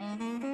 Mm-hmm.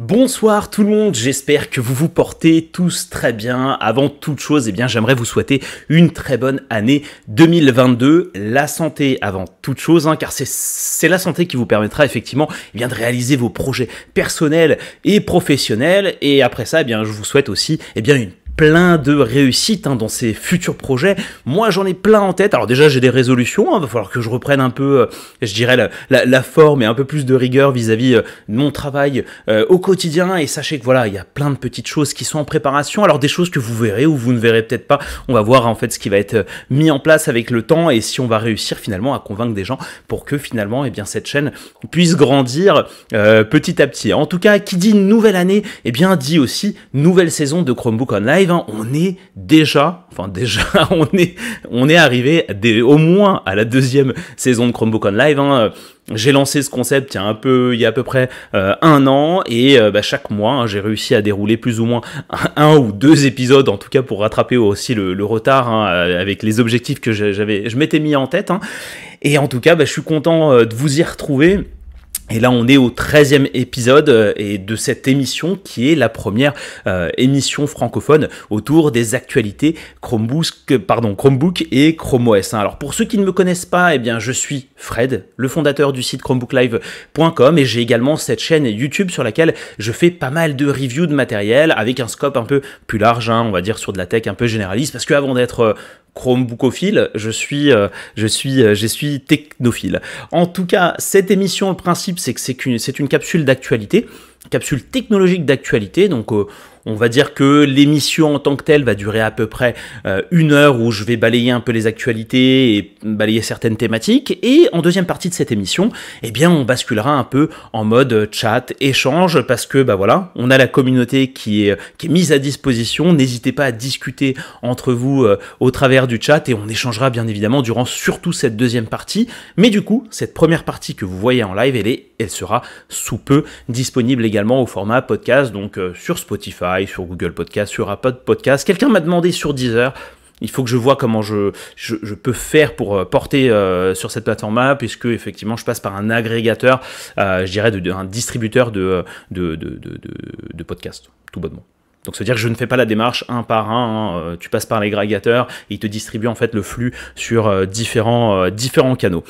Bonsoir tout le monde, j'espère que vous vous portez tous très bien. Avant toute chose, eh bien, j'aimerais vous souhaiter une très bonne année 2022. La santé avant toute chose, hein, car c'est la santé qui vous permettra effectivement eh de réaliser vos projets personnels et professionnels. Et après ça, eh bien, je vous souhaite aussi eh bien, une plein de réussites hein, dans ces futurs projets. Moi, j'en ai plein en tête. Alors déjà, j'ai des résolutions. Il hein. va falloir que je reprenne un peu, euh, je dirais, la, forme et un peu plus de rigueur vis-à-vis euh, de mon travail euh, au quotidien. Et sachez que voilà, il y a plein de petites choses qui sont en préparation. Alors des choses que vous verrez ou vous ne verrez peut-être pas. On va voir en fait ce qui va être mis en place avec le temps et si on va réussir finalement à convaincre des gens pour que finalement, eh bien, cette chaîne puisse grandir petit à petit. En tout cas, qui dit nouvelle année, eh bien, dit aussi nouvelle saison de Chromebook en live on est déjà, enfin déjà, on est, on est arrivé au moins à la deuxième saison de Chromebook On Live. Hein. J'ai lancé ce concept il y a, un peu, il y a à peu près euh, un an et euh, bah, chaque mois, hein, j'ai réussi à dérouler plus ou moins un, ou deux épisodes, en tout cas pour rattraper aussi le, retard hein, euh, avec les objectifs que j'avais, je m'étais mis en tête. Et en tout cas, bah, je suis content de vous y retrouver. Et là, on est au 13e épisode euh, et de cette émission qui est la première euh, émission francophone autour des actualités Chromebook, pardon, Chromebook et Chrome OS. Hein. Alors, pour ceux qui ne me connaissent pas, eh bien, je suis Fred, le fondateur du site chromebooklive.com et j'ai également cette chaîne YouTube sur laquelle je fais pas mal de reviews de matériel avec un scope un peu plus large, hein, on va dire sur de la tech un peu généraliste parce qu'avant d'être euh, Chromebookophile, je suis, je suis, je suis technophile. En tout cas, cette émission, le principe, c'est que c'est une, capsule d'actualité capsule technologique d'actualité. Donc, euh, on va dire que l'émission en tant que telle va durer à peu près euh, une heure où je vais balayer un peu les actualités et balayer certaines thématiques. Et en deuxième partie de cette émission, eh bien, on basculera un peu en mode chat, échange, parce que, bah voilà, on a la communauté qui est, mise à disposition. N'hésitez pas à discuter entre vous euh, au travers du chat et on échangera bien évidemment durant surtout cette deuxième partie. Mais du coup, cette première partie que vous voyez en live, elle, est, elle sera sous peu disponible également au format podcast, donc euh, sur Spotify sur Google Podcast, sur Apple Podcast. Quelqu'un m'a demandé sur Deezer. Il faut que je vois comment je, je, peux faire pour euh, porter euh, sur cette plateforme-là, puisque effectivement je passe par un agrégateur, euh, je dirais de, un distributeur de, de, podcasts, tout bonnement. Donc ça veut dire que je ne fais pas la démarche un par un, hein, tu passes par l'agrégateur, il te distribue en fait le flux sur différents, différents canaux.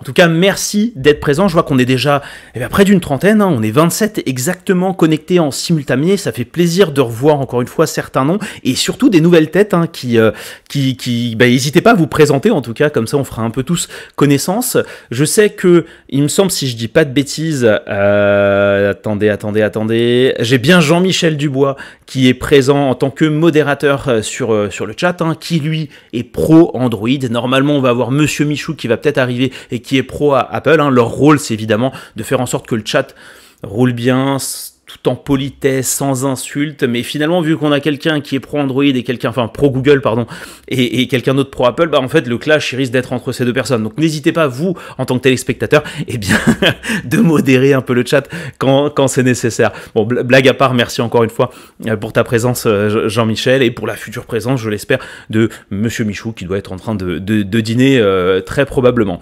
En tout cas, merci d'être présent. Je vois qu'on est déjà eh près d'une trentaine. Hein. On est 27 exactement connectés en simultané. Ça fait plaisir de revoir encore une fois certains noms et surtout des nouvelles têtes hein, qui, euh, ben, n'hésitez pas à vous présenter en tout cas. Comme ça, on fera un peu tous connaissance. Je sais que, il me semble, si je dis pas de bêtises, euh, attendez, attendez, attendez. J'ai bien Jean-Michel Dubois qui est présent en tant que modérateur euh, sur, sur le chat, hein, qui lui est pro Android. Normalement, on va avoir Monsieur Michou qui va peut-être arriver et qui qui est pro à Apple. Hein. Leur rôle, c'est évidemment de faire en sorte que le chat roule bien, tout en politesse, sans insultes, mais finalement, vu qu'on a quelqu'un qui est pro Android et quelqu'un, enfin pro Google, pardon, et, quelqu'un d'autre pro Apple, bah en fait, le clash risque d'être entre ces deux personnes. Donc n'hésitez pas, vous, en tant que téléspectateur, et eh bien, de modérer un peu le chat quand, c'est nécessaire. Bon, blague à part, merci encore une fois euh, pour ta présence, euh, Jean-Michel, et pour la future présence, je l'espère, de Monsieur Michou, qui doit être en train de, dîner euh, très probablement.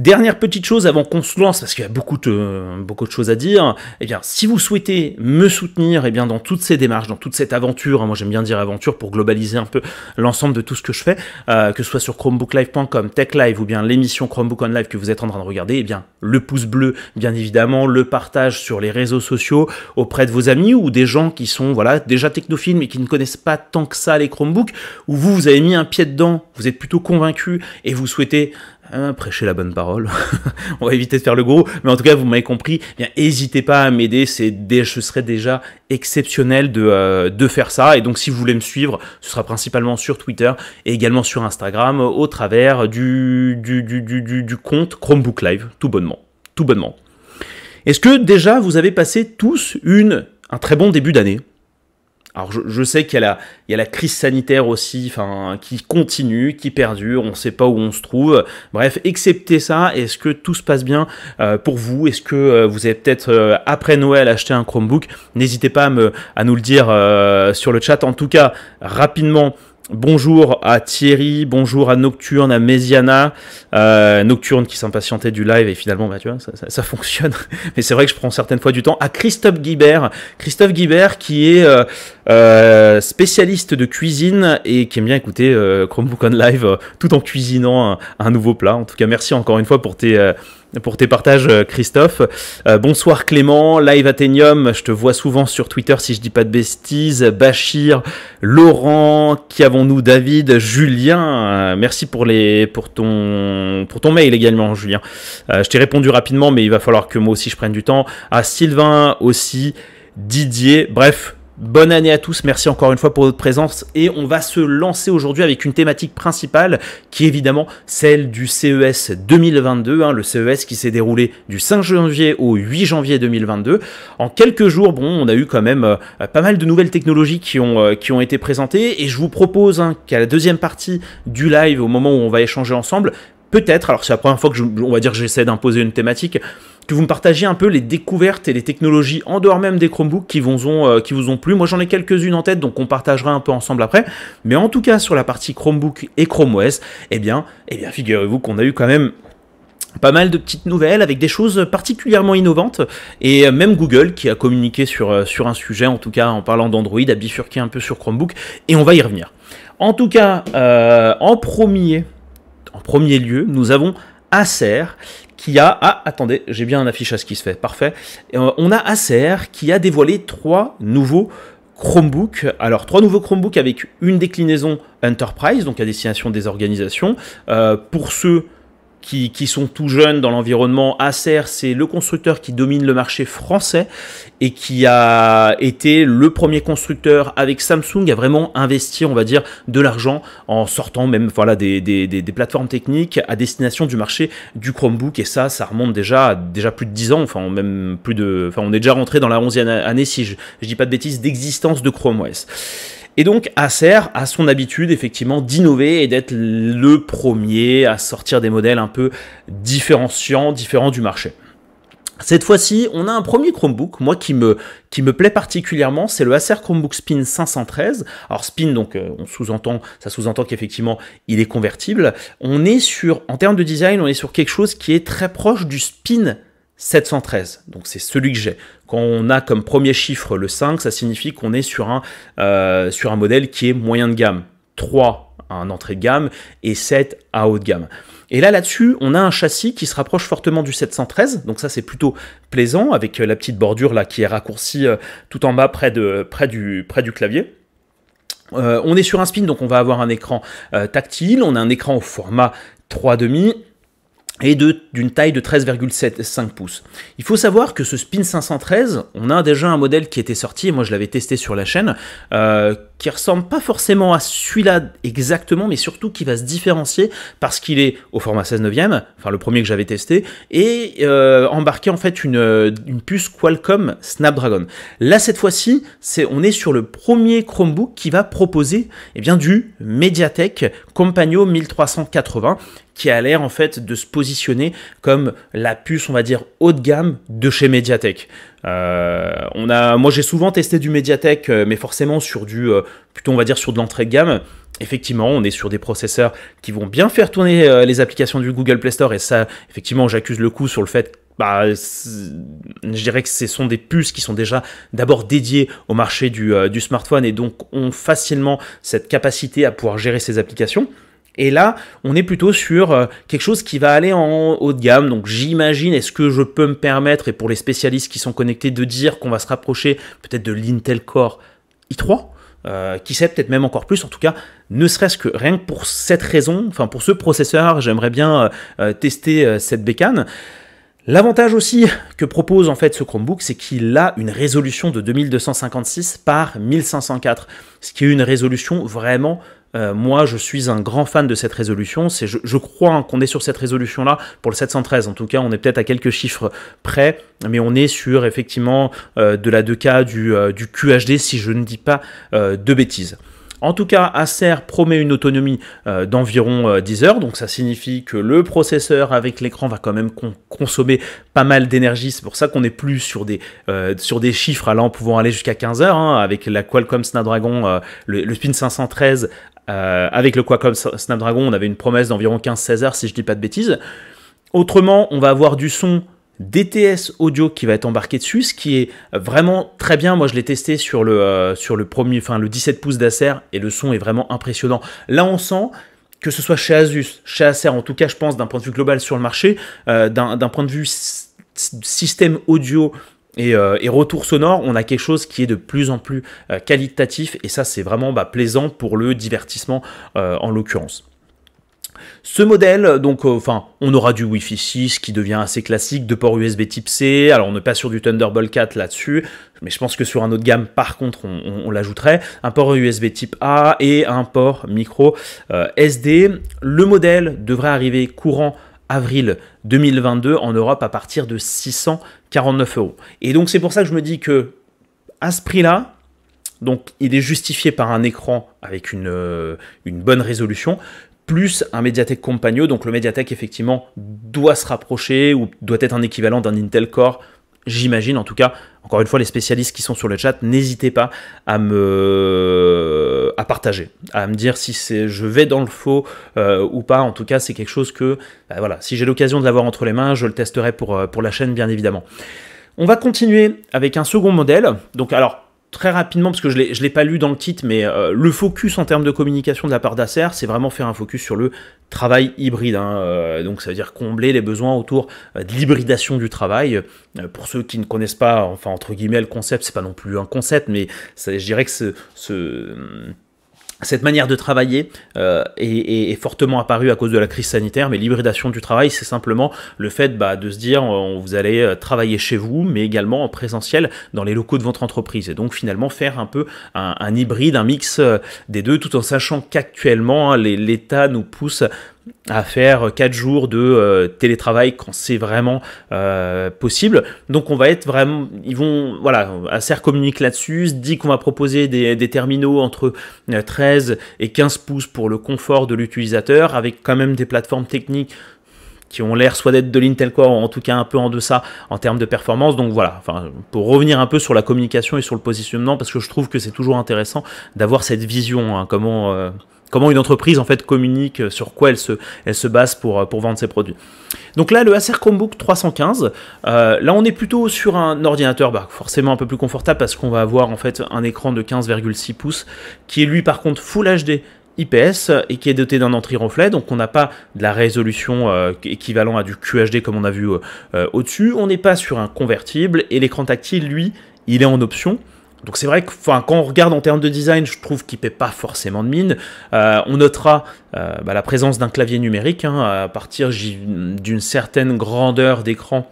Dernière petite chose avant qu'on se lance, parce qu'il y a beaucoup de, beaucoup de choses à dire, eh bien, si vous souhaitez me soutenir eh bien, dans toutes ces démarches, dans toute cette aventure, hein, moi j'aime bien dire aventure pour globaliser un peu l'ensemble de tout ce que je fais, euh, que ce soit sur chromebooklive.com, techlive ou bien l'émission Chromebook on Live que vous êtes en train de regarder, eh bien, le pouce bleu, bien évidemment, le partage sur les réseaux sociaux auprès de vos amis ou des gens qui sont voilà, déjà technophiles mais qui ne connaissent pas tant que ça les Chromebooks, ou vous, vous avez mis un pied dedans, vous êtes plutôt convaincu et vous souhaitez Hein, prêchez la bonne parole. On va éviter de faire le gros, mais en tout cas, vous m'avez compris. Eh bien, n'hésitez pas à m'aider. C'est ce serait déjà exceptionnel euh, de, faire ça. Et donc, si vous voulez me suivre, ce sera principalement sur Twitter et également sur Instagram au travers du, du, du compte Chromebook Live, tout bonnement. Tout bonnement. Est-ce que déjà vous avez passé tous une, un très bon début d'année alors je, sais qu'il y, a la crise sanitaire aussi, enfin, qui continue, qui perdure, on ne sait pas où on se trouve. Bref, excepté ça, est-ce que tout se passe bien euh, pour vous Est-ce que euh, vous avez peut-être euh, après Noël acheté un Chromebook N'hésitez pas à, me, à, nous le dire sur le chat. En tout cas, rapidement, bonjour à Thierry, bonjour à Nocturne, à Mesiana. Euh, Nocturne qui s'impatientait du live et finalement, bah, tu vois, ça, ça, fonctionne. Mais c'est vrai que je prends certaines fois du temps. À Christophe Guibert. Christophe Guibert qui est euh, euh, spécialiste de cuisine et qui aime bien écouter Chromebook on Live tout en cuisinant un, nouveau plat. En tout cas, merci encore une fois pour tes pour tes partages, euh, Christophe. Euh, bonsoir Clément, Live Athenium, je te vois souvent sur Twitter si je dis pas de bêtises. Bachir, Laurent, qui avons-nous David, Julien, euh, merci pour, les, pour, ton, pour ton mail également, Julien. je t'ai répondu rapidement, mais il va falloir que moi aussi je prenne du temps. À ah, Sylvain aussi, Didier, bref, Bonne année à tous, merci encore une fois pour votre présence et on va se lancer aujourd'hui avec une thématique principale qui est évidemment celle du CES 2022, hein, le CES qui s'est déroulé du 5 janvier au 8 janvier 2022. En quelques jours, bon, on a eu quand même euh, pas mal de nouvelles technologies qui ont, euh, qui ont été présentées et je vous propose hein, qu'à la deuxième partie du live, au moment où on va échanger ensemble, peut-être, alors c'est la première fois que je, on va dire que j'essaie d'imposer une thématique, vous me partagez un peu les découvertes et les technologies en dehors même des Chromebooks euh, qui vous ont, plu. Moi j'en ai quelques-unes en tête, donc on partagera un peu ensemble après. Mais en tout cas sur la partie Chromebook et Chrome OS, eh bien, eh bien figurez-vous qu'on a eu quand même pas mal de petites nouvelles avec des choses particulièrement innovantes et euh, même Google qui a communiqué sur, euh, sur un sujet, en tout cas en parlant d'Android, a bifurqué un peu sur Chromebook et on va y revenir. En tout cas, en, premier, en premier lieu, nous avons Acer qui a... Ah, attendez, j'ai bien un affichage qui se fait, parfait. Euh, on a Acer qui a dévoilé trois nouveaux Chromebook. Alors, trois nouveaux Chromebooks avec une déclinaison Enterprise, donc à destination des organisations. Euh, pour ceux qui, sont tout jeunes dans l'environnement. Acer, c'est le constructeur qui domine le marché français et qui a été le premier constructeur avec Samsung à vraiment investir, on va dire, de l'argent en sortant même voilà, des, des, des, plateformes techniques à destination du marché du Chromebook. Et ça, ça remonte déjà déjà plus de 10 ans, enfin même plus de... Enfin, on est déjà rentré dans la 11e année, si je, ne dis pas de bêtises, d'existence de Chrome OS. Et donc Acer a son habitude effectivement d'innover et d'être le premier à sortir des modèles un peu différenciants, différents du marché. Cette fois-ci, on a un premier Chromebook, moi qui me, qui me plaît particulièrement, c'est le Acer Chromebook Spin 513. Alors Spin, donc euh, on sous-entend, ça sous-entend qu'effectivement il est convertible. On est sur, en termes de design, on est sur quelque chose qui est très proche du Spin 713. Donc c'est celui que j'ai. Quand on a comme premier chiffre le 5, ça signifie qu'on est sur un, euh, sur un modèle qui est moyen de gamme. 3 à un entrée de gamme et 7 à haut de gamme. Et là, là-dessus, on a un châssis qui se rapproche fortement du 713, donc ça c'est plutôt plaisant, avec euh, la petite bordure là qui est raccourcie euh, tout en bas près, de, près, du, près du clavier. on est sur un spin, donc on va avoir un écran tactile, on a un écran au format 3,5 et d'une taille de 13,75 pouces. Il faut savoir que ce Spin 513, on a déjà un modèle qui était sorti, et moi je l'avais testé sur la chaîne, euh, qui ressemble pas forcément à celui-là exactement, mais surtout qui va se différencier parce qu'il est au format 16 neuvième, enfin le premier que j'avais testé, et euh, embarqué en fait euh, une, puce Qualcomm Snapdragon. Là cette fois-ci, on est sur le premier Chromebook qui va proposer eh bien, du Mediatek Compagno 1380, qui a l'air en fait de se positionner comme la puce, on va dire, haut de gamme de chez Mediatek. Euh, on a, moi j'ai souvent testé du Mediatek, euh, mais forcément sur du, euh, plutôt on va dire sur de l'entrée de gamme. Effectivement, on est sur des processeurs qui vont bien faire tourner les applications du Google Play Store et ça, effectivement, j'accuse le coup sur le fait bah, je dirais que ce sont des puces qui sont déjà d'abord dédiées au marché du, smartphone et donc ont facilement cette capacité à pouvoir gérer ces applications. Et là, on est plutôt sur euh, quelque chose qui va aller en haut de gamme. Donc j'imagine, est-ce que je peux me permettre, et pour les spécialistes qui sont connectés, de dire qu'on va se rapprocher peut-être de l'Intel Core i3 euh, qui sait peut-être même encore plus, en tout cas, ne serait-ce que rien que pour cette raison, enfin pour ce processeur, j'aimerais bien euh, tester cette bécane. L'avantage aussi que propose en fait ce Chromebook, c'est qu'il a une résolution de 2256 par 1504, ce qui est une résolution vraiment euh, moi, je suis un grand fan de cette résolution. je, crois qu'on est sur cette résolution-là pour le 713. En tout cas, on est peut-être à quelques chiffres près, mais on est sur effectivement euh, de la 2K, du, euh, QHD, si je ne dis pas de bêtises. En tout cas, Acer promet une autonomie d'environ 10 heures, donc ça signifie que le processeur avec l'écran va quand même consommer pas mal d'énergie. C'est pour ça qu'on n'est plus sur des, sur des chiffres allant pouvant aller jusqu'à 15 heures, hein, avec la Qualcomm Snapdragon, le, Spin 513 euh, avec le Qualcomm Snapdragon, on avait une promesse d'environ 15-16 heures, si je ne dis pas de bêtises. Autrement, on va avoir du son DTS audio qui va être embarqué dessus, ce qui est vraiment très bien. Moi, je l'ai testé sur le, euh, sur le premier, enfin le 17 pouces d'Acer et le son est vraiment impressionnant. Là, on sent que ce soit chez Asus, chez Acer, en tout cas, je pense d'un point de vue global sur le marché, euh, d'un point de vue système audio euh, et, retour sonore, on a quelque chose qui est de plus en plus euh, qualitatif et ça c'est vraiment bah, plaisant pour le divertissement euh, en l'occurrence. Ce modèle, donc, enfin, on aura du Wi-Fi 6 qui devient assez classique, deux ports USB Type C. Alors, on n'est pas sur du Thunderbolt 4 là-dessus, mais je pense que sur un autre gamme, par contre, on, l'ajouterait. Un port USB Type A et un port micro SD. Le modèle devrait arriver courant avril 2022 en Europe à partir de 600 49 euros. Et donc c'est pour ça que je me dis que à ce prix-là, donc il est justifié par un écran avec une, euh, une bonne résolution, plus un Mediatek Compagno. Donc le Mediatek effectivement doit se rapprocher ou doit être un équivalent d'un Intel Core j'imagine en tout cas. Encore une fois, les spécialistes qui sont sur le chat, n'hésitez pas à me à partager, à me dire si c'est je vais dans le faux euh, ou pas. En tout cas, c'est quelque chose que bah, voilà, si j'ai l'occasion de l'avoir entre les mains, je le testerai pour, euh, pour la chaîne bien évidemment. On va continuer avec un second modèle. Donc alors très rapidement, parce que je ne l'ai pas lu dans le titre, mais euh, le focus en termes de communication de la part d'Acer, c'est vraiment faire un focus sur le travail hybride. Hein, euh, donc ça veut dire combler les besoins autour euh, de l'hybridation du travail. pour ceux qui ne connaissent pas, enfin entre guillemets, le concept, c'est pas non plus un concept, mais je dirais que ce cette manière de travailler euh, est, fortement apparue à cause de la crise sanitaire, mais l'hybridation du travail, c'est simplement le fait bah, de se dire euh, vous allez euh, travailler chez vous, mais également en présentiel dans les locaux de votre entreprise. Et donc finalement faire un peu un, un hybride, un mix des deux, tout en sachant qu'actuellement hein, l'État nous pousse à faire 4 jours de euh, télétravail quand c'est vraiment euh, possible. Donc on va être vraiment, ils vont, voilà, Acer communique là-dessus, se dit qu'on va proposer des, des, terminaux entre 13 euh, et 15 pouces pour le confort de l'utilisateur, avec quand même des plateformes techniques qui ont l'air soit d'être de l'Intel Core, en tout cas un peu en deçà en termes de performance. Donc voilà, enfin, pour revenir un peu sur la communication et sur le positionnement, parce que je trouve que c'est toujours intéressant d'avoir cette vision, hein, comment comment une entreprise en fait communique, euh, sur quoi elle se, elle se base pour, euh, pour vendre ses produits. Donc là, le Acer Chromebook 315, euh, là on est plutôt sur un ordinateur bah, forcément un peu plus confortable parce qu'on va avoir en fait un écran de 15,6 pouces qui est lui par contre Full HD IPS et qui est doté d'un entrée reflet donc on n'a pas de la résolution équivalente équivalent à du QHD comme on a vu au-dessus, on n'est pas sur un convertible et l'écran tactile lui il est en option donc c'est vrai que quand on regarde en termes de design, je trouve qu'il ne paie pas forcément de mine. Euh, on notera euh, bah, la présence d'un clavier numérique hein, à partir d'une certaine grandeur d'écran.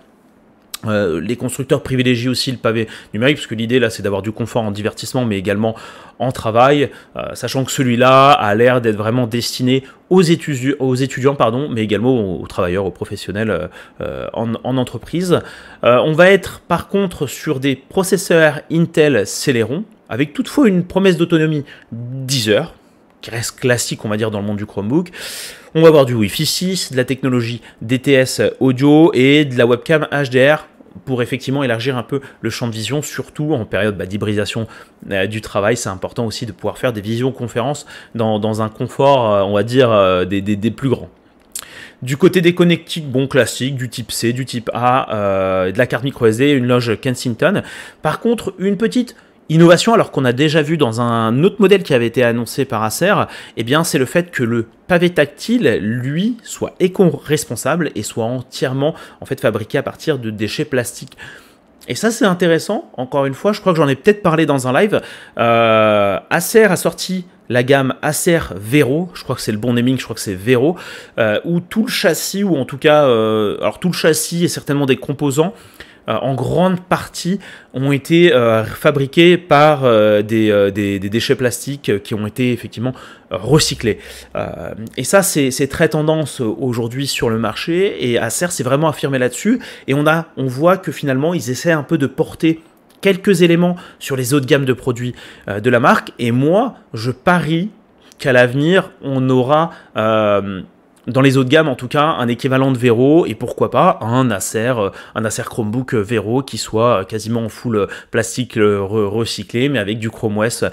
Euh, les constructeurs privilégient aussi le pavé numérique, parce que l'idée là c'est d'avoir du confort en divertissement, mais également en travail, sachant que celui-là a l'air d'être vraiment destiné aux, étudiants, pardon, mais également aux, travailleurs, aux professionnels euh, euh, en, entreprise. Euh, on va être par contre sur des processeurs Intel Celeron, avec toutefois une promesse d'autonomie 10 heures, qui reste classique, on va dire, dans le monde du Chromebook. On va avoir du Wi-Fi 6, de la technologie DTS audio et de la webcam HDR pour effectivement élargir un peu le champ de vision, surtout en période bah, d'hybridisation euh, du travail. C'est important aussi de pouvoir faire des visioconférences dans, dans un confort, euh, on va dire, euh, des, des, plus grands. Du côté des connectiques, bon classique, du type C, du type A, de la carte micro SD, une loge Kensington. Par contre, une petite Innovation, alors qu'on a déjà vu dans un autre modèle qui avait été annoncé par Acer, eh bien c'est le fait que le pavé tactile, lui, soit éco-responsable et soit entièrement en fait fabriqué à partir de déchets plastiques. Et ça, c'est intéressant. Encore une fois, je crois que j'en ai peut-être parlé dans un live. Euh, Acer a sorti la gamme Acer Vero, je crois que c'est le bon naming, je crois que c'est Vero, euh, où tout le châssis, ou en tout cas, euh, alors tout le châssis et certainement des composants, euh, en grande partie, ont été euh, fabriqués par euh, des, déchets plastiques qui ont été effectivement recyclés. et ça, c'est très tendance aujourd'hui sur le marché, et Acer s'est vraiment affirmé là-dessus, et on, a, on voit que finalement, ils essaient un peu de porter quelques éléments sur les autres gammes de produits de la marque, et moi, je parie qu'à l'avenir, on aura dans les autres gammes en tout cas, un équivalent de Vero et pourquoi pas un Acer, euh, un Acer Chromebook euh, Vero qui soit euh, quasiment en full plastique recyclé mais avec du Chrome OS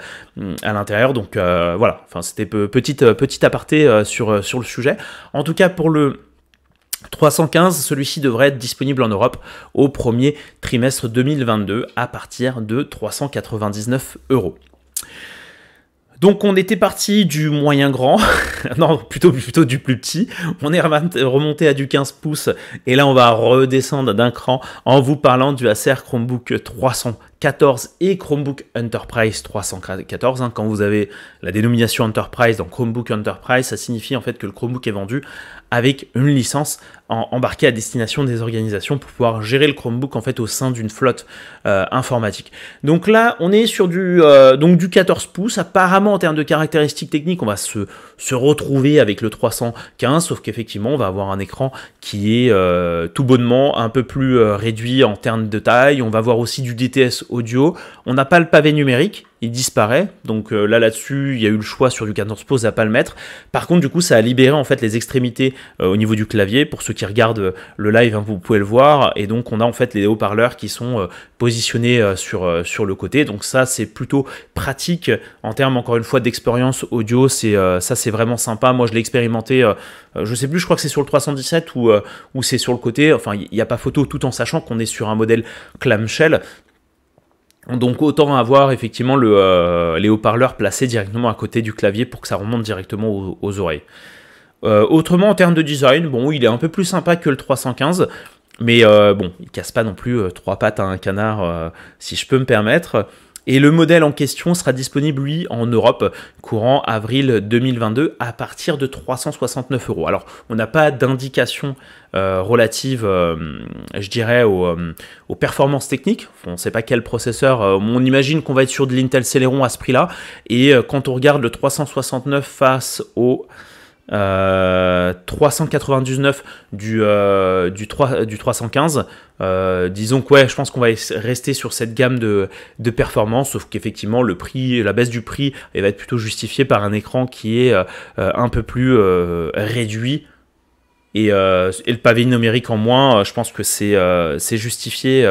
à l'intérieur. Donc voilà, enfin c'était petit petite aparté sur sur le sujet. En tout cas pour le 315, celui-ci devrait être disponible en Europe au premier trimestre 2022 à partir de 399 euros. Donc on était parti du moyen grand, non plutôt, plutôt du plus petit, on est remonté à du 15 pouces et là on va redescendre d'un cran en vous parlant du Acer Chromebook 314 et Chromebook Enterprise 314. Hein, quand vous avez la dénomination Enterprise dans Chromebook Enterprise, ça signifie en fait que le Chromebook est vendu avec une licence embarquée à destination des organisations pour pouvoir gérer le Chromebook en fait au sein d'une flotte euh, informatique. Donc là, on est sur du, euh, donc du 14 pouces. Apparemment, en termes de caractéristiques techniques, on va se, retrouver avec le 315, sauf qu'effectivement, on va avoir un écran qui est euh, tout bonnement un peu plus réduit en termes de taille. On va voir aussi du DTS audio. On n'a pas le pavé numérique, il disparaît. Donc euh, là là-dessus, il y a eu le choix sur du 14 pose à pas le mettre. Par contre, du coup, ça a libéré en fait les extrémités euh, au niveau du clavier. Pour ceux qui regardent euh, le live, hein, vous pouvez le voir. Et donc on a en fait les haut-parleurs qui sont positionnés sur, sur le côté. Donc ça, c'est plutôt pratique en termes encore une fois d'expérience audio. C'est ça, c'est vraiment sympa. Moi, je l'ai expérimenté. je sais plus, je crois que c'est sur le 317 ou ou c'est sur le côté. Enfin, il n'y a pas photo, tout en sachant qu'on est sur un modèle clamshell. Donc autant avoir effectivement euh, les haut-parleurs placés directement à côté du clavier pour que ça remonte directement aux, oreilles. Euh, autrement en termes de design, bon il est un peu plus sympa que le 315, mais euh, bon il casse pas non plus trois pattes à un canard si je peux me permettre. Et le modèle en question sera disponible, lui, en Europe, courant avril 2022, à partir de 369 euros. Alors, on n'a pas d'indication euh, relative, euh, je dirais, aux, euh, performances techniques. On ne sait pas quel processeur. on imagine qu'on va être sur de l'Intel Celeron à ce prix-là. Et quand on regarde le 369 face au... 399 euh, du, euh, du, 3, du 315. Euh, disons que je pense qu'on va rester sur cette gamme de, de performances, sauf qu'effectivement le prix, la baisse du prix, elle va être plutôt justifiée par un écran qui est un peu plus réduit. Et, le pavé numérique en moins, je pense que c'est justifié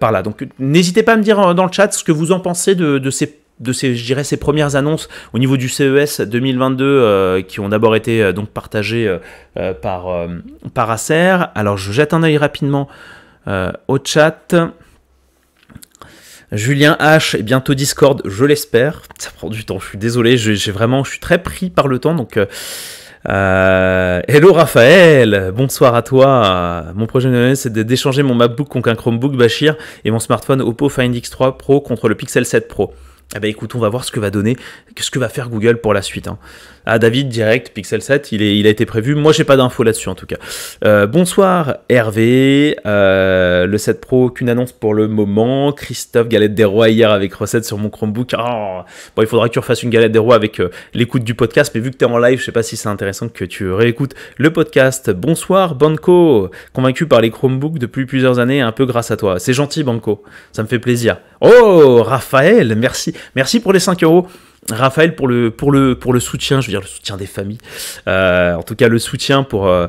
par là. Donc n'hésitez pas à me dire dans le chat ce que vous en pensez de, de ces de ces, je dirais, ces premières annonces au niveau du CES 2022 euh, qui ont d'abord été euh, donc partagées euh, par, Acer. Alors je jette un oeil rapidement au chat. Julien H et eh bientôt Discord, je l'espère. Ça prend du temps, je suis désolé, j'ai vraiment, je suis très pris par le temps donc. hello Raphaël, bonsoir à toi. Mon projet de e c'est d'échanger mon MacBook contre un Chromebook Bachir et mon smartphone Oppo Find X3 Pro contre le Pixel 7 Pro. Eh ben écoute, on va voir ce que va donner, ce que va faire Google pour la suite. Hein à David direct, Pixel 7, il, est, il a été prévu. Moi, j'ai pas d'infos là-dessus en tout cas. Euh, bonsoir Hervé, euh, le 7 Pro, aucune annonce pour le moment. Christophe, galette des rois hier avec recette sur mon Chromebook. Ah, bon, il faudra que tu refasses une galette des rois avec euh, l'écoute du podcast, mais vu que tu es en live, je sais pas si c'est intéressant que tu réécoutes le podcast. Bonsoir Banco, convaincu par les Chromebooks depuis plusieurs années, un peu grâce à toi. C'est gentil Banco, ça me fait plaisir. Oh Raphaël, merci, merci pour les 5 euros. Raphaël pour le, pour, le, pour le soutien, je veux dire le soutien des familles, euh, en tout cas le soutien pour, euh,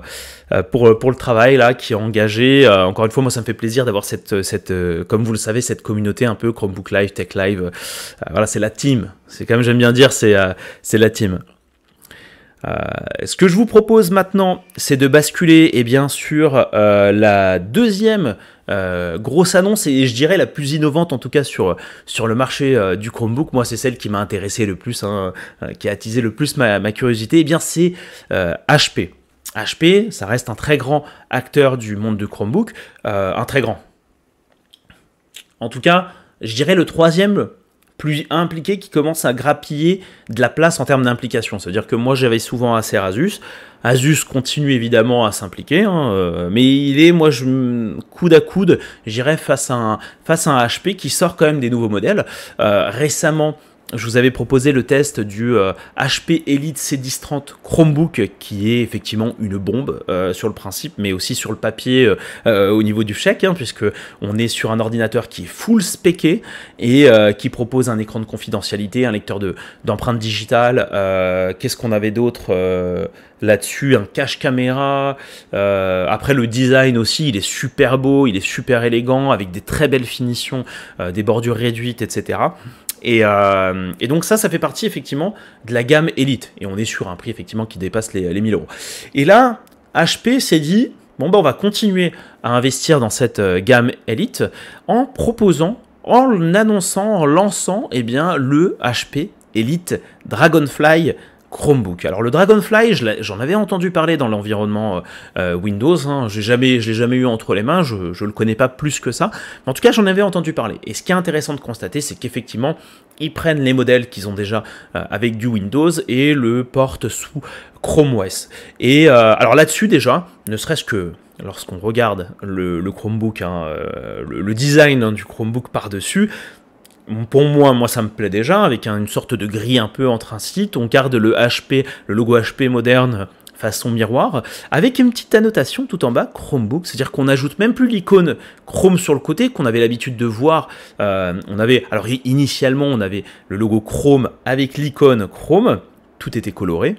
euh, pour, pour le travail là qui est engagé. encore une fois, moi ça me fait plaisir d'avoir cette, cette comme vous le savez, cette communauté un peu Chromebook Live, Tech Live. voilà, c'est la team. C'est quand même, j'aime bien dire, c'est c'est la team. ce que je vous propose maintenant, c'est de basculer et eh bien, sur la deuxième euh, grosse annonce et je dirais la plus innovante en tout cas sur, sur le marché euh, du Chromebook. Moi, c'est celle qui m'a intéressé le plus, hein, euh, qui a attisé le plus ma, curiosité. Et eh bien, c'est HP. HP, ça reste un très grand acteur du monde du Chromebook, un très grand. En tout cas, je dirais le troisième plus qui commence à grappiller de la place en termes d'implication. C'est-à-dire que moi j'avais souvent assez Asus. Asus continue évidemment à s'impliquer, hein, euh, mais il est, moi, je, coude à coude, j'irais face, à un, face à un HP qui sort quand même des nouveaux modèles. Euh, récemment, je vous avais proposé le test du HP euh, Elite C1030 Chromebook, qui est effectivement une bombe euh, sur le principe, mais aussi sur le papier euh, au niveau du chèque, puisqu'on hein, puisque on est sur un ordinateur qui est full spequé et qui propose un écran de confidentialité, un lecteur d'empreintes digitales. Qu'est-ce qu'on avait d'autre là-dessus Un cache caméra. après le design aussi, il est super beau, il est super élégant, avec des très belles finitions, des bordures réduites, etc. Euh, et, donc ça, ça fait partie effectivement de la gamme élite. Et on est sur un prix effectivement qui dépasse les, 1000 euros. Et là, HP s'est dit, bon ben, on va continuer à investir dans cette euh, gamme élite en proposant, en annonçant, en lançant eh bien, le HP Elite Dragonfly Chromebook. Alors le Dragonfly, j'en avais entendu parler dans l'environnement euh, euh, Windows, je hein. j'ai jamais, je l'ai jamais eu entre les mains, je, ne le connais pas plus que ça, mais en tout cas j'en avais entendu parler. Et ce qui est intéressant de constater, c'est qu'effectivement, ils prennent les modèles qu'ils ont déjà euh, avec du Windows et le portent sous Chrome OS. Et alors là-dessus déjà, ne serait-ce que lorsqu'on regarde le, Chromebook, hein, le, design hein, du Chromebook par-dessus, pour moi, moi ça me plaît déjà, avec une sorte de grille un peu entre site, On garde le HP, le logo HP moderne façon miroir, avec une petite annotation tout en bas, Chromebook, c'est-à-dire qu'on n'ajoute même plus l'icône Chrome sur le côté qu'on avait l'habitude de voir. Euh, on avait, alors initialement, on avait le logo Chrome avec l'icône Chrome, tout était coloré.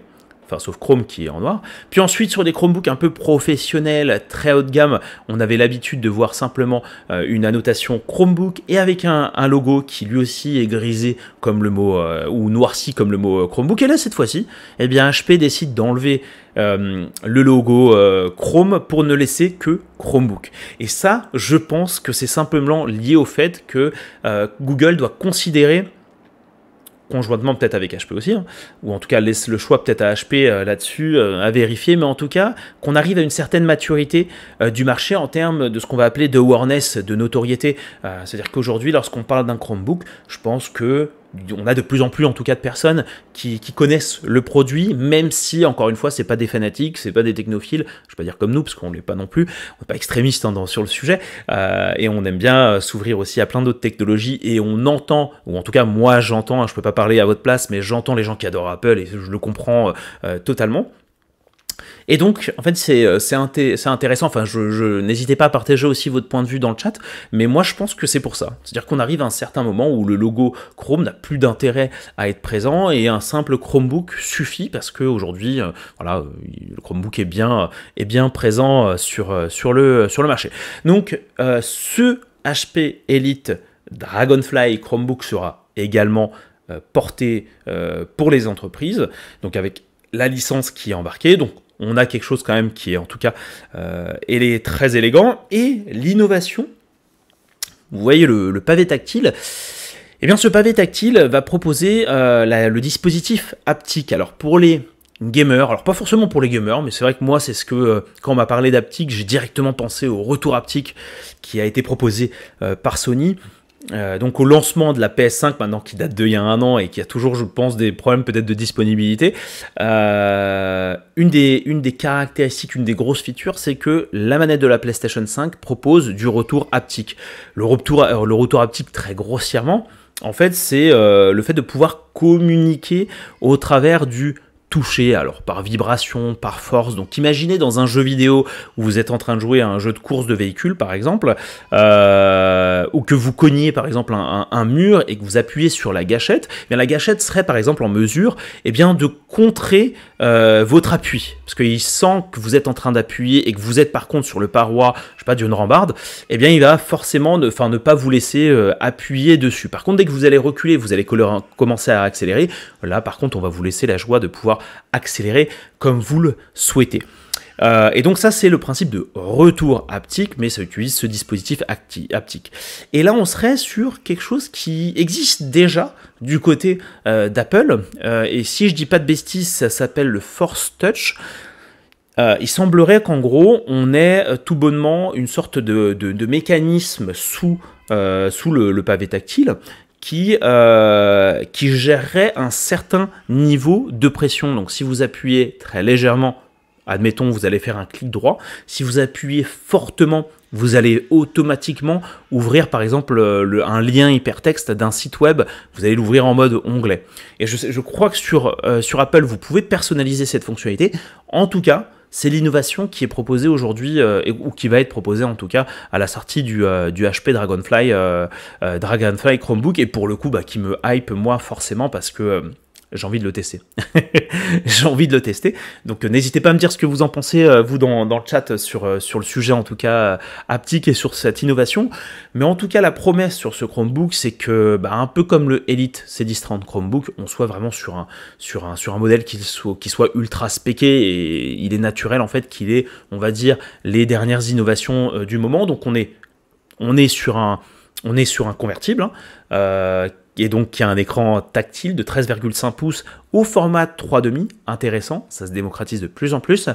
Enfin, sauf Chrome qui est en noir. Puis ensuite, sur des Chromebooks un peu professionnels, très haut de gamme, on avait l'habitude de voir simplement euh, une annotation Chromebook et avec un, logo qui lui aussi est grisé comme le mot, euh, ou noirci comme le mot euh, Chromebook. Et là, cette fois-ci, eh bien, HP décide d'enlever le logo Chrome pour ne laisser que Chromebook. Et ça, je pense que c'est simplement lié au fait que Google doit considérer conjointement peut-être avec HP aussi, hein. ou en tout cas laisse le choix peut-être à HP euh, là-dessus euh, à vérifier, mais en tout cas qu'on arrive à une certaine maturité euh, du marché en termes de ce qu'on va appeler de awareness, de notoriété. C'est-à-dire qu'aujourd'hui, lorsqu'on parle d'un Chromebook, je pense que on a de plus en plus en tout cas de personnes qui, connaissent le produit, même si encore une fois c'est pas des fanatiques, c'est pas des technophiles, je vais pas dire comme nous parce qu'on l'est pas non plus, on n'est pas extrémistes hein, sur le sujet, euh, et on aime bien euh, s'ouvrir aussi à plein d'autres technologies, et on entend, ou en tout cas moi j'entends, hein, je peux pas parler à votre place, mais j'entends les gens qui adorent Apple et je le comprends euh, totalement. Et donc, en fait, c'est euh, intéressant. Enfin, n'hésitez pas à partager aussi votre point de vue dans le chat, mais moi, je pense que c'est pour ça. C'est-à-dire qu'on arrive à un certain moment où le logo Chrome n'a plus d'intérêt à être présent et un simple Chromebook suffit parce que aujourd'hui, euh, voilà, le Chromebook est bien, euh, est bien présent sur, sur, le, sur le marché. Donc, ce HP Elite Dragonfly Chromebook sera également porté pour les entreprises, donc avec la licence qui est embarquée. Donc, on a quelque chose quand même qui est en tout cas euh, est très élégant. Et l'innovation, vous voyez le, pavé tactile, eh bien ce pavé tactile va proposer euh, le dispositif haptique. Alors pour les gamers, alors pas forcément pour les gamers, mais c'est vrai que moi c'est ce que euh, quand on m'a parlé d'haptique, j'ai directement pensé au retour haptique qui a été proposé par Sony. Euh, donc au lancement de la PS5 maintenant qui date il y a un an et qui a toujours je pense des problèmes peut-être de disponibilité, euh, une, des, une des caractéristiques, une des grosses features c'est que la manette de la PlayStation 5 propose du retour haptique. Le retour, euh, le retour haptique très grossièrement en fait c'est le fait de pouvoir communiquer au travers du touché alors par vibration, par force. Donc imaginez dans un jeu vidéo où vous êtes en train de jouer à un jeu de course de véhicule par exemple, euh, ou que vous cognez par exemple un, mur et que vous appuyez sur la gâchette, eh bien la gâchette serait par exemple en mesure et eh bien, de contrer euh, votre appui. Parce qu'il sent que vous êtes en train d'appuyer et que vous êtes par contre sur le paroi, je sais pas, d'une rambarde, et eh bien il va forcément ne, fin, ne pas vous laisser euh, appuyer dessus. Par contre, dès que vous allez reculer, vous allez commencer à accélérer, là par contre on va vous laisser la joie de pouvoir accéléré comme vous le souhaitez. Euh, et donc ça, c'est le principe de retour haptique, mais ça utilise ce dispositif haptique. Et là, on serait sur quelque chose qui existe déjà du côté euh, d'Apple. Euh, et si je dis pas de bêtises, ça s'appelle le Force Touch. il semblerait qu'en gros, on ait tout bonnement une sorte de, mécanisme sous, sous le, pavé tactile euh, qui, gérerait un certain niveau de pression. Donc si vous appuyez très légèrement, admettons vous allez faire un clic droit, si vous appuyez fortement, vous allez automatiquement ouvrir par exemple euh, un lien hypertexte d'un site web, vous allez l'ouvrir en mode onglet. Et je, je crois que euh, sur Apple, vous pouvez personnaliser cette fonctionnalité. En tout cas, c'est l'innovation qui est proposée aujourd'hui, euh, ou qui va être proposée en tout cas à la sortie du, euh, du HP Dragonfly, euh, Dragonfly Chromebook, et pour le coup, bah, qui me hype moi forcément parce que j'ai envie de le tester. j'ai envie de le tester. Donc euh, n'hésitez pas à me dire ce que vous en pensez, euh, vous, dans, le chat, euh, sur, sur le sujet, en tout cas, aptique et sur cette innovation. Mais en tout cas, la promesse sur ce Chromebook, c'est que, bah, un peu comme le Elite C1030 Chromebook, on soit vraiment sur un, sur un, sur un modèle qui soit, soit ultra spéqué et il est naturel, en fait, qu'il ait, on va dire, les dernières innovations du moment. Donc on est, on est sur un on est sur un convertible hein, et donc qui a un écran tactile de 13,5 pouces au format 3,5, intéressant, ça se démocratise de plus en plus.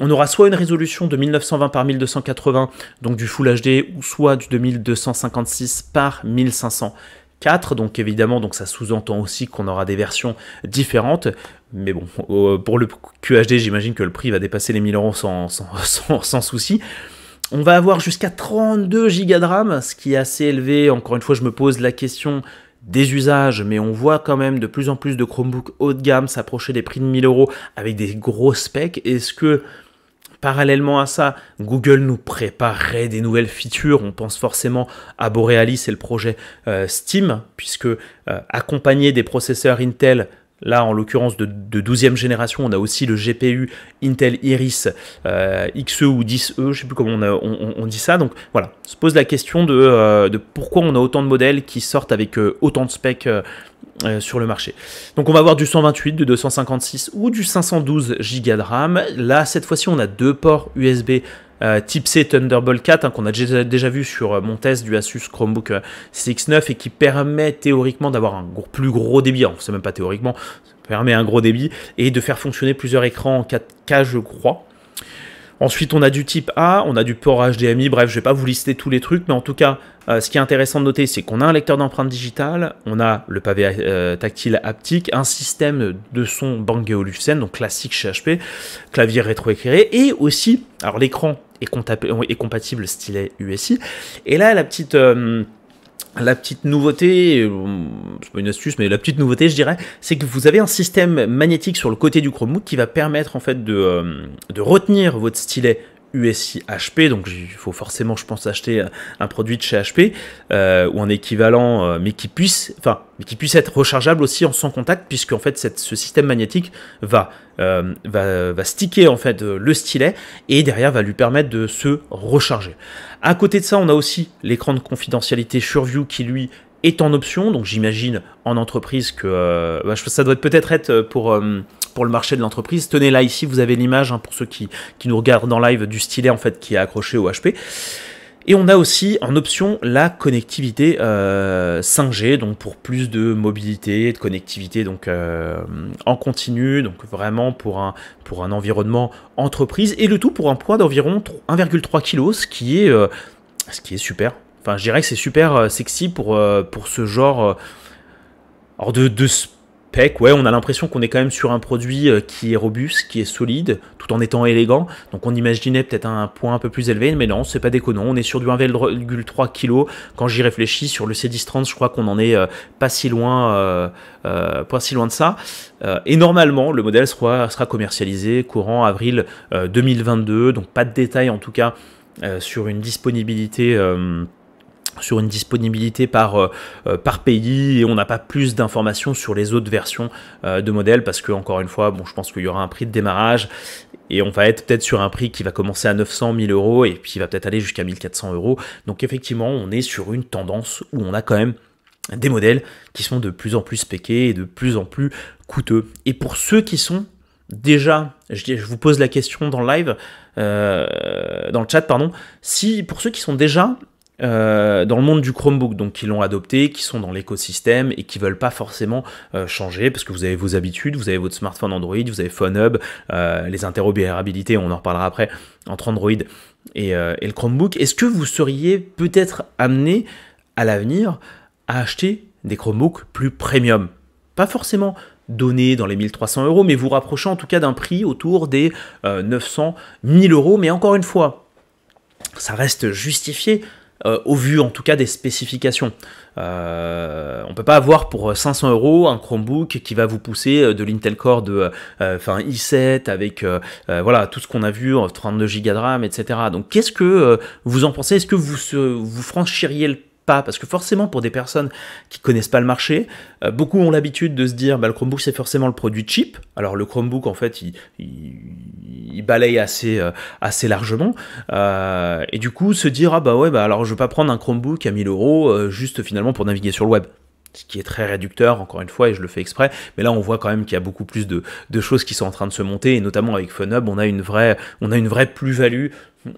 On aura soit une résolution de 1920 par 1280, donc du Full HD, ou soit du 2256 par 1504. Donc évidemment, donc ça sous-entend aussi qu'on aura des versions différentes. Mais bon, euh, pour le QHD, j'imagine que le prix va dépasser les 1000 euros sans, sans souci. On va avoir jusqu'à 32 Go de RAM, ce qui est assez élevé. Encore une fois, je me pose la question des usages, mais on voit quand même de plus en plus de Chromebooks haut de gamme s'approcher des prix de 1000 euros avec des gros specs. Est-ce que Parallèlement à ça, Google nous préparerait des nouvelles features. On pense forcément à Borealis et le projet euh, Steam, puisque euh, accompagné accompagner des processeurs Intel Là, en l'occurrence, de, 12e génération, on a aussi le GPU Intel Iris euh, XE ou 10E, je ne sais plus comment on, dit ça. Donc voilà, se pose la question de, euh, pourquoi on a autant de modèles qui sortent avec euh, autant de specs sur le marché. Donc on va avoir du 128, du 256 ou du 512 Go de RAM. Là, cette fois-ci, on a deux ports USB euh, type C Thunderbolt 4 hein, qu'on a déjà, vu sur euh, mon test du Asus Chromebook 6.9 euh, et qui permet théoriquement d'avoir un plus gros débit, on sait même pas théoriquement, ça permet un gros débit et de faire fonctionner plusieurs écrans en 4K je crois. Ensuite, on a du type A, on a du port HDMI, bref, je ne vais pas vous lister tous les trucs, mais en tout cas, euh, ce qui est intéressant de noter, c'est qu'on a un lecteur d'empreintes digitales, on a le pavé euh, tactile haptique, un système de son Bang Olufsen, donc classique chez HP, clavier rétroéclairé, et aussi, alors l'écran est, compatible stylet USI, et là, la petite... Euh, la petite nouveauté, c'est pas une astuce, mais la petite nouveauté, je dirais, c'est que vous avez un système magnétique sur le côté du Chromebook qui va permettre en fait de, euh, de retenir votre stylet USI HP, donc il faut forcément, je pense, acheter euh, un produit de chez HP euh, ou un équivalent, euh, mais qui puisse, enfin, mais qui puisse être rechargeable aussi en sans contact, puisque en fait, ce système magnétique va, va, sticker en fait le stylet et derrière va lui permettre de se recharger. À côté de ça, on a aussi l'écran de confidentialité SureView qui lui est en option, donc j'imagine en entreprise que bah, ça doit peut-être être pour pour le marché de l'entreprise. Tenez là ici, vous avez l'image hein, pour ceux qui, nous regardent en live du stylet en fait qui est accroché au HP. Et on a aussi en option la connectivité 5G, euh, donc pour plus de mobilité, de connectivité donc euh, en continu, donc vraiment pour un, pour un environnement entreprise, et le tout pour un poids d'environ 1,3 kg, ce qui est euh, ce qui est super. Enfin, je dirais que c'est super sexy pour, pour ce genre de, de PEC, ouais, on a l'impression qu'on est quand même sur un produit euh, qui est robuste, qui est solide, tout en étant élégant. Donc on imaginait peut-être un point un peu plus élevé, mais non, c'est pas déconnant. On est sur du 1,3 kg. Quand j'y réfléchis, sur le C1030, je crois qu'on en est euh, pas si loin, euh, pas si loin de ça. et normalement, le modèle sera, sera commercialisé courant avril 2022. Donc pas de détails en tout cas sur une disponibilité sur une disponibilité par, euh, euh, par pays et on n'a pas plus d'informations sur les autres versions euh, de modèles parce que encore une fois bon je pense qu'il y aura un prix de démarrage et on va être peut-être sur un prix qui va commencer à 900 1000 euros et puis qui va peut-être aller jusqu'à 1400 euros donc effectivement on est sur une tendance où on a quand même des modèles qui sont de plus en plus spéqués et de plus en plus coûteux et pour ceux qui sont déjà, je, vous pose la question dans le live, dans le chat, pardon, si pour ceux qui sont déjà euh, dans le monde du Chromebook, donc qui l'ont adopté, qui sont dans l'écosystème et qui veulent pas forcément euh, changer parce que vous avez vos habitudes, vous avez votre smartphone Android, vous avez PhoneHub, Hub euh, les interopérabilités, on en reparlera après entre Android et, et le Chromebook. Est-ce que vous seriez peut-être amené à l'avenir à acheter des Chromebooks plus premium Pas forcément donné dans les 1300 euros, mais vous rapprochant en tout cas d'un prix autour des 900 1000 euros. Mais encore une fois, ça reste justifié euh, au vu en tout cas des spécifications. Euh, on peut pas avoir pour 500 euh, euros un Chromebook qui va vous pousser de l'Intel Core de enfin i7 avec voilà tout ce qu'on a vu 32 Go de RAM etc. Donc qu'est-ce que vous en pensez Est-ce que vous franchiriez le parce que forcément pour des personnes qui connaissent pas le marché, euh, beaucoup ont l'habitude de se dire bah, le Chromebook c'est forcément le produit cheap. Alors le Chromebook en fait il, balaye assez, euh, assez largement. Euh, et du coup se dire ah bah ouais bah alors je vais pas prendre un Chromebook à 1000 euros juste finalement pour naviguer sur le web ce qui est très réducteur, encore une fois, et je le fais exprès, mais là on voit quand même qu'il y a beaucoup plus de, choses qui sont en train de se monter, et notamment avec FunHub, on a une vraie, on a une vraie plus-value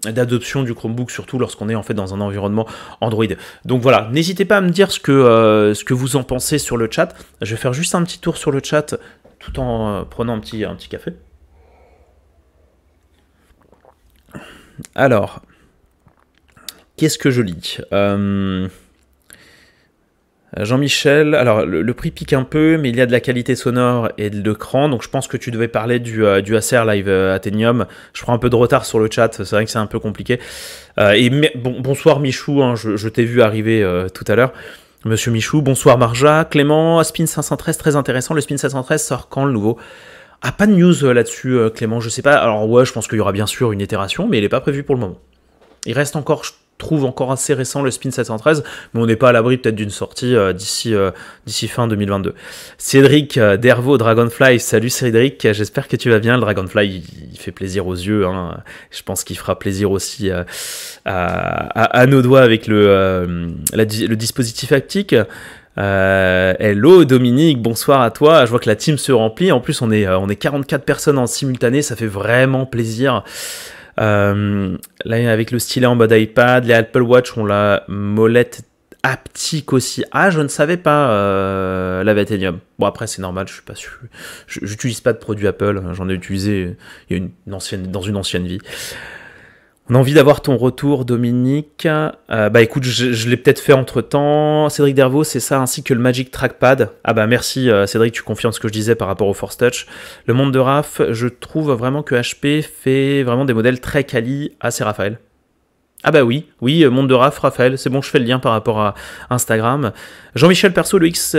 d'adoption du Chromebook, surtout lorsqu'on est en fait dans un environnement Android. Donc voilà, n'hésitez pas à me dire ce que, euh, vous en pensez sur le chat. Je vais faire juste un petit tour sur le chat tout en euh, prenant un petit, un petit café. Alors, qu'est-ce que je lis euh... Euh, Jean-Michel, alors le, prix pique un peu, mais il y a de la qualité sonore et de cran, donc je pense que tu devais parler du, euh, du Acer Live euh, Athenium. Je prends un peu de retard sur le chat, c'est vrai que c'est un peu compliqué. et bonsoir Michou, hein, je, t'ai vu arriver tout à l'heure. Monsieur Michou, bonsoir Marja, Clément, Spin 513, très intéressant, le Spin 513 sort quand le nouveau Ah, pas de news là-dessus Clément, je sais pas, alors ouais, je pense qu'il y aura bien sûr une itération, mais il n'est pas prévu pour le moment. Il reste encore, trouve encore assez récent le Spin 713, mais on n'est pas à l'abri peut-être d'une sortie euh, d'ici euh, d'ici fin 2022. Cédric euh, Dervaux, Dragonfly, salut Cédric, j'espère que tu vas bien. Le Dragonfly, il, fait plaisir aux yeux, hein. je pense qu'il fera plaisir aussi à, nos doigts avec le, le dispositif haptique. hello Dominique, bonsoir à toi. Je vois que la team se remplit. En plus, on est, on est 44 personnes en simultané. Ça fait vraiment plaisir. Euh, là, avec le stylet en mode iPad, les Apple Watch ont la molette haptique aussi. Ah, je ne savais pas euh, la Vatenium. Bon, après, c'est normal, je suis pas sûr. J'utilise pas de produits Apple, hein, j'en ai utilisé euh, une ancienne, dans une ancienne vie. On a envie d'avoir ton retour, Dominique. Euh, bah écoute, je, l'ai peut-être fait entre temps. Cédric Dervaux, c'est ça, ainsi que le Magic Trackpad. Ah bah merci, euh, Cédric, tu en ce que je disais par rapport au Force Touch. Le monde de Raph, je trouve vraiment que HP fait vraiment des modèles très quali. à ah, c'est Raphaël. Ah bah oui, oui, euh, monde de Raph, Raphaël, c'est bon, je fais le lien par rapport à Instagram. Jean-Michel Perso, le XP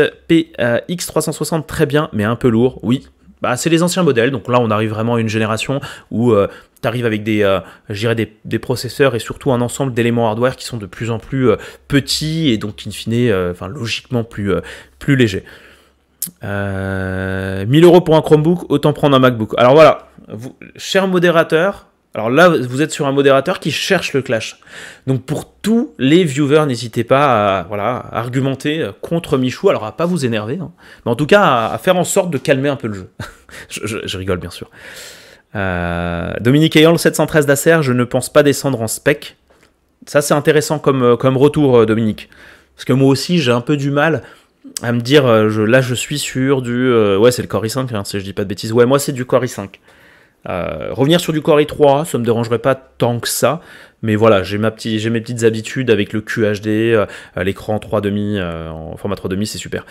X360, très bien, mais un peu lourd, oui. Bah, c'est les anciens modèles, donc là on arrive vraiment à une génération où arrive avec euh, des, des, processeurs et surtout un ensemble d'éléments hardware qui sont de plus en plus euh, petits et donc in fine, euh, enfin, logiquement plus, plus légers. 1000 euros pour un Chromebook, autant prendre un MacBook. Alors voilà, vous, cher modérateur, alors là, vous êtes sur un modérateur qui cherche le clash. Donc pour tous les viewers, n'hésitez pas à voilà, argumenter contre Michou. Alors à pas vous énerver, hein, mais en tout cas à, faire en sorte de calmer un peu le jeu. je rigole bien sûr. Euh, Dominique ayant le 713 d'Acer, je ne pense pas descendre en spec. Ça, c'est intéressant comme, euh, comme retour, euh, Dominique. Parce que moi aussi, j'ai un peu du mal à me dire, là, je suis sûr du... ouais, c'est le Core hein, i5, si je dis pas de bêtises. Ouais, moi, c'est du Core i5. revenir sur du Core i3, ça me dérangerait pas tant que ça, mais voilà, j'ai ma petit, mes petites habitudes avec le QHD, l'écran 3.5 demi en format 3.5, c'est super.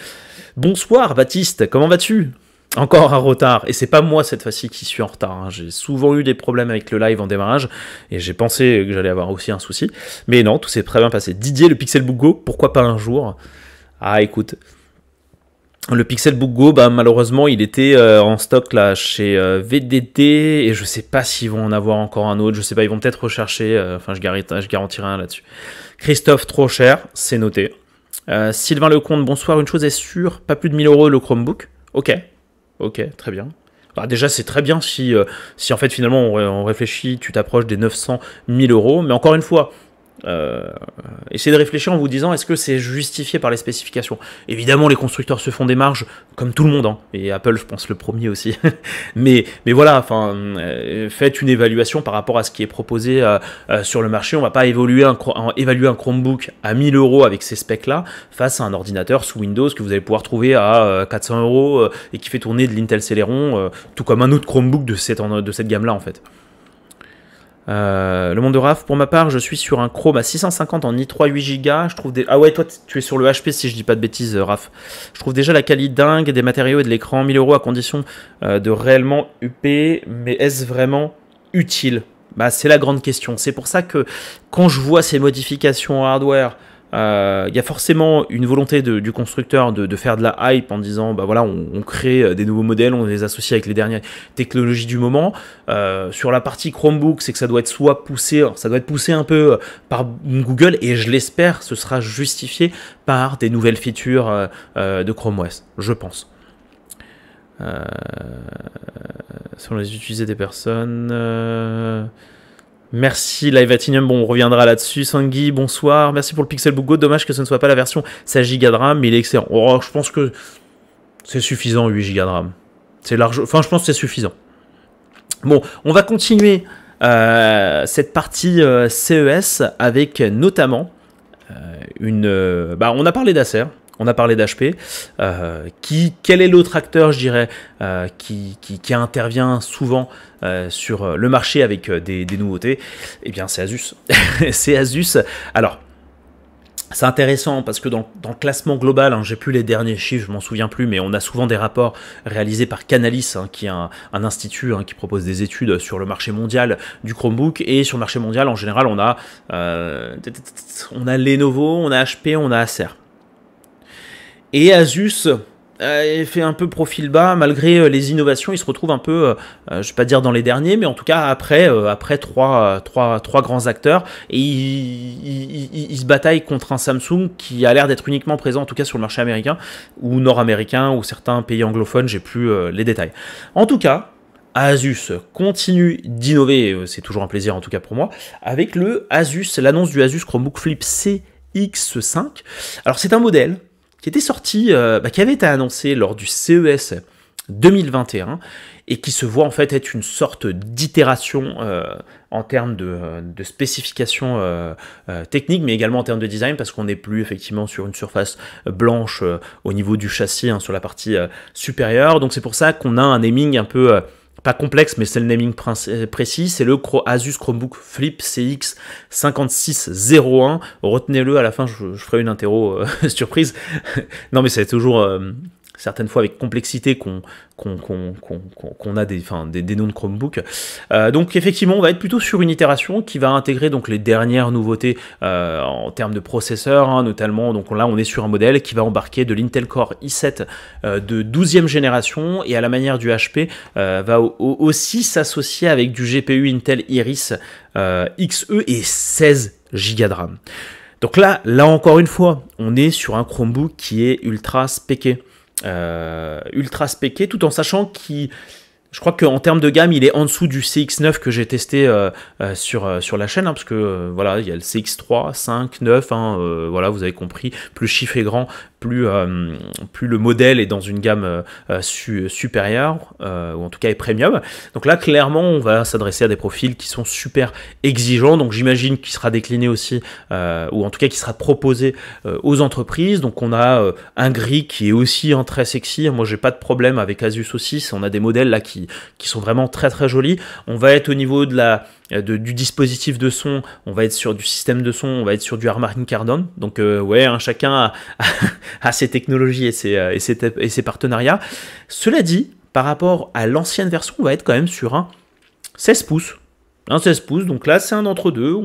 Bonsoir Baptiste, comment vas-tu encore un retard, et c'est pas moi cette fois-ci qui suis en retard. Hein. J'ai souvent eu des problèmes avec le live en démarrage, et j'ai pensé que j'allais avoir aussi un souci. Mais non, tout s'est très bien passé. Didier, le Pixelbook Go, pourquoi pas un jour Ah, écoute, le Pixelbook Go, bah, malheureusement, il était euh, en stock là chez euh, VDT et je sais pas s'ils vont en avoir encore un autre. Je sais pas, ils vont peut-être rechercher. Euh, enfin, je, garantis je garantirai un là-dessus. Christophe, trop cher, c'est noté. Sylvain Lecomte, bonsoir. Une chose est sûre, pas plus de 1000 euros le Chromebook. Ok, Ok, très bien. Bah, déjà, c'est très bien si, euh, si en fait finalement on, on réfléchit, tu t'approches des 900 000 euros. Mais encore une fois, euh, essayez de réfléchir en vous disant est-ce que c'est justifié par les spécifications Évidemment, les constructeurs se font des marges comme tout le monde, hein. et Apple, je pense, le premier aussi. mais, voilà, enfin, euh, faites une évaluation par rapport à ce qui est proposé euh, sur le marché. On va pas évaluer un Chromebook à 1000 euros avec ces specs-là face à un ordinateur sous Windows que vous allez pouvoir trouver à 400 euros et qui fait tourner de l'Intel Celeron, tout comme un autre Chromebook de cette gamme-là en fait. Euh, le monde de RAF, pour ma part, je suis sur un Chrome à 650 en i3 8Go. Je trouve des... Ah ouais, toi, tu es sur le HP si je dis pas de bêtises, euh, Raph RAF. Je trouve déjà la qualité dingue des matériaux et de l'écran. 1000 euros à condition euh, de réellement UP, mais est-ce vraiment utile bah, C'est la grande question. C'est pour ça que quand je vois ces modifications hardware, euh, il y a forcément une volonté du constructeur de, faire de la hype en disant bah voilà on, crée euh, des nouveaux modèles, on les associe avec les dernières technologies du moment. Euh, sur la partie Chromebook, c'est que ça doit être soit poussé, ça doit être poussé un peu par Google et je l'espère, ce sera justifié par des nouvelles features de Chrome OS, je pense. on les utiliser des personnes. Merci Live Atinium, bon on reviendra là-dessus. Sangui, bonsoir, merci pour le Pixel Book Go, dommage que ce ne soit pas la version 16 Go de RAM, mais il est excellent. Oh, je pense que c'est suffisant 8 Go de RAM. C'est large, enfin je pense que c'est suffisant. Bon, on va continuer euh, cette partie euh, CES avec notamment euh, une... bah on a parlé d'Acer, on a parlé d'HP. Euh, qui, quel est l'autre acteur, je dirais, euh, qui, intervient souvent euh, sur le marché avec des, nouveautés Eh bien, c'est Asus. c'est Asus. Alors, c'est intéressant parce que dans, le classement global, hein, j'ai plus les derniers chiffres, je m'en souviens plus, mais on a souvent des rapports réalisés par Canalis, hein, qui est un, institut hein, qui propose des études sur le marché mondial du Chromebook. Et sur le marché mondial, en général, on a, on a Lenovo, on a HP, on a Acer. Et Asus euh, fait un peu profil bas malgré euh, les innovations. Il se retrouve un peu, euh, je ne vais pas dire dans les derniers, mais en tout cas après, après trois, trois, trois grands acteurs. Et il, se bataille contre un Samsung qui a l'air d'être uniquement présent, en tout cas sur le marché américain ou nord-américain ou certains pays anglophones. J'ai plus les détails. En tout cas, Asus continue d'innover, c'est toujours un plaisir en tout cas pour moi, avec le Asus, l'annonce du Asus Chromebook Flip CX5. Alors c'est un modèle qui était sorti, euh, bah, qui avait été annoncé lors du CES 2021 et qui se voit en fait être une sorte d'itération euh, en termes de, de spécifications euh, techniques, mais également en termes de design, parce qu'on n'est plus effectivement sur une surface blanche au niveau du châssis, hein, sur la partie supérieure. Donc c'est pour ça qu'on a un aiming un peu pas complexe, mais c'est le naming euh, précis, c'est le Asus Chromebook Flip CX 5601. Retenez-le, à la fin, je, ferai une interro euh, surprise. non, mais c'est toujours, euh, certaines fois avec complexité qu'on a des, des, noms de Chromebook. Euh, donc effectivement, on va être plutôt sur une itération qui va intégrer donc les dernières nouveautés euh, en termes de processeurs, hein, notamment. Donc là, on est sur un modèle qui va embarquer de l'Intel Core i7 euh, de 12e génération et à la manière du HP, va aussi s'associer avec du GPU Intel Iris XE et 16 Go de RAM. Donc là, là encore une fois, on est sur un Chromebook qui est ultra spéqué. Euh, ultra spéqué, tout en sachant qu'il je crois en termes de gamme, il est en dessous du CX9 que j'ai testé euh, euh, sur, sur la chaîne, hein, parce que voilà, il y a le CX3, 5, 9, voilà, vous avez compris, plus chiffre grand, euh, plus, le modèle est dans une gamme euh, supérieure, euh, ou en tout cas est premium. Donc là, clairement, on va s'adresser à des profils qui sont super exigeants. Donc j'imagine qu'il sera décliné aussi, ou en tout cas qui sera proposé aux entreprises. Donc on a un gris qui est aussi un très sexy. Moi, j'ai pas de problème avec Asus aussi. On a des modèles là qui, qui sont vraiment très très jolis. On va être au niveau de la euh, de, du dispositif de son, on va être sur du système de son, on va être sur du Harman Kardon. Donc euh, ouais, hein, chacun a, ses technologies et ses, euh, et, ses, et ses partenariats. Cela dit, par rapport à l'ancienne version, on va être quand même sur un 16 pouces. Un 16 pouces, donc là c'est un d'entre-deux.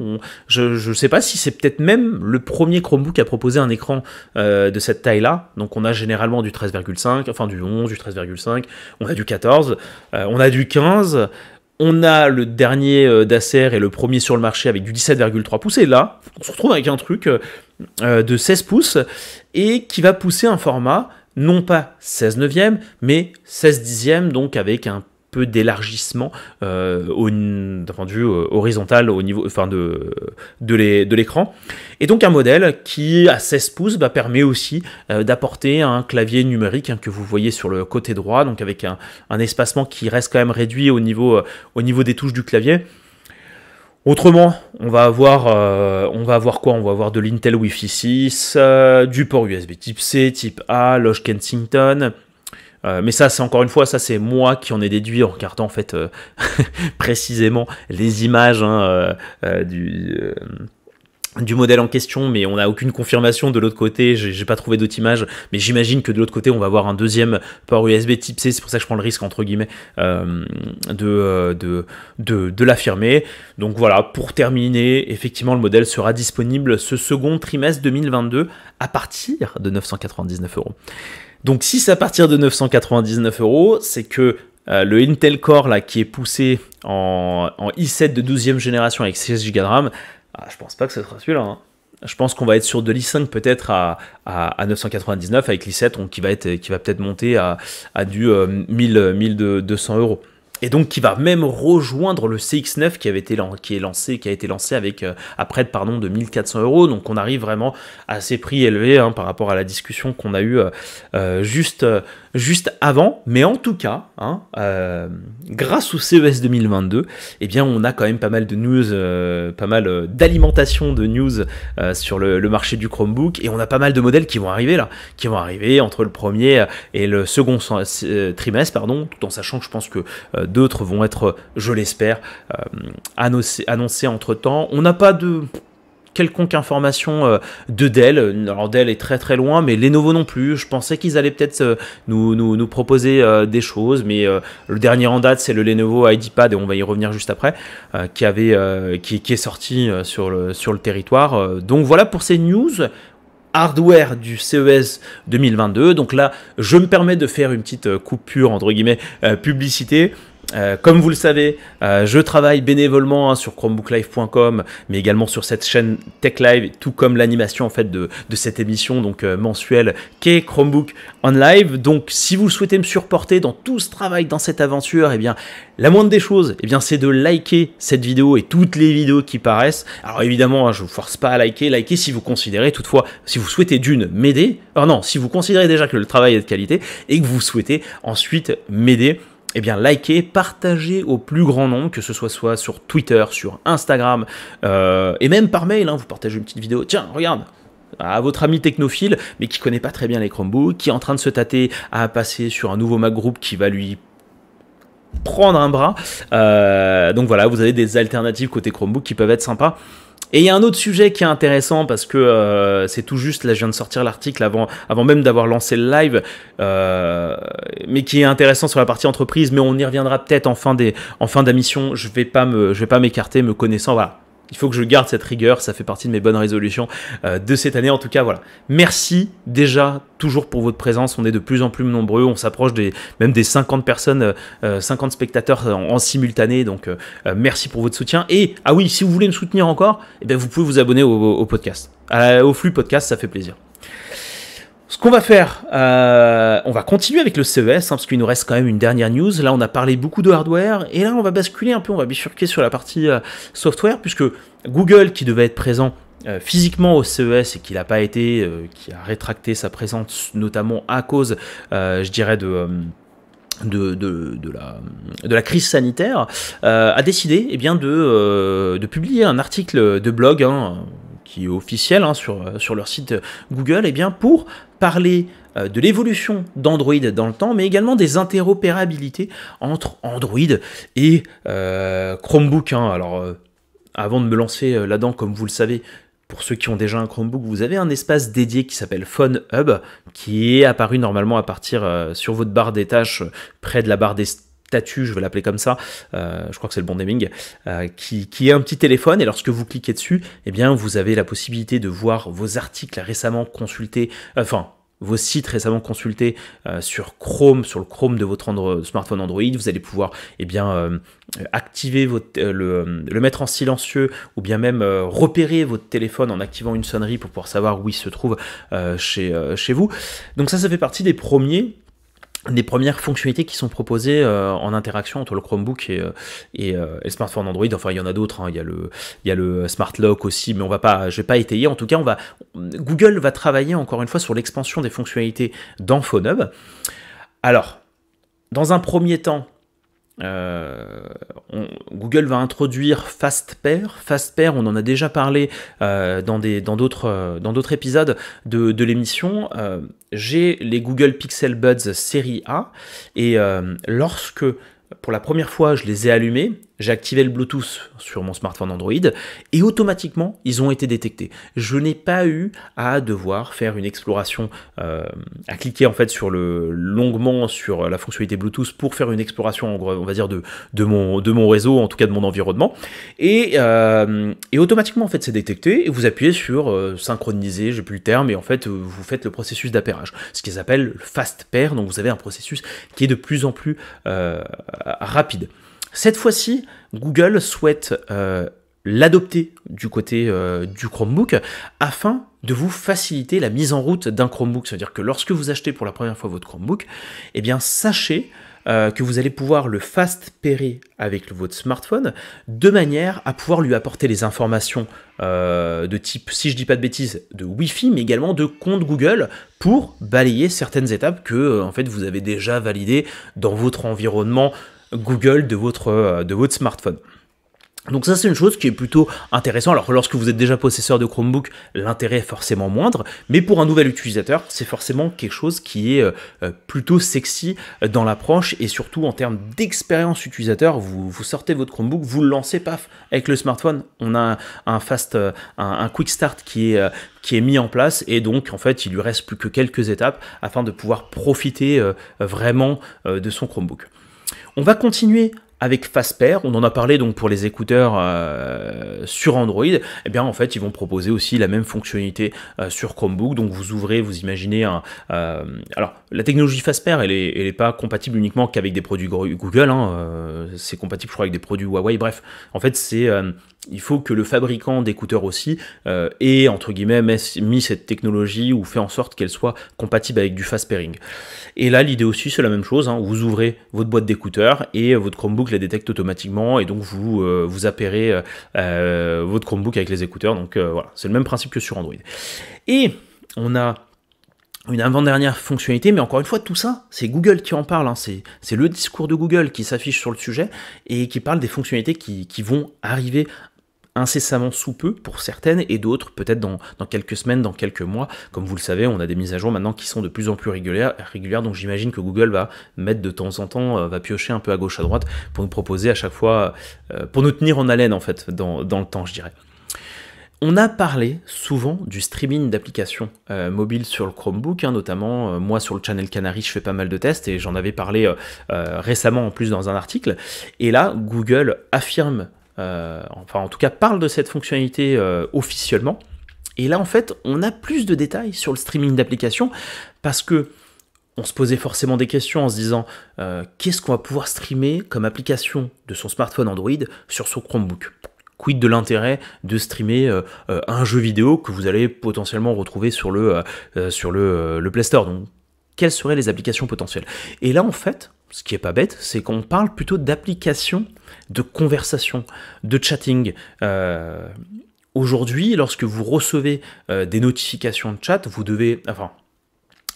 Je ne sais pas si c'est peut-être même le premier Chromebook à proposer un écran euh, de cette taille-là. Donc on a généralement du 13,5, enfin du 11, du 13,5, on a du 14, on a du 15. On a le dernier euh, d'Acer et le premier sur le marché avec du 17,3 pouces. Et là, on se retrouve avec un truc euh, euh, de 16 pouces et qui va pousser un format non pas 16 neuvième, mais 16 dixième, donc avec un d'élargissement euh, au rendu euh, horizontal au niveau enfin de, de l'écran. Et donc un modèle qui à 16 pouces bah, permet aussi euh, d'apporter un clavier numérique hein, que vous voyez sur le côté droit, donc avec un, un espacement qui reste quand même réduit au niveau, au niveau des touches du clavier. Autrement, on va avoir, on va avoir quoi On va avoir de l'Intel wifi fi 6, du port USB Type C, Type A, loge Kensington, euh, mais ça, c'est encore une fois, ça c'est moi qui en ai déduit en regardant en fait euh, précisément les images hein, euh, du modèle en question, mais on n'a aucune confirmation de l'autre côté, j'ai pas trouvé d'autres images, mais j'imagine que de l'autre côté on va avoir un deuxième port USB type C, c'est pour ça que je prends le risque entre guillemets de, de, de, de l'affirmer. Donc voilà, pour terminer, effectivement le modèle sera disponible ce second trimestre 2022 à partir de 999 euros. Donc si c'est à partir de 999 euros, c'est que euh, le Intel Core là, qui est poussé en, i7 de 12e génération avec 16 Go de RAM, ah, je pense pas que ce sera celui-là. Hein. Je pense qu'on va être sur de l'i5 peut-être à, à, 999 avec l'i7 qui va, peut-être monter à, du 1200€. 1000, 1200 euros et donc qui va même rejoindre le CX9 qui avait qui est lancé qui a été lancé avec à euh, près de pardon de 1400 euros donc on arrive vraiment à ces prix élevés hein, par rapport à la discussion qu'on a eue euh, euh, juste juste avant. Mais en tout cas, hein, euh, grâce au CES 2022, eh bien, on a quand même pas mal de news, euh, pas mal euh, d'alimentation de news sur le, marché du Chromebook. Et on a pas mal de modèles qui vont arriver là, qui vont arriver entre le premier et le second trimestre, pardon, tout en sachant que je pense que d'autres vont être, je l'espère, annoncés entre temps. On n'a pas de quelconque information euh, de Dell. Alors Dell est très très loin, mais Lenovo non plus. Je pensais qu'ils allaient peut-être euh, nous, nous, proposer euh, des choses, mais le dernier en date, c'est le Lenovo IDPad, et on va y revenir juste après, qui, avait, qui, qui, est sorti sur, le, sur le territoire. Donc voilà pour ces news hardware du CES 2022. Donc là, je me permets de faire une petite coupure, entre guillemets, publicité. Euh, comme vous le savez, euh, je travaille bénévolement hein, sur chromebooklive.com, mais également sur cette chaîne Tech Live, tout comme l'animation en fait de, cette émission donc euh, mensuelle qu'est Chromebook on live. Donc, si vous souhaitez me supporter dans tout ce travail, dans cette aventure, eh bien, la moindre des choses, eh bien, c'est de liker cette vidéo et toutes les vidéos qui paraissent. Alors évidemment, hein, je vous force pas à liker, liker si vous considérez toutefois, si vous souhaitez d'une m'aider. or non, si vous considérez déjà que le travail est de qualité et que vous souhaitez ensuite m'aider eh bien, likez, partagez au plus grand nombre, que ce soit, soit sur Twitter, sur Instagram, euh, et même par mail, hein, vous partagez une petite vidéo, tiens, regarde, à votre ami technophile, mais qui connaît pas très bien les Chromebooks, qui est en train de se tâter à passer sur un nouveau Mac Group qui va lui prendre un bras. Euh, donc voilà, vous avez des alternatives côté Chromebook qui peuvent être sympas. Et il y a un autre sujet qui est intéressant parce que euh, c'est tout juste, là je viens de sortir l'article avant, avant même d'avoir lancé le live, euh, mais qui est intéressant sur la partie entreprise, mais on y reviendra peut-être en fin d'émission, en fin je ne vais pas m'écarter, me, connaissant, voilà il faut que je garde cette rigueur, ça fait partie de mes bonnes résolutions euh, de cette année en tout cas. Voilà. Merci déjà toujours pour votre présence, on est de plus en plus nombreux, on s'approche des même des 50 personnes, 50 euh, euh, spectateurs en, simultané. Donc merci pour votre soutien et ah oui, si vous voulez me soutenir encore, eh vous pouvez vous abonner au podcast, au flux podcast, ça fait plaisir. Ce qu'on va faire, euh, on va continuer avec le CES, hein, parce qu'il nous reste quand même une dernière news. Là, on a parlé beaucoup de hardware, et là, on va basculer un peu, on va bifurquer sur la partie euh, software, puisque Google, qui devait être présent euh, physiquement au CES et qui n'a pas été, qui a rétracté sa présence, notamment à cause, je dirais, de... De, la, de la crise sanitaire, a décidé eh bien, de, publier un article de blog, hein, officiel hein, sur, euh, sur leur site Google, et eh bien pour parler euh, de l'évolution d'Android dans le temps, mais également des interopérabilités entre Android et euh, Chromebook. Hein. Alors, avant de me lancer là-dedans, comme vous le savez, pour ceux qui ont déjà un Chromebook, vous avez un espace dédié qui s'appelle Phone Hub, qui est apparu normalement à partir sur votre barre des tâches, près de la barre des statue, je vais l'appeler comme ça, euh, je crois que c'est le bon naming, euh, qui, est un petit téléphone et lorsque vous cliquez dessus, eh bien vous avez la possibilité de voir vos articles récemment consultés, euh, enfin vos sites récemment consultés sur Chrome, sur le Chrome de votre smartphone Android. Vous allez pouvoir eh bien, activer votre, le, le, mettre en silencieux ou bien même repérer votre téléphone en activant une sonnerie pour pouvoir savoir où il se trouve chez, chez vous. Donc ça, ça fait partie des premiers des premières fonctionnalités qui sont proposées euh, en interaction entre le Chromebook et, euh, et, euh, smartphone Android. Enfin, il y en a d'autres. Hein. Il, y a le, le Smart Lock aussi, mais on va pas, je vais pas étayer. En tout cas, on va, Google va travailler encore une fois sur l'expansion des fonctionnalités dans PhoneHub. Alors, dans un premier temps, euh, Google va introduire FastPair. FastPair, on en a déjà parlé euh, dans, d'autres, euh, dans épisodes de, de l'émission. j'ai les Google Pixel Buds série A et lorsque pour la première fois je les ai allumés, j'ai activé le Bluetooth sur mon smartphone Android et automatiquement ils ont été détectés. Je n'ai pas eu à devoir faire une exploration, euh, à cliquer en fait sur le longuement sur la fonctionnalité Bluetooth pour faire une exploration on va dire de, de, mon, de mon réseau, en tout cas de mon environnement. Et, euh, et automatiquement en fait c'est détecté et vous appuyez sur euh, synchroniser, j'ai plus le terme, et en fait vous faites le processus d'appairage, ce qu'ils appellent le fast pair, donc vous avez un processus qui est de plus en plus rapide. Cette fois-ci, Google souhaite euh, l'adopter du côté euh, du Chromebook afin de vous faciliter la mise en route d'un Chromebook. C'est-à-dire que lorsque vous achetez pour la première fois votre Chromebook, eh bien sachez euh, que vous allez pouvoir le fast pairer avec votre smartphone de manière à pouvoir lui apporter les informations de type, si je dis pas de bêtises, de Wi-Fi, mais également de compte Google pour balayer certaines étapes que en fait vous avez déjà validées dans votre environnement Google de votre, euh, de votre smartphone. Donc ça c'est une chose qui est plutôt intéressant Alors lorsque vous êtes déjà possesseur de Chromebook, l'intérêt est forcément moindre, mais pour un nouvel utilisateur, c'est forcément quelque chose qui est euh, euh, plutôt sexy dans l'approche et surtout en termes d'expérience utilisateur. Vous, vous, sortez votre Chromebook, vous le lancez, paf, avec le smartphone, on a un fast, un, un quick start qui est qui est mis en place et donc en fait il lui reste plus que quelques étapes afin de pouvoir profiter vraiment de son Chromebook. On va continuer avec Fastpair, on en a parlé donc pour les écouteurs euh, sur Android, eh bien en fait ils vont proposer aussi la même fonctionnalité euh, sur Chromebook. Donc vous ouvrez, vous imaginez un. Euh, alors la technologie Fastpair, elle n'est pas compatible uniquement qu'avec des produits Google, hein, euh, c'est compatible je crois avec des produits Huawei, bref. En fait, c'est euh, il faut que le fabricant d'écouteurs aussi euh, ait, entre guillemets, mis cette technologie ou fait en sorte qu'elle soit compatible avec du fast pairing. Et là, l'idée aussi, c'est la même chose. Hein. Vous ouvrez votre boîte d'écouteurs et votre Chromebook la détecte automatiquement et donc vous, vous appairez votre Chromebook avec les écouteurs. Donc voilà, c'est le même principe que sur Android. Et on a une avant-dernière fonctionnalité, mais encore une fois, tout ça, c'est Google qui en parle, hein. c'est le discours de Google qui s'affiche sur le sujet et qui parle des fonctionnalités qui, vont arriver incessamment sous peu pour certaines et d'autres peut-être dans, quelques semaines, dans quelques mois. Comme vous le savez, on a des mises à jour maintenant qui sont de plus en plus régulières, donc j'imagine que Google va mettre de temps en temps, euh, va piocher un peu à gauche à droite pour nous proposer à chaque fois, euh, pour nous tenir en haleine en fait dans, dans le temps je dirais. On a parlé souvent du streaming d'applications euh, mobiles sur le Chromebook, hein, notamment euh, moi sur le Channel Canary, je fais pas mal de tests et j'en avais parlé euh, récemment en plus dans un article. Et là, Google affirme, enfin en tout cas parle de cette fonctionnalité officiellement. Et là, en fait, on a plus de détails sur le streaming d'applications parce que on se posait forcément des questions en se disant qu'est-ce qu'on va pouvoir streamer comme application de son smartphone Android sur son Chromebook Quid de l'intérêt de streamer euh, euh, un jeu vidéo que vous allez potentiellement retrouver sur le, euh, sur le, Play Store Donc, quelles seraient les applications potentielles Et là, en fait, ce qui est pas bête, c'est qu'on parle plutôt d'applications de conversation, de chatting. Aujourd'hui, lorsque vous recevez des notifications de chat, vous devez, enfin,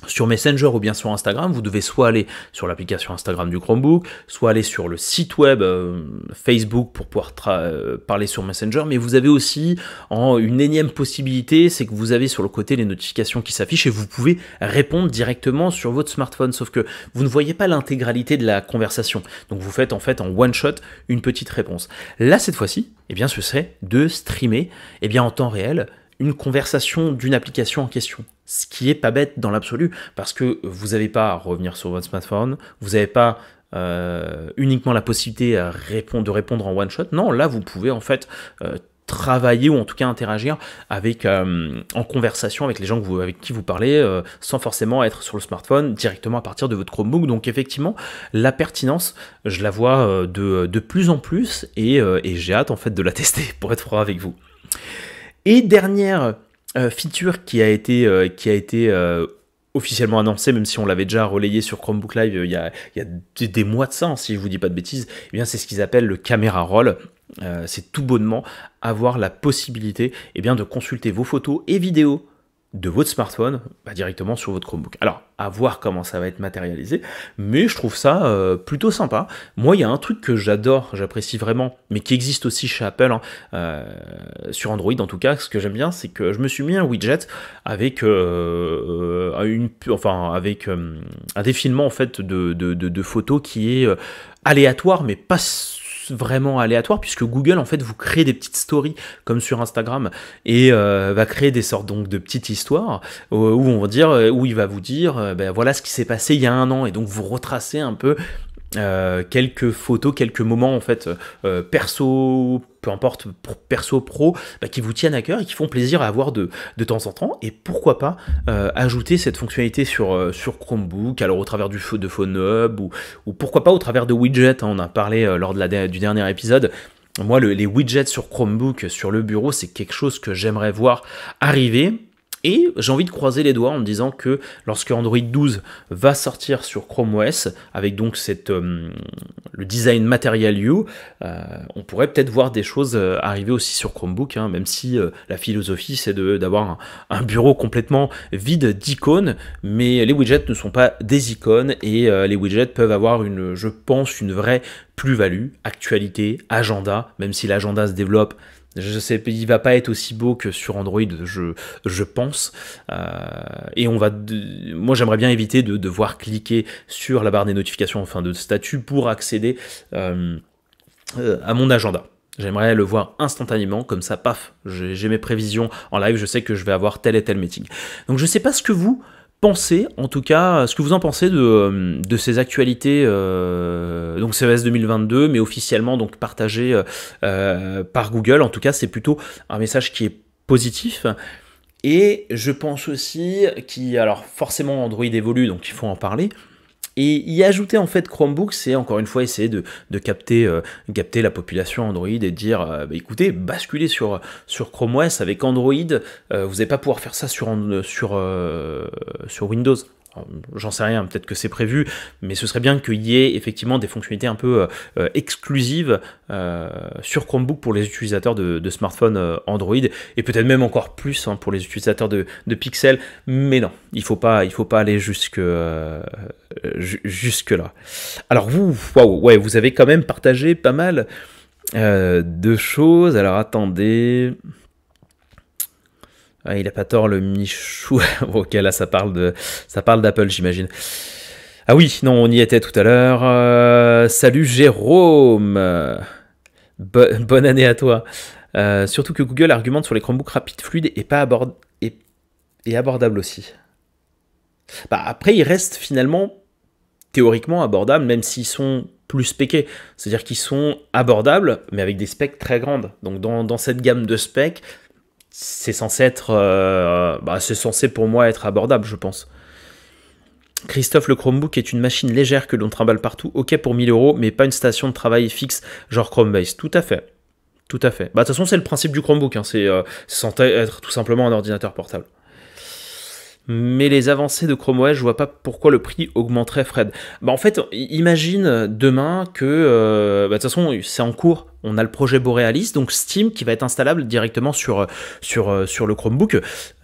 sur Messenger ou bien sur Instagram, vous devez soit aller sur l'application Instagram du Chromebook, soit aller sur le site web euh, Facebook pour pouvoir euh, parler sur Messenger, mais vous avez aussi une énième possibilité, c'est que vous avez sur le côté les notifications qui s'affichent et vous pouvez répondre directement sur votre smartphone, sauf que vous ne voyez pas l'intégralité de la conversation. Donc vous faites en fait en one shot une petite réponse. Là cette fois-ci, eh bien ce serait de streamer eh bien en temps réel une conversation d'une application en question. Ce qui est pas bête dans l'absolu, parce que vous n'avez pas à revenir sur votre smartphone, vous n'avez pas euh, uniquement la possibilité de répondre en one shot. Non, là vous pouvez en fait euh, travailler ou en tout cas interagir avec euh, en conversation avec les gens avec qui vous parlez sans forcément être sur le smartphone directement à partir de votre Chromebook donc effectivement la pertinence je la vois de, de, plus en plus et, j'ai hâte en fait de la tester pour être froid avec vous et dernière euh, feature qui a été, euh, qui a été euh, officiellement annoncé, même si on l'avait déjà relayé sur Chromebook Live il y a, des, mois de ça, hein, si je vous dis pas de bêtises, eh bien c'est ce qu'ils appellent le caméra roll. c'est tout bonnement avoir la possibilité eh bien, de consulter vos photos et vidéos de votre smartphone bah, directement sur votre Chromebook. Alors, à voir comment ça va être matérialisé, mais je trouve ça euh, plutôt sympa. Moi, il y a un truc que j'adore, j'apprécie vraiment, mais qui existe aussi chez Apple, hein, euh, sur Android en tout cas, ce que j'aime bien, c'est que je me suis mis un widget avec, euh, avec un défilement en fait de, de photos qui est aléatoire, mais pas vraiment aléatoire puisque Google en fait vous crée des petites stories comme sur Instagram et euh, va créer des sortes donc de petites histoires euh, où, on va dire euh, où il va vous dire ben voilà ce qui s'est passé il y a un an et donc vous retracez un peu euh, quelques photos, quelques moments en fait euh, perso, peu importe perso pro, bah, qui vous tiennent à cœur et qui font plaisir à avoir de, temps en temps. Et pourquoi pas euh, ajouter cette fonctionnalité sur, sur Chromebook, alors au travers du de Phone Hub ou, pourquoi pas au travers de widgets. Hein. on a parlé lors de la, du dernier épisode. Moi, les widgets sur Chromebook, sur le bureau, c'est quelque chose que j'aimerais voir arriver et j'ai envie de croiser les doigts en me disant que lorsque Android 12 va sortir sur Chrome OS, avec donc cette, euh, le design Material U, euh, on pourrait peut-être voir des choses euh, arriver aussi sur Chromebook, hein, même si la philosophie c'est d'avoir un, un, bureau complètement vide d'icônes, mais les widgets ne sont pas des icônes et les widgets peuvent avoir une, je pense, une vraie plus-value, actualité, agenda, même si l'agenda se développe je sais, il va pas être aussi beau que sur Android, je, je pense. Euh, et on va, moi j'aimerais bien éviter de devoir cliquer sur la barre des notifications en de statut pour accéder euh, euh, à mon agenda. J'aimerais le voir instantanément, comme ça, paf, j'ai mes prévisions en live, je sais que je vais avoir tel et tel meeting. Donc je ne sais pas ce que vous, pensez, en tout cas, ce que vous en pensez de, euh, ces actualités, euh, donc CES 2022, mais officiellement donc partagées euh, par Google. En tout cas, c'est plutôt un message qui est positif. Et je pense aussi qui, alors forcément Android évolue, donc il faut en parler, et y ajouter en fait Chromebook, c'est encore une fois essayer de, capter, euh, capter la population Android et dire euh, bah, écoutez, basculer sur, sur Chrome OS avec Android, euh, vous n'allez pas pouvoir faire ça sur, sur, sur Windows j'en sais rien, peut-être que c'est prévu, mais ce serait bien qu'il y ait effectivement des fonctionnalités un peu euh, euh, exclusives euh, sur Chromebook pour les utilisateurs de, smartphones Android, et peut-être même encore plus hein, pour les utilisateurs de, Pixel, mais non, il faut faut pas aller jusque, jusque là. Alors vous, ouais, vous avez quand même partagé pas mal de choses, alors attendez... Ah, il a pas tort, le Michou. ok, là, ça parle de, ça parle d'Apple, j'imagine. Ah oui, non, on y était tout à l'heure. Euh, salut Jérôme. bonne année à toi. Euh, surtout que Google argumente sur les Chromebooks rapides, fluides et pas abord et, et abordables aussi. Bah, après, ils restent finalement théoriquement abordables, même s'ils sont plus spéqués. C'est-à-dire qu'ils sont abordables, mais avec des specs très grandes. Donc dans, dans cette gamme de specs, c'est censé être. Euh, bah, c'est censé pour moi être abordable, je pense. Christophe, le Chromebook est une machine légère que l'on trimballe partout, ok pour 1000 euros, mais pas une station de travail fixe, genre Chromebase. Tout à fait. Tout à fait. Bah, de toute façon, c'est le principe du Chromebook, hein. c'est euh, sans être tout simplement un ordinateur portable. Mais les avancées de Chrome OS, je vois pas pourquoi le prix augmenterait, Fred. Bah, en fait, imagine demain que. Euh, bah, de toute façon, c'est en cours on a le projet Borealis, donc Steam qui va être installable directement sur, sur, euh, sur le Chromebook,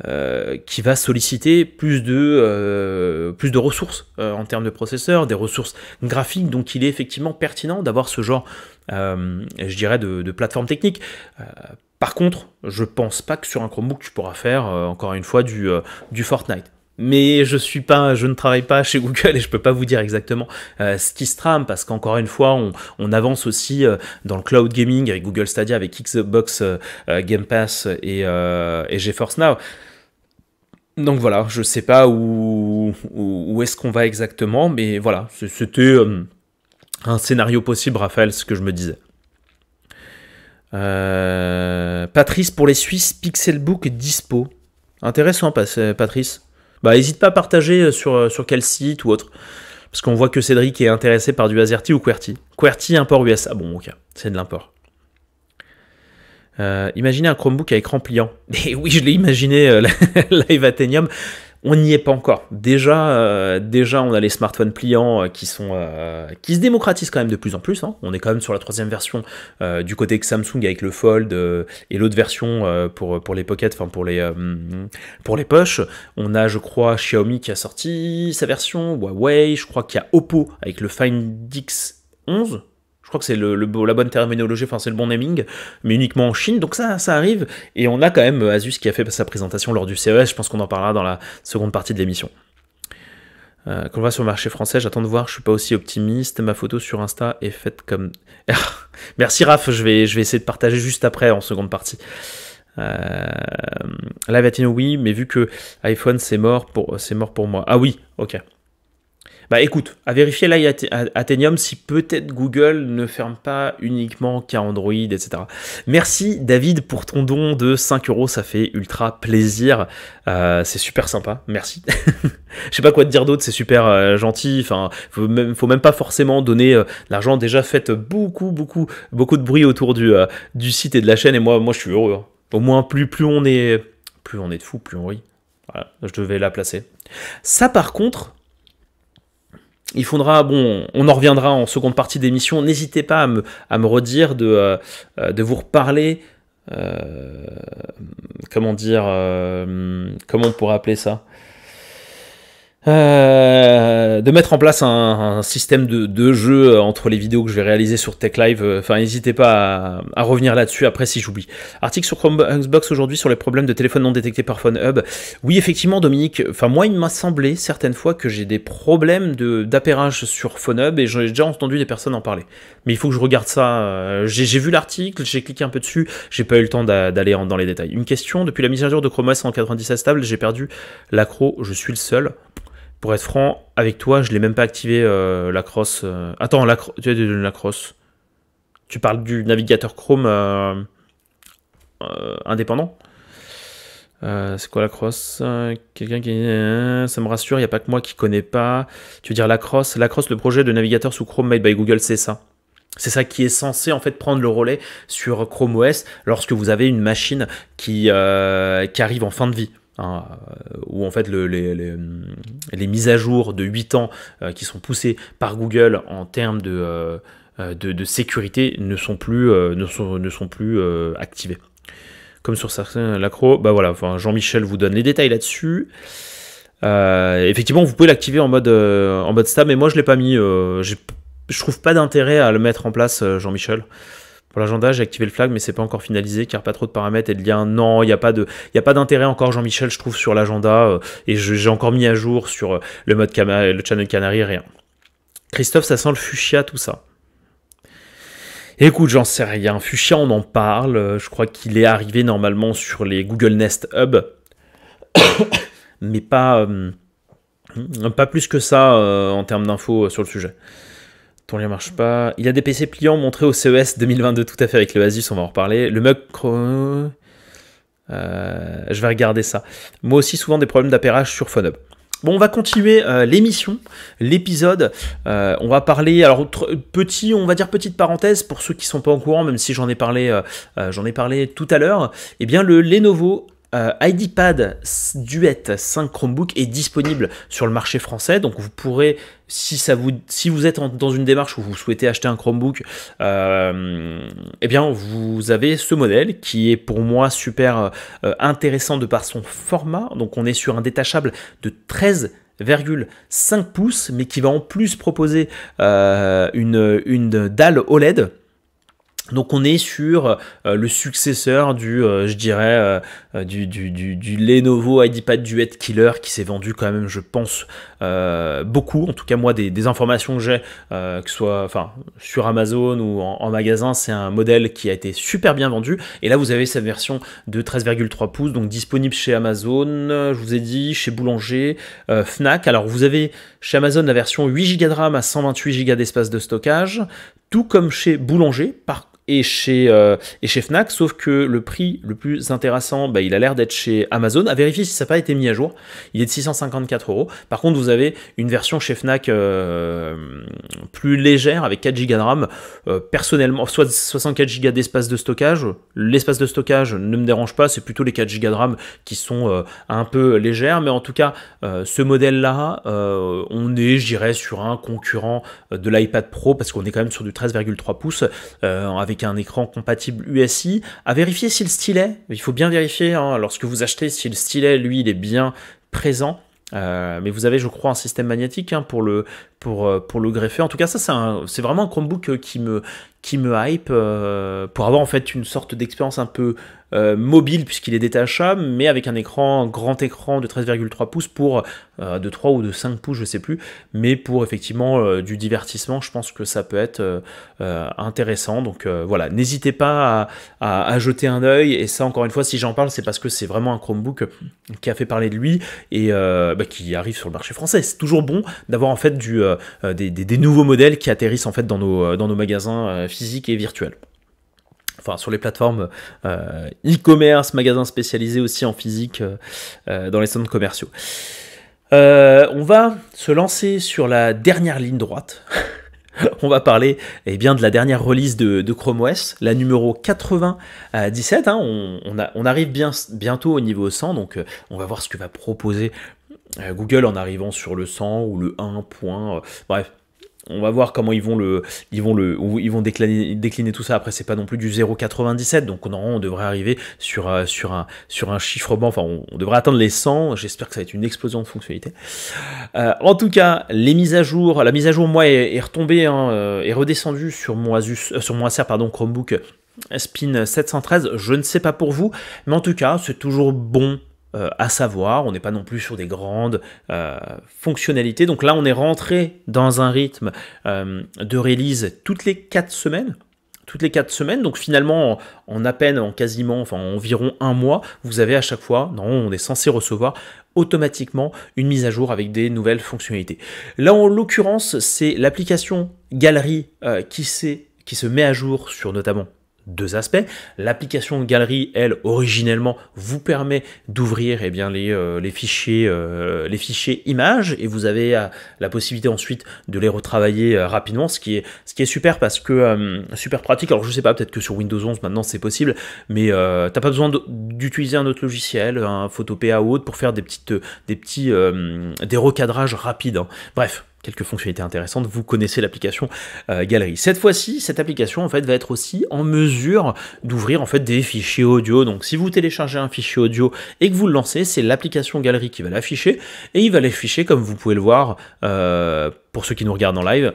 euh, qui va solliciter plus de, euh, plus de ressources en termes de processeurs, des ressources graphiques, donc il est effectivement pertinent d'avoir ce genre, je dirais, de, plateforme technique. par contre, je pense pas que sur un Chromebook tu pourras faire, encore une fois, du, du Fortnite mais je suis pas, je ne travaille pas chez Google et je peux pas vous dire exactement euh, ce qui se trame parce qu'encore une fois, on, avance aussi euh, dans le cloud gaming avec Google Stadia, avec Xbox euh, Game Pass et, GeForce Now. Donc voilà, je sais pas où, où, où est-ce qu'on va exactement, mais voilà, c'était un scénario possible, Raphaël, ce que je me disais. Patrice, pour les Suisses, Pixelbook dispo. Intéressant, Patrice bah, n'hésite pas à partager euh, sur, euh, sur quel site ou autre. Parce qu'on voit que Cédric est intéressé par du AZERTY ou QWERTY. QWERTY, import USA. Bon, ok, c'est de l'import. Euh, imaginez un Chromebook à écran pliant. Et oui, je l'ai imaginé, Live Athenium on n'y est pas encore. Déjà, euh, déjà, on a les smartphones pliants euh, qui sont euh, qui se démocratisent quand même de plus en plus. Hein. On est quand même sur la troisième version du côté que Samsung avec le Fold et l'autre version pour pour les pockets, enfin pour les pour les poches. On a, je crois, Xiaomi qui a sorti sa version, Huawei, je crois qu'il y a Oppo avec le Find X 11 je crois que c'est le, la bonne terminologie, enfin c'est le bon naming, mais uniquement en Chine. Donc ça, ça arrive. Et on a quand même euh, Asus qui a fait sa présentation lors du CES. Je pense qu'on en parlera dans la seconde partie de l'émission. Euh, quand on va sur le marché français, j'attends de voir, je suis pas aussi optimiste. Ma photo sur Insta est faite comme. Merci Raph, je vais, essayer de partager juste après en seconde partie. Euh, Live Latino, oui, mais vu que iPhone c'est mort c'est mort pour moi. Ah oui, ok. Bah écoute, à vérifier là, il si peut-être Google ne ferme pas uniquement qu'Android, etc. Merci David pour ton don de 5 euros, ça fait ultra plaisir. Euh, c'est super sympa, merci. Je sais pas quoi te dire d'autre, c'est super euh, gentil. Enfin, faut même, faut même pas forcément donner euh, l'argent. Déjà, faites beaucoup, beaucoup, beaucoup de bruit autour du, site et de la chaîne. Et moi, moi, je suis heureux. Hein. Au moins, plus, plus on est, plus on est de fou, plus on rit. Voilà, je devais la placer. Ça, par contre, il faudra, bon, on en reviendra en seconde partie d'émission. N'hésitez pas à me, redire, euh, euh, de, vous reparler. Euh, comment dire Comment on pourrait appeler ça euh, de mettre en place un, système de, de, jeu euh, entre les vidéos que je vais réaliser sur Tech Live. Euh, enfin, n'hésitez pas à, à revenir là-dessus après si j'oublie. Article sur Chromebox aujourd'hui sur les problèmes de téléphone non détecté par PhoneHub. Oui, effectivement, Dominique. Enfin, moi, il m'a semblé certaines fois que j'ai des problèmes d'appairage de, sur PhoneHub et j'ai déjà entendu des personnes en parler. Mais il faut que je regarde ça. J'ai vu l'article, j'ai cliqué un peu dessus, j'ai pas eu le temps d'aller dans les détails. Une question depuis la mise à jour de Chrome OS en 96 stable, j'ai perdu l'accro. Je suis le seul. Pour être franc, avec toi, je l'ai même pas activé euh, la crosse. Euh, attends, la, cro... la crosse. Tu parles du navigateur Chrome euh, indépendant C'est quoi la crosse Quelqu'un qui. Ça me rassure, il n'y a pas que moi qui connais pas. Tu veux dire la crosse La crosse, le projet de navigateur sous Chrome made by Google, c'est ça. C'est ça qui est censé en fait prendre le relais sur Chrome OS lorsque vous avez une machine qui arrive en fin de vie ou hein, euh, où en fait les, les, mises à jour de 8 ans euh, qui sont poussées par Google en termes de, euh, de, sécurité ne sont plus, ne sont, ne sont plus activées. Comme sur certains l'accro, bah voilà, enfin, Jean-Michel vous donne les détails là-dessus. effectivement, vous pouvez l'activer en mode en mode stab, mais moi je l'ai pas mis. je trouve pas d'intérêt à le mettre en place, Jean-Michel. Pour l'agenda, j'ai activé le flag, mais c'est pas encore finalisé car pas trop de paramètres et de liens. Non, il n'y a pas d'intérêt encore, Jean-Michel, je trouve, sur l'agenda. Euh, et j'ai encore mis à jour sur euh, le mode cam, le channel Canary, rien. Christophe, ça sent le fuchsia, tout ça. Écoute, j'en sais rien. Fuchsia, on en parle. Euh, je crois qu'il est arrivé normalement sur les Google Nest Hub. mais pas, pas plus que ça en termes d'infos sur le sujet. Ton lien marche pas. Il y a des PC pliants montrés au CES 2022, tout à fait, avec le Asus, on va en reparler. Le mug. Euh, je vais regarder ça. Moi aussi, souvent des problèmes d'appairage sur PhoneHub. Bon, on va continuer euh, l'émission, l'épisode. Euh, on va parler, alors petit, on va dire petite parenthèse pour ceux qui ne sont pas en courant, même si j'en ai parlé, j'en ai parlé tout à l'heure. Eh bien, le Lenovo euh, iPad IDPad Duet 5 Chromebook est disponible sur le marché français, donc vous pourrez, si, ça vous, si vous êtes dans une démarche où vous souhaitez acheter un Chromebook, euh, eh bien vous avez ce modèle qui est pour moi super euh, intéressant de par son format. Donc on est sur un détachable de 13,5 pouces, mais qui va en plus proposer une dalle OLED donc on est sur euh, le successeur du, euh, je dirais, euh, du, du, Lenovo ID.Pad Duet Killer qui s'est vendu quand même, je pense, beaucoup. En tout cas, moi, des, informations que j'ai, que ce soit sur Amazon ou en, magasin, c'est un modèle qui a été super bien vendu. Et là, vous avez cette version de 13,3 pouces, donc disponible chez Amazon, je vous ai dit, chez Boulanger, Fnac. Alors vous avez chez Amazon la version 8 Go de RAM à 128 Go d'espace de stockage, tout comme chez Boulanger. Par et chez, euh, et chez Fnac, sauf que le prix le plus intéressant, bah, il a l'air d'être chez Amazon. À vérifier si ça n'a pas été mis à jour. Il est de 654 euros. Par contre, vous avez une version chez Fnac euh, plus légère avec 4 Go de RAM. Euh, personnellement, soit 64 Go d'espace de stockage. L'espace de stockage ne me dérange pas, c'est plutôt les 4 Go de RAM qui sont un peu légères. Mais en tout cas, ce modèle-là, on est, je dirais, sur un concurrent de l'iPad Pro parce qu'on est quand même sur du 13,3 pouces avec un écran compatible USI. À vérifier si le stylet, il faut bien vérifier hein. lorsque vous achetez si le stylet, lui, il est bien présent. Euh, mais vous avez, je crois, un système magnétique hein, pour, le, pour, euh, pour le greffer. En tout cas, ça, c'est vraiment un Chromebook euh, qui me, qui me hype euh, pour avoir en fait une sorte d'expérience un peu euh, mobile puisqu'il est détachable, mais avec un écran, grand écran de 13,3 pouces pour euh, de 3 ou de 5 pouces, je sais plus, mais pour effectivement du divertissement, je pense que ça peut être intéressant. Donc voilà, n'hésitez pas à, jeter un oeil Et ça, encore une fois, si j'en parle, c'est parce que c'est vraiment un Chromebook qui a fait parler de lui et bah, qui arrive sur le marché français. C'est toujours bon d'avoir en fait du, des, nouveaux modèles qui atterrissent en fait dans nos, dans nos magasins physique et virtuel. Enfin, sur les plateformes euh, e-commerce, magasins spécialisés aussi en physique euh, euh, dans les centres commerciaux. on va se lancer sur la dernière ligne droite. on va parler eh bien, de la dernière release de, Chrome OS, la numéro 97. Hein. on, on, arrive bien, bientôt au niveau 100, donc on va voir ce que va proposer Google en arrivant sur le 100 ou le 1. bref, on va voir comment ils vont le, ils vont le, ils vont décliner, décliner tout ça. Après, c'est pas non plus du 0,97, donc normalement on devrait arriver sur sur un sur un chiffre Enfin, on, devrait atteindre les 100. J'espère que ça va être une explosion de fonctionnalités. Euh, en tout cas, les mises à jour, la mise à jour moi est, retombée, hein, euh, redescendue sur mon Asus, euh, sur mon Acer pardon Chromebook. Spin 713, je ne sais pas pour vous, mais en tout cas, c'est toujours bon euh, à savoir, on n'est pas non plus sur des grandes euh, fonctionnalités. Donc là, on est rentré dans un rythme euh, de release toutes les quatre semaines. Toutes les 4 semaines, donc finalement, en, à peine, en quasiment, enfin environ un mois, vous avez à chaque fois, non, on est censé recevoir automatiquement une mise à jour avec des nouvelles fonctionnalités. Là, en l'occurrence, c'est l'application Galerie qui qui se met à jour sur notamment deux aspects. L'application Galerie, elle, originellement, vous permet d'ouvrir eh euh, les, fichiers, euh, les fichiers images et vous avez euh, la possibilité ensuite de les retravailler rapidement, ce qui, est, super parce que super pratique. Alors je ne sais pas, peut-être que sur Windows 11 maintenant c'est possible, mais tu t'as pas besoin d'utiliser un autre logiciel, un Photopea ou autre pour faire des petites, des petits, des recadrages rapides. Hein. Bref, quelques fonctionnalités intéressantes, vous connaissez l'application euh, Galerie. Cette fois-ci, cette application en fait va être aussi en mesure d'ouvrir en fait des fichiers audio. Donc si vous téléchargez un fichier audio et que vous le lancez, c'est l'application Galerie qui va l'afficher et il va l'afficher comme vous pouvez le voir euh, pour ceux qui nous regardent en live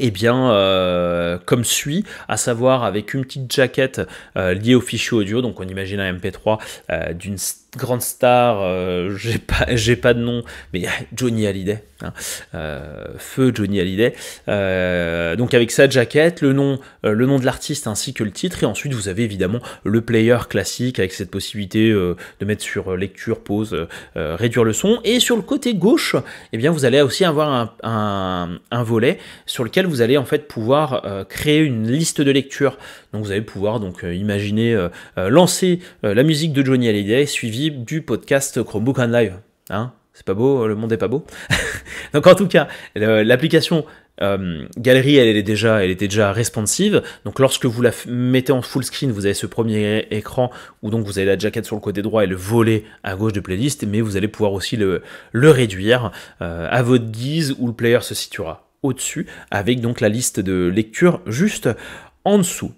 et eh bien, euh, comme suit, à savoir avec une petite jaquette liée au fichier audio, donc on imagine un MP3 euh, d'une grande star, euh, j'ai pas, j'ai pas de nom, mais Johnny Hallyday, hein. euh, feu Johnny Hallyday. Euh, donc avec sa jaquette, le nom, le nom de l'artiste ainsi que le titre, et ensuite vous avez évidemment le player classique avec cette possibilité de mettre sur lecture, pause, réduire le son. Et sur le côté gauche, eh bien vous allez aussi avoir un, volet sur lequel vous allez en fait pouvoir créer une liste de lecture. Donc vous allez pouvoir donc imaginer lancer la musique de Johnny Hallyday suivie du podcast Chromebook and Live. Hein c'est pas beau, euh, le monde est pas beau. donc en tout cas, l'application euh, Galerie, elle, est déjà, elle était déjà responsive. Donc lorsque vous la mettez en full screen, vous avez ce premier écran où donc vous avez la jaquette sur le côté droit et le volet à gauche de playlist, mais vous allez pouvoir aussi le, réduire euh, à votre guise où le player se situera au-dessus, avec donc la liste de lecture juste en dessous.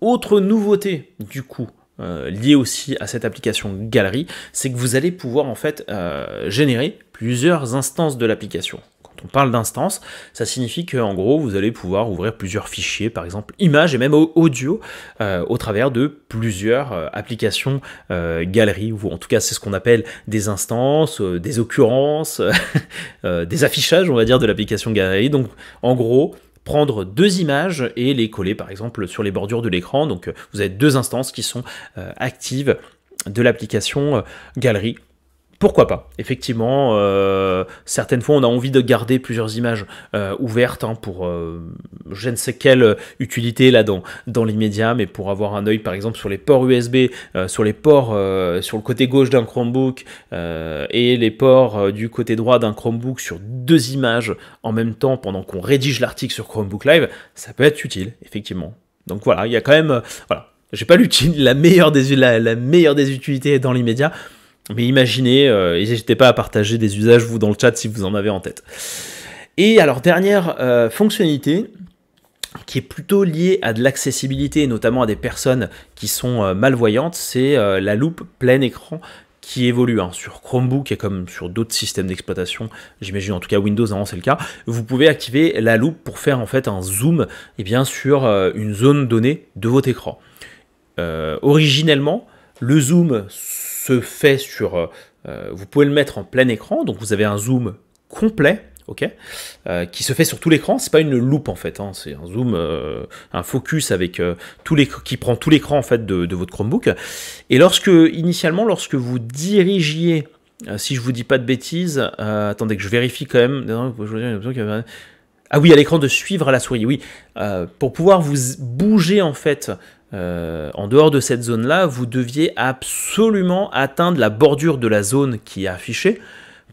Autre nouveauté du coup euh, lié aussi à cette application galerie, c'est que vous allez pouvoir en fait euh, générer plusieurs instances de l'application. Quand on parle d'instances, ça signifie que en gros, vous allez pouvoir ouvrir plusieurs fichiers, par exemple images et même audio, euh, au travers de plusieurs applications galerie ou en tout cas c'est ce qu'on appelle des instances, des occurrences, des affichages, on va dire, de l'application galerie. Donc en gros, prendre deux images et les coller par exemple sur les bordures de l'écran. Donc euh, vous avez deux instances qui sont euh, actives de l'application euh, galerie pourquoi pas Effectivement, euh, certaines fois, on a envie de garder plusieurs images euh, ouvertes hein, pour euh, je ne sais quelle utilité là dans, dans l'immédiat, mais pour avoir un œil par exemple sur les ports USB, sur les ports sur le côté gauche d'un Chromebook et les ports du côté droit d'un Chromebook sur deux images en même temps pendant qu'on rédige l'article sur Chromebook Live, ça peut être utile, effectivement. Donc voilà, il y a quand même, voilà, j'ai pas l'utile, la des la meilleure des utilités dans l'immédiat. Mais imaginez, euh, n'hésitez pas à partager des usages, vous, dans le chat, si vous en avez en tête. Et alors, dernière euh, fonctionnalité, qui est plutôt liée à de l'accessibilité, notamment à des personnes qui sont euh, malvoyantes, c'est la loupe plein écran qui évolue hein. sur Chromebook et comme sur d'autres systèmes d'exploitation, j'imagine en tout cas Windows, avant hein, c'est le cas, vous pouvez activer la loupe pour faire en fait un zoom et eh bien, sur une zone donnée de votre écran. originellement, le zoom se fait sur... Euh, euh, vous pouvez le mettre en plein écran, donc vous avez un zoom complet. ok euh, qui se fait sur tout l'écran, c'est pas une loupe en fait, hein, c'est un zoom, un focus avec tout qui prend tout l'écran en fait de, votre Chromebook. Et lorsque initialement, lorsque vous dirigiez, si je vous dis pas de bêtises, attendez que je vérifie quand même. Ah oui, à l'écran de suivre à la souris, oui. pour pouvoir vous bouger en fait euh, en dehors de cette zone-là, vous deviez absolument atteindre la bordure de la zone qui est affichée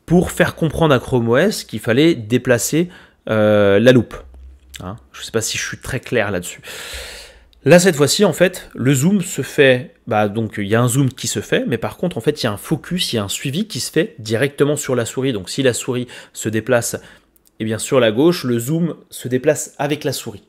pour faire comprendre à Chrome OS qu'il fallait déplacer euh, la loupe. Hein, je ne sais pas si je suis très clair là-dessus. Là, cette fois-ci, en fait, le zoom se fait. Bah, donc, il y a un zoom qui se fait, mais par contre, en fait, il y a un focus, il y a un suivi qui se fait directement sur la souris. Donc, si la souris se déplace et eh bien, sur la gauche, le zoom se déplace avec la souris.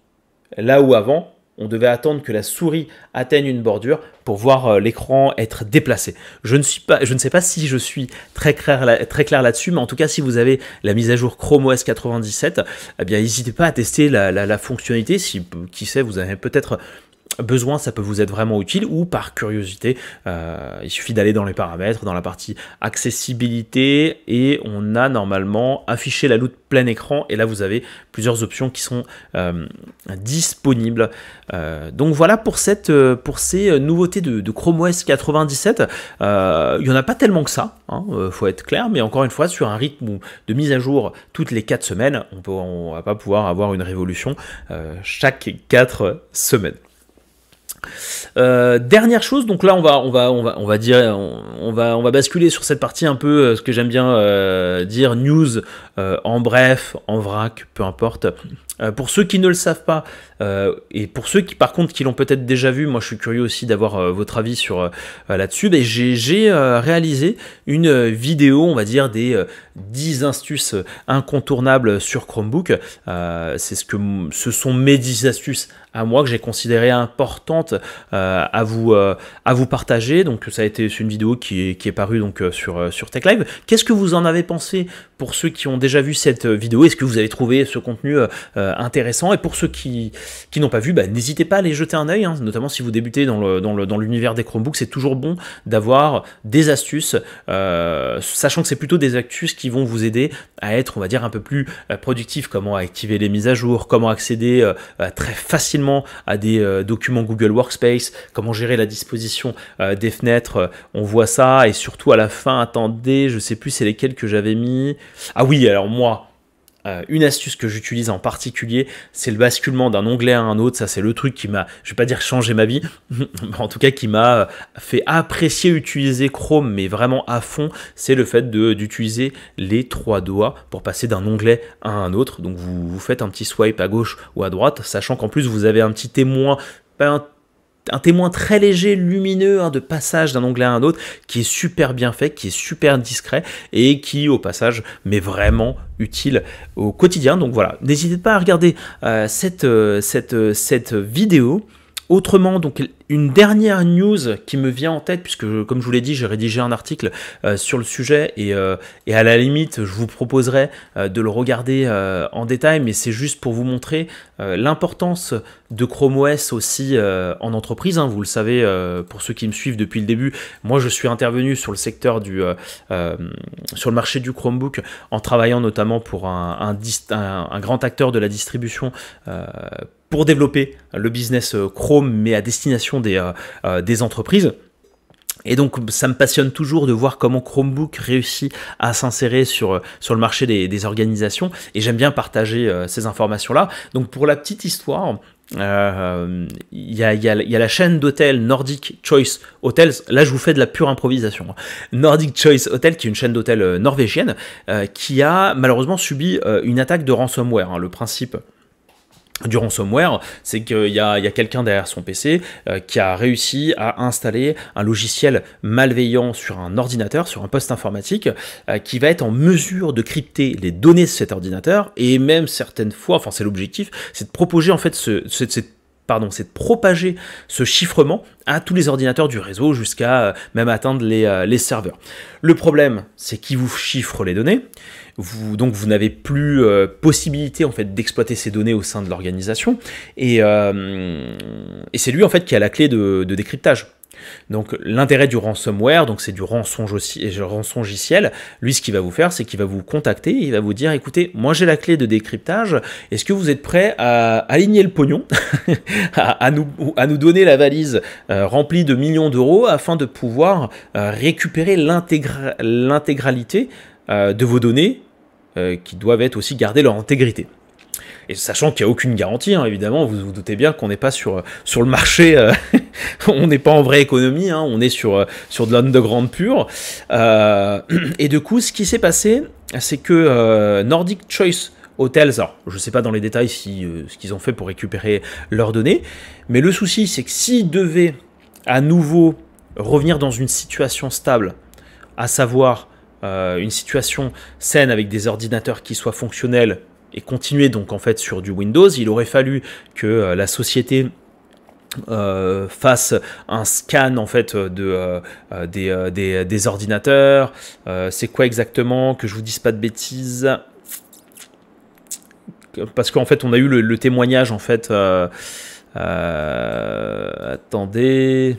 Là où avant, on devait attendre que la souris atteigne une bordure pour voir euh, l'écran être déplacé. Je ne, suis pas, je ne sais pas si je suis très clair, là, très clair là-dessus, mais en tout cas, si vous avez la mise à jour Chrome OS 97, eh bien, n'hésitez pas à tester la, la fonctionnalité. Si, qui sait, vous avez peut-être besoin, ça peut vous être vraiment utile ou par curiosité, euh, il suffit d'aller dans les paramètres, dans la partie accessibilité et on a normalement affiché la loot plein écran et là vous avez plusieurs options qui sont euh, disponibles. Euh, donc voilà pour, cette, pour ces nouveautés de, Chrome OS 97. il n'y en a pas tellement que ça, il hein, faut être clair, mais encore une fois sur un rythme de mise à jour toutes les 4 semaines, on ne va pas pouvoir avoir une révolution chaque 4 semaines. Euh, dernière chose, donc là on va on va on va on va dire on, va on va basculer sur cette partie un peu euh, ce que j'aime bien euh, dire news en bref, en vrac, peu importe. Euh, pour ceux qui ne le savent pas, euh, et pour ceux qui par contre qui l'ont peut-être déjà vu, moi je suis curieux aussi d'avoir euh, votre avis sur là-dessus, Et ben, j'ai réalisé une vidéo, on va dire, des 10 astuces incontournables sur Chromebook. C'est ce que ce sont mes 10 astuces à moi que j'ai considéré importantes à, vous, à vous partager. Donc ça a été une vidéo qui est, qui est parue donc, sur, sur Tech Live. Qu'est-ce que vous en avez pensé pour ceux qui ont déjà vu cette vidéo Est-ce que vous avez trouvé ce contenu euh, intéressant. Et pour ceux qui, qui n'ont pas vu, bah, n'hésitez pas à les jeter un oeil hein. notamment si vous débutez dans, le, dans, le, dans l'univers des Chromebooks. C'est toujours bon d'avoir des astuces, euh, sachant que c'est plutôt des astuces qui vont vous aider à être, on va dire, un peu plus euh, productif. Comment activer les mises à jour, comment accéder très facilement à des documents Google Workspace, comment gérer la disposition des fenêtres. on voit ça. Et surtout à la fin, attendez, je sais plus c'est lesquels que j'avais mis. Ah oui, alors moi euh, une astuce que j'utilise en particulier, c'est le basculement d'un onglet à un autre. Ça, c'est le truc qui m'a, je vais pas dire changé ma vie, en tout cas qui m'a euh, fait apprécier utiliser Chrome, mais vraiment à fond. C'est le fait d'utiliser les trois doigts pour passer d'un onglet à un autre. Donc vous, vous faites un petit swipe à gauche ou à droite, sachant qu'en plus vous avez un petit témoin, pas un un témoin très léger, lumineux, hein, de passage d'un onglet à un autre, qui est super bien fait, qui est super discret et qui, au passage, m'est vraiment utile au quotidien. Donc voilà, n'hésitez pas à regarder euh, euh, euh, cette vidéo. Autrement, donc une dernière news qui me vient en tête, puisque comme je vous l'ai dit, j'ai rédigé un article euh, sur le sujet euh, et, à la limite, je vous proposerai euh, de le regarder en détail, mais c'est juste pour vous montrer l'importance de Chrome OS aussi en entreprise. Hein. vous le savez, pour ceux qui me suivent depuis le début, moi je suis intervenu sur le secteur du, sur le marché du Chromebook en travaillant notamment pour un grand acteur de la distribution pour développer le business euh, Chrome, mais à destination euh, euh, des, entreprises. Et donc, ça me passionne toujours de voir comment Chromebook réussit à s'insérer sur, sur le marché des, organisations. Et j'aime bien partager ces informations-là. Donc, pour la petite histoire, il y, a, la chaîne d'hôtels Nordic Choice Hotels. Là, je vous fais de la pure improvisation. Hein. Nordic Choice Hotels, qui est une chaîne d'hôtels norvégienne, qui a malheureusement subi une attaque de ransomware. Hein, le principe du ransomware, c'est qu'il y a, quelqu'un derrière son PC euh, qui a réussi à installer un logiciel malveillant sur un ordinateur, sur un poste informatique, euh, qui va être en mesure de crypter les données de cet ordinateur, et même certaines fois, enfin c'est l'objectif, c'est de proposer en fait ce, pardon, c'est de propager ce chiffrement à tous les ordinateurs du réseau jusqu'à euh, même atteindre les, les serveurs. Le problème, c'est qui vous chiffre les données donc vous n'avez plus euh, possibilité en fait d'exploiter ces données au sein de l'organisation. Et, euh, c'est lui en fait qui a la clé de, décryptage. Donc l'intérêt du ransomware, donc c'est du rançongiciel, lui ce qu'il va vous faire, c'est qu'il va vous contacter, il va vous dire écoutez, moi j'ai la clé de décryptage, est-ce que vous êtes prêt à aligner le pognon, à, nous, donner la valise euh, remplie de millions d'euros afin de pouvoir récupérer l'intégralité euh, de vos données euh, qui doivent être aussi garder leur intégrité. Et sachant qu'il n'y a aucune garantie, hein, évidemment, vous vous doutez bien qu'on n'est pas sur, euh, sur le marché, on n'est pas en vraie économie, hein, on est sur, sur de l'underground pur. et de coup, ce qui s'est passé, c'est que Nordic Choice Hotels, alors je ne sais pas dans les détails si, ce qu'ils ont fait pour récupérer leurs données, mais le souci, c'est que s'ils devaient à nouveau revenir dans une situation stable, à savoir euh, une situation saine avec des ordinateurs qui soient fonctionnels et continuer donc en fait sur du Windows, il aurait fallu que euh, la société euh, fasse un scan en fait de des, des, ordinateurs. C'est quoi exactement Que je vous dise pas de bêtises parce qu'en fait on a eu le, le témoignage en fait. attendez.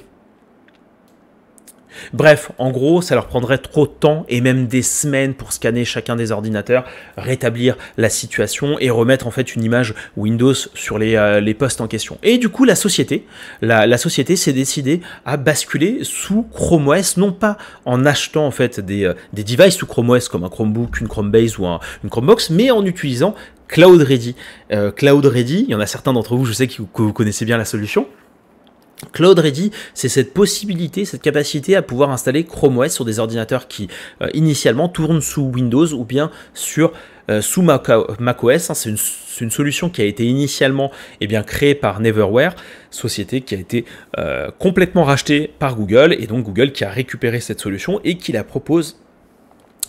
Bref, en gros, ça leur prendrait trop de temps et même des semaines pour scanner chacun des ordinateurs, rétablir la situation et remettre en fait une image Windows sur les, euh, postes en question. Et du coup, la société, la, société s'est décidée à basculer sous Chrome OS, non pas en achetant en fait des, euh, devices sous Chrome OS comme un Chromebook, une Chromebase ou une Chromebox, mais en utilisant Cloud Ready. Euh, Cloud Ready, il y en a certains d'entre vous, je sais que vous connaissez bien la solution. Cloud Ready, c'est cette possibilité, cette capacité à pouvoir installer Chrome OS sur des ordinateurs qui euh, initialement tournent sous Windows ou bien sur euh, sous Mac, macOS. Hein. c'est une, solution qui a été initialement eh bien, créée par Neverware, société qui a été euh, complètement rachetée par Google, et donc Google qui a récupéré cette solution et qui la propose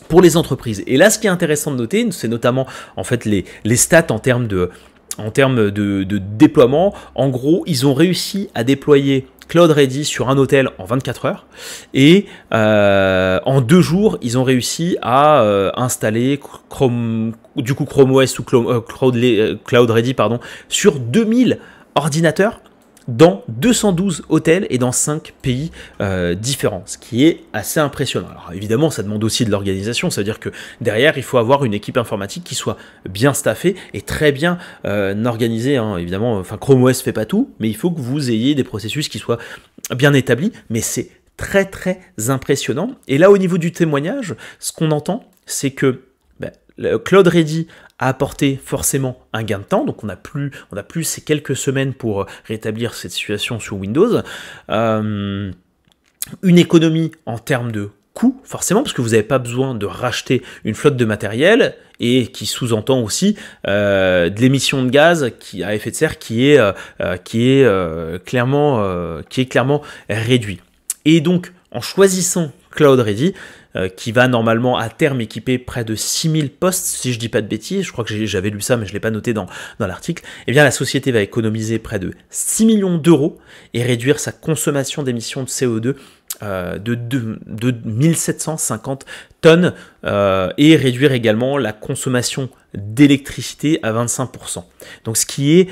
pour les entreprises. Et là, ce qui est intéressant de noter, c'est notamment en fait les stats en termes de, en termes de, déploiement. En gros, ils ont réussi à déployer Cloud Ready sur un hôtel en 24 heures et euh, en deux jours, ils ont réussi à euh, installer Chrome, du coup Chrome OS ou Cloud, euh, Cloud Ready pardon, sur 2000 ordinateurs dans 212 hôtels et dans 5 pays euh, différents, ce qui est assez impressionnant. Alors évidemment, ça demande aussi de l'organisation, c'est-à-dire que derrière, il faut avoir une équipe informatique qui soit bien staffée et très bien euh, organisée. Hein. Évidemment, enfin, Chrome OS fait pas tout, mais il faut que vous ayez des processus qui soient bien établis, mais c'est très très impressionnant. Et là, au niveau du témoignage, ce qu'on entend, c'est que ben, Cloud Ready a apporté forcément un gain de temps, donc on a plus, on a plus ces quelques semaines pour euh, rétablir cette situation sur Windows. Euh, une économie en termes de coûts forcément, parce que vous n'avez pas besoin de racheter une flotte de matériel et qui sous-entend aussi euh, de l'émission de gaz qui, à effet de serre qui est, qui est, clairement, qui est clairement réduit. Et donc, en choisissant Cloud Ready, euh, qui va normalement à terme équiper près de 6000 postes, si je dis pas de bêtises, je crois que j'avais lu ça mais je ne l'ai pas noté dans, l'article, Et eh bien la société va économiser près de 6 millions d'euros et réduire sa consommation d'émissions de CO2 euh, de, 1750 tonnes euh, et réduire également la consommation d'électricité à 25%. Donc ce qui est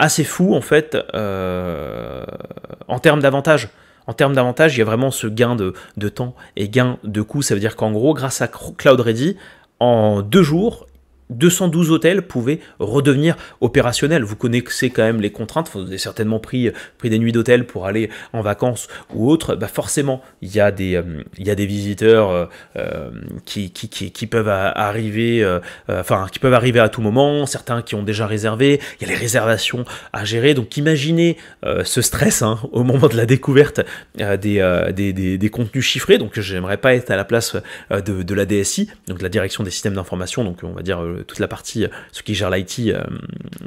assez fou en fait en termes d'avantages. En termes d'avantages, il y a vraiment ce gain de, temps et gain de coût. Ça veut dire qu'en gros, grâce à Cloud Ready, en deux jours, 212 hôtels pouvaient redevenir opérationnels. Vous connaissez quand même les contraintes, vous avez certainement pris, euh, pris des nuits d'hôtel pour aller en vacances ou autre. Bah forcément, il y, a des, euh, y des visiteurs euh, qui, qui, peuvent arriver, enfin, qui peuvent arriver à tout moment, certains qui ont déjà réservé, il y a les réservations à gérer. Donc imaginez ce stress hein, au moment de la découverte des, des, contenus chiffrés. Donc j'aimerais pas être à la place de, la DSI, donc de la direction des systèmes d'information, donc on va dire toute la partie, euh, ce qui gère l'IT euh,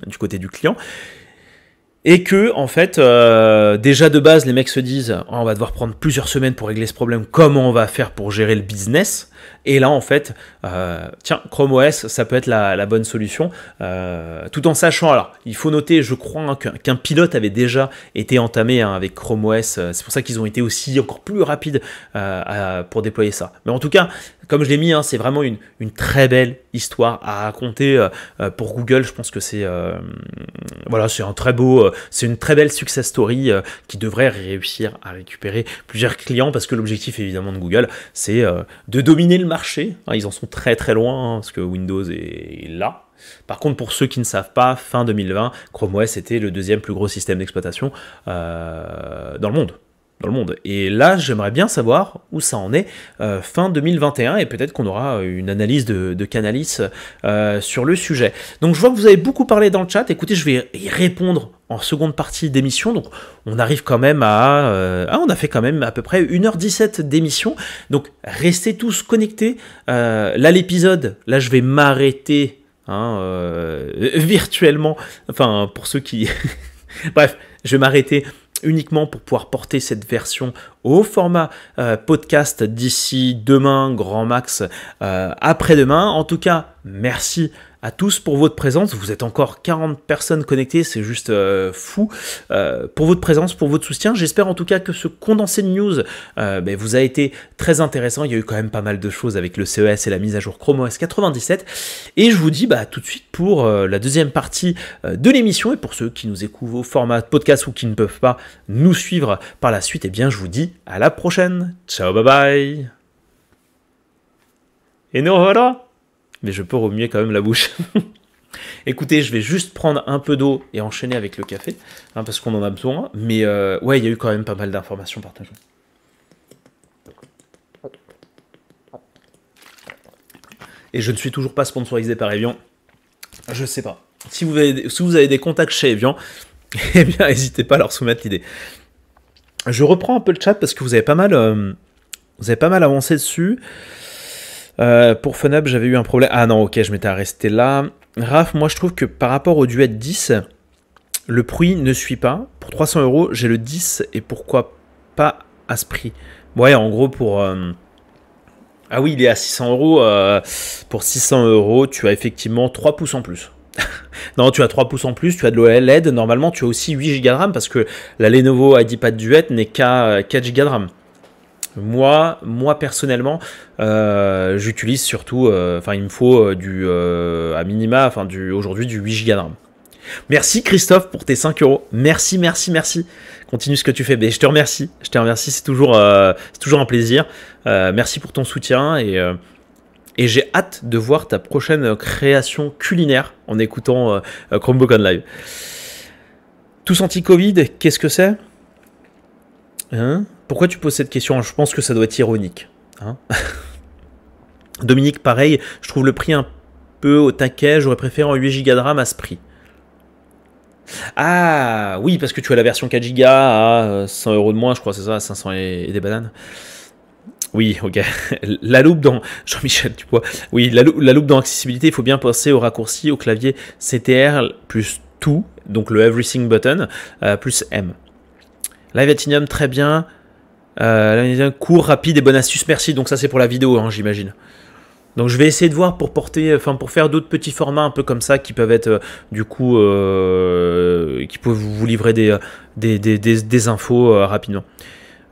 du côté du client. Et que, en fait, euh, déjà de base, les mecs se disent ah, on va devoir prendre plusieurs semaines pour régler ce problème, comment on va faire pour gérer le business et là, en fait, euh, tiens, Chrome OS, ça peut être la, bonne solution. Euh, tout en sachant, alors, il faut noter, je crois, hein, qu'un pilote avait déjà été entamé hein, avec Chrome OS. Euh, c'est pour ça qu'ils ont été aussi encore plus rapides pour déployer ça. Mais en tout cas, comme je l'ai mis, hein, c'est vraiment une, une, très belle histoire à raconter pour Google. Je pense que c'est voilà, un très beau, c'est une très belle success story qui devrait réussir à récupérer plusieurs clients parce que l'objectif évidemment de Google, c'est de dominer le marché. Hein, ils en sont très très loin, hein, parce que Windows est là. Par contre, pour ceux qui ne savent pas, fin 2020, Chrome OS était le deuxième plus gros système d'exploitation euh, dans le monde dans le monde. Et là, j'aimerais bien savoir où ça en est euh, fin 2021 et peut-être qu'on aura euh, une analyse de, de Canalis euh, sur le sujet. Donc je vois que vous avez beaucoup parlé dans le chat. Écoutez, je vais y répondre en seconde partie d'émission. Donc on arrive quand même à... ah, on a fait quand même à peu près 1h17 d'émission. Donc restez tous connectés. là, l'épisode, là, je vais m'arrêter hein, virtuellement. Enfin, pour ceux qui... Bref, je vais m'arrêter uniquement pour pouvoir porter cette version au format euh, podcast d'ici demain, grand max, euh, après-demain. En tout cas, merci à tous pour votre présence. Vous êtes encore 40 personnes connectées, c'est juste euh, fou. Euh, pour votre présence, pour votre soutien. J'espère en tout cas que ce condensé de news euh, ben, vous a été très intéressant. Il y a eu quand même pas mal de choses avec le CES et la mise à jour Chrome OS 97. Et je vous dis bah, tout de suite pour la deuxième partie de l'émission. Et pour ceux qui nous écoutent au format podcast ou qui ne peuvent pas nous suivre par la suite, et eh bien je vous dis à la prochaine. Ciao, bye bye. Et nous voilà mais je peux remuer quand même la bouche. Écoutez, je vais juste prendre un peu d'eau et enchaîner avec le café, hein, parce qu'on en a besoin. Mais euh, ouais, il y a eu quand même pas mal d'informations partagées. Et je ne suis toujours pas sponsorisé par Evian. Je sais pas. Si vous avez, si vous avez des contacts chez Evian, eh bien, n'hésitez pas à leur soumettre l'idée. Je reprends un peu le chat parce que vous avez pas mal, euh, vous avez pas mal avancé dessus. Euh, pour FunUp, j'avais eu un problème. Ah non, ok, je m'étais arrêté là. Raph, moi je trouve que par rapport au duet 10, le prix ne suit pas. Pour 300 euros, j'ai le 10 et pourquoi pas à ce prix Ouais, en gros, pour. Euh, ah oui, il est à 600 euros. Euh, pour 600 euros, tu as effectivement 3 pouces en plus. non, tu as 3 pouces en plus, tu as de l'OLED. Normalement, tu as aussi 8 Go de RAM parce que la Lenovo ID Duet n'est qu'à 4 Go de RAM. Moi, moi personnellement, euh, j'utilise surtout, euh, enfin, il me faut euh, du, à minima, enfin, aujourd'hui, du 8 Go de RAM. Merci Christophe pour tes 5 euros. Merci, merci, merci. Continue ce que tu fais. Mais je te remercie. Je te remercie. C'est toujours, toujours un plaisir. merci pour ton soutien et, et j'ai hâte de voir ta prochaine création culinaire en écoutant Chromebook on Live. Tous anti-Covid, qu'est-ce que c'est hein pourquoi tu poses cette question Je pense que ça doit être ironique. Hein. Dominique, pareil, je trouve le prix un peu au taquet, j'aurais préféré un 8 Go de RAM à ce prix. Ah oui, parce que tu as la version 4 Go à 100 euh, euros de moins, je crois, c'est ça, 500 et, des bananes. Oui, ok. La loupe dans Jean-Michel tu vois. Oui, la, loupe, dans accessibilité, il faut bien penser au raccourci, au clavier CTR plus tout, donc le everything button euh, plus M. Live Atinium, très bien. Euh, court, rapide et bonne astuce, merci. Donc ça c'est pour la vidéo, hein, j'imagine. Donc je vais essayer de voir pour porter, enfin pour faire d'autres petits formats un peu comme ça qui peuvent être euh, du coup euh, qui peuvent vous livrer des, euh, des, infos rapidement.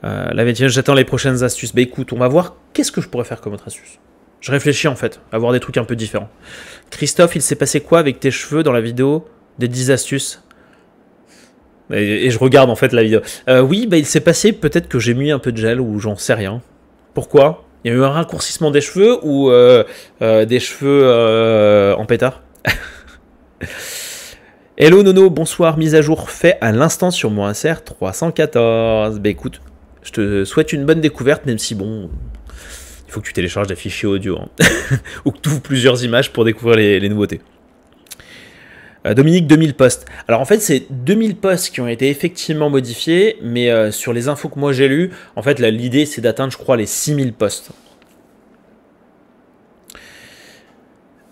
La là j'attends les prochaines astuces. Bah écoute, on va voir qu'est-ce que je pourrais faire comme autre astuce. Je réfléchis en fait, à voir des trucs un peu différents. Christophe, il s'est passé quoi avec tes cheveux dans la vidéo des 10 astuces et, je regarde en fait la vidéo. Euh, oui, bah, il s'est passé peut-être que j'ai mis un peu de gel ou j'en sais rien. Pourquoi Il y a eu un raccourcissement des cheveux ou euh, euh, des cheveux en pétard Hello Nono, bonsoir, mise à jour fait à l'instant sur mon insert 314. Bah écoute, je te souhaite une bonne découverte, même si bon, il faut que tu télécharges des fichiers audio hein. ou que tu ouvres plusieurs images pour découvrir les nouveautés. Euh, Dominique, 2000 postes. Alors en fait, c'est 2000 postes qui ont été effectivement modifiés, mais euh, sur les infos que moi j'ai lues, en fait, l'idée c'est d'atteindre, je crois, les 6000 postes.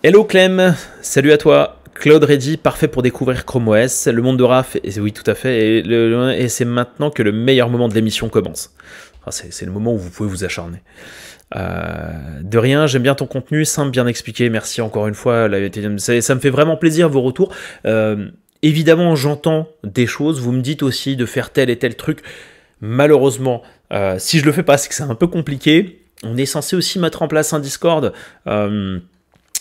Hello Clem, salut à toi. Cloud Ready, parfait pour découvrir Chrome OS, le monde de RAF, et oui tout à fait, et, c'est maintenant que le meilleur moment de l'émission commence. c'est le moment où vous pouvez vous acharner. Euh, de rien, j'aime bien ton contenu, simple, bien expliqué. Merci encore une fois. ça, me fait vraiment plaisir vos retours. Euh, évidemment, j'entends des choses. Vous me dites aussi de faire tel et tel truc. Malheureusement, euh, si je le fais pas, c'est que c'est un peu compliqué. On est censé aussi mettre en place un Discord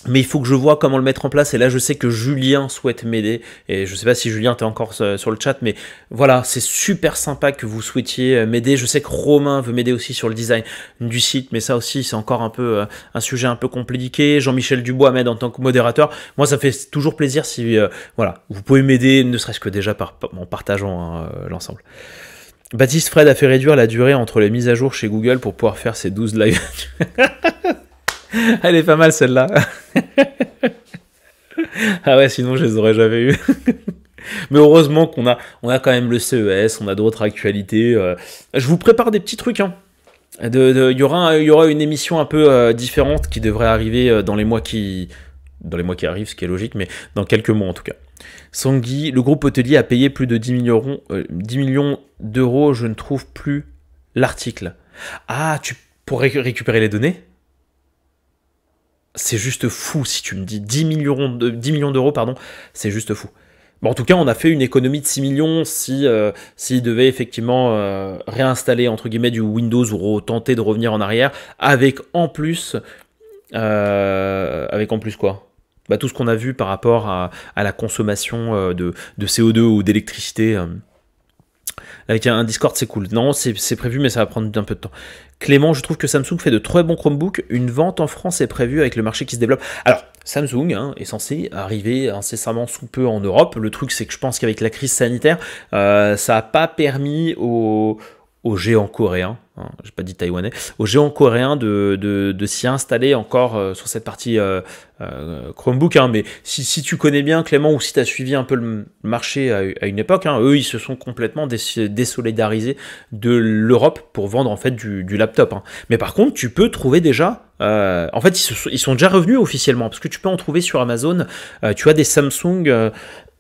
mais il faut que je vois comment le mettre en place. Et là, je sais que Julien souhaite m'aider. Et je sais pas si Julien, es encore euh, sur le chat, mais voilà, c'est super sympa que vous souhaitiez euh, m'aider. Je sais que Romain veut m'aider aussi sur le design du site, mais ça aussi, c'est encore un peu euh, un sujet un peu compliqué. Jean-Michel Dubois m'aide en tant que modérateur. Moi, ça fait toujours plaisir si, voilà, vous pouvez m'aider, ne serait-ce que déjà en partageant hein, l'ensemble. Baptiste Fred a fait réduire la durée entre les mises à jour chez Google pour pouvoir faire ses 12 lives. Elle est pas mal celle-là. ah ouais, sinon je les aurais jamais eues. Mais heureusement qu'on a, on a quand même le CES, on a d'autres actualités. Euh. Je vous prépare des petits trucs. Hein. Il y, aura, y aura une émission un peu euh, différente qui devrait arriver euh, dans les mois qui, dans les mois qui arrivent, ce qui est logique, mais dans quelques mois en tout cas. Sangui, le groupe hôtelier a payé plus de 10 millions, 10 millions d'euros, je ne trouve plus l'article. Ah, tu pourrais récupérer les données c'est juste fou si tu me dis 10 millions de millions d'euros pardon, c'est juste fou. Bon, en tout cas, on a fait une économie de 6 millions si devaient euh, si devait effectivement euh, réinstaller entre guillemets du Windows ou tenter de revenir en arrière avec en plus euh, avec en plus quoi bah, tout ce qu'on a vu par rapport à, la consommation de CO2 ou d'électricité avec un, Discord, c'est cool. Non, c'est prévu, mais ça va prendre un peu de temps. Clément, je trouve que Samsung fait de très bons Chromebooks. Une vente en France est prévue avec le marché qui se développe. Alors, Samsung hein, est censé arriver incessamment sous peu en Europe. Le truc, c'est que je pense qu'avec la crise sanitaire, euh, ça n'a pas permis aux aux géants coréens, hein, j'ai pas dit taïwanais, aux géants coréens de, s'y installer encore euh, sur cette partie euh, euh, Chromebook. Hein. mais si, tu connais bien Clément ou si tu as suivi un peu le marché à, une époque, hein, eux ils se sont complètement dés désolidarisés de l'Europe pour vendre en fait du, laptop. Hein. Mais par contre, tu peux trouver déjà. en fait, ils, ils, sont déjà revenus officiellement parce que tu peux en trouver sur Amazon. tu as des Samsung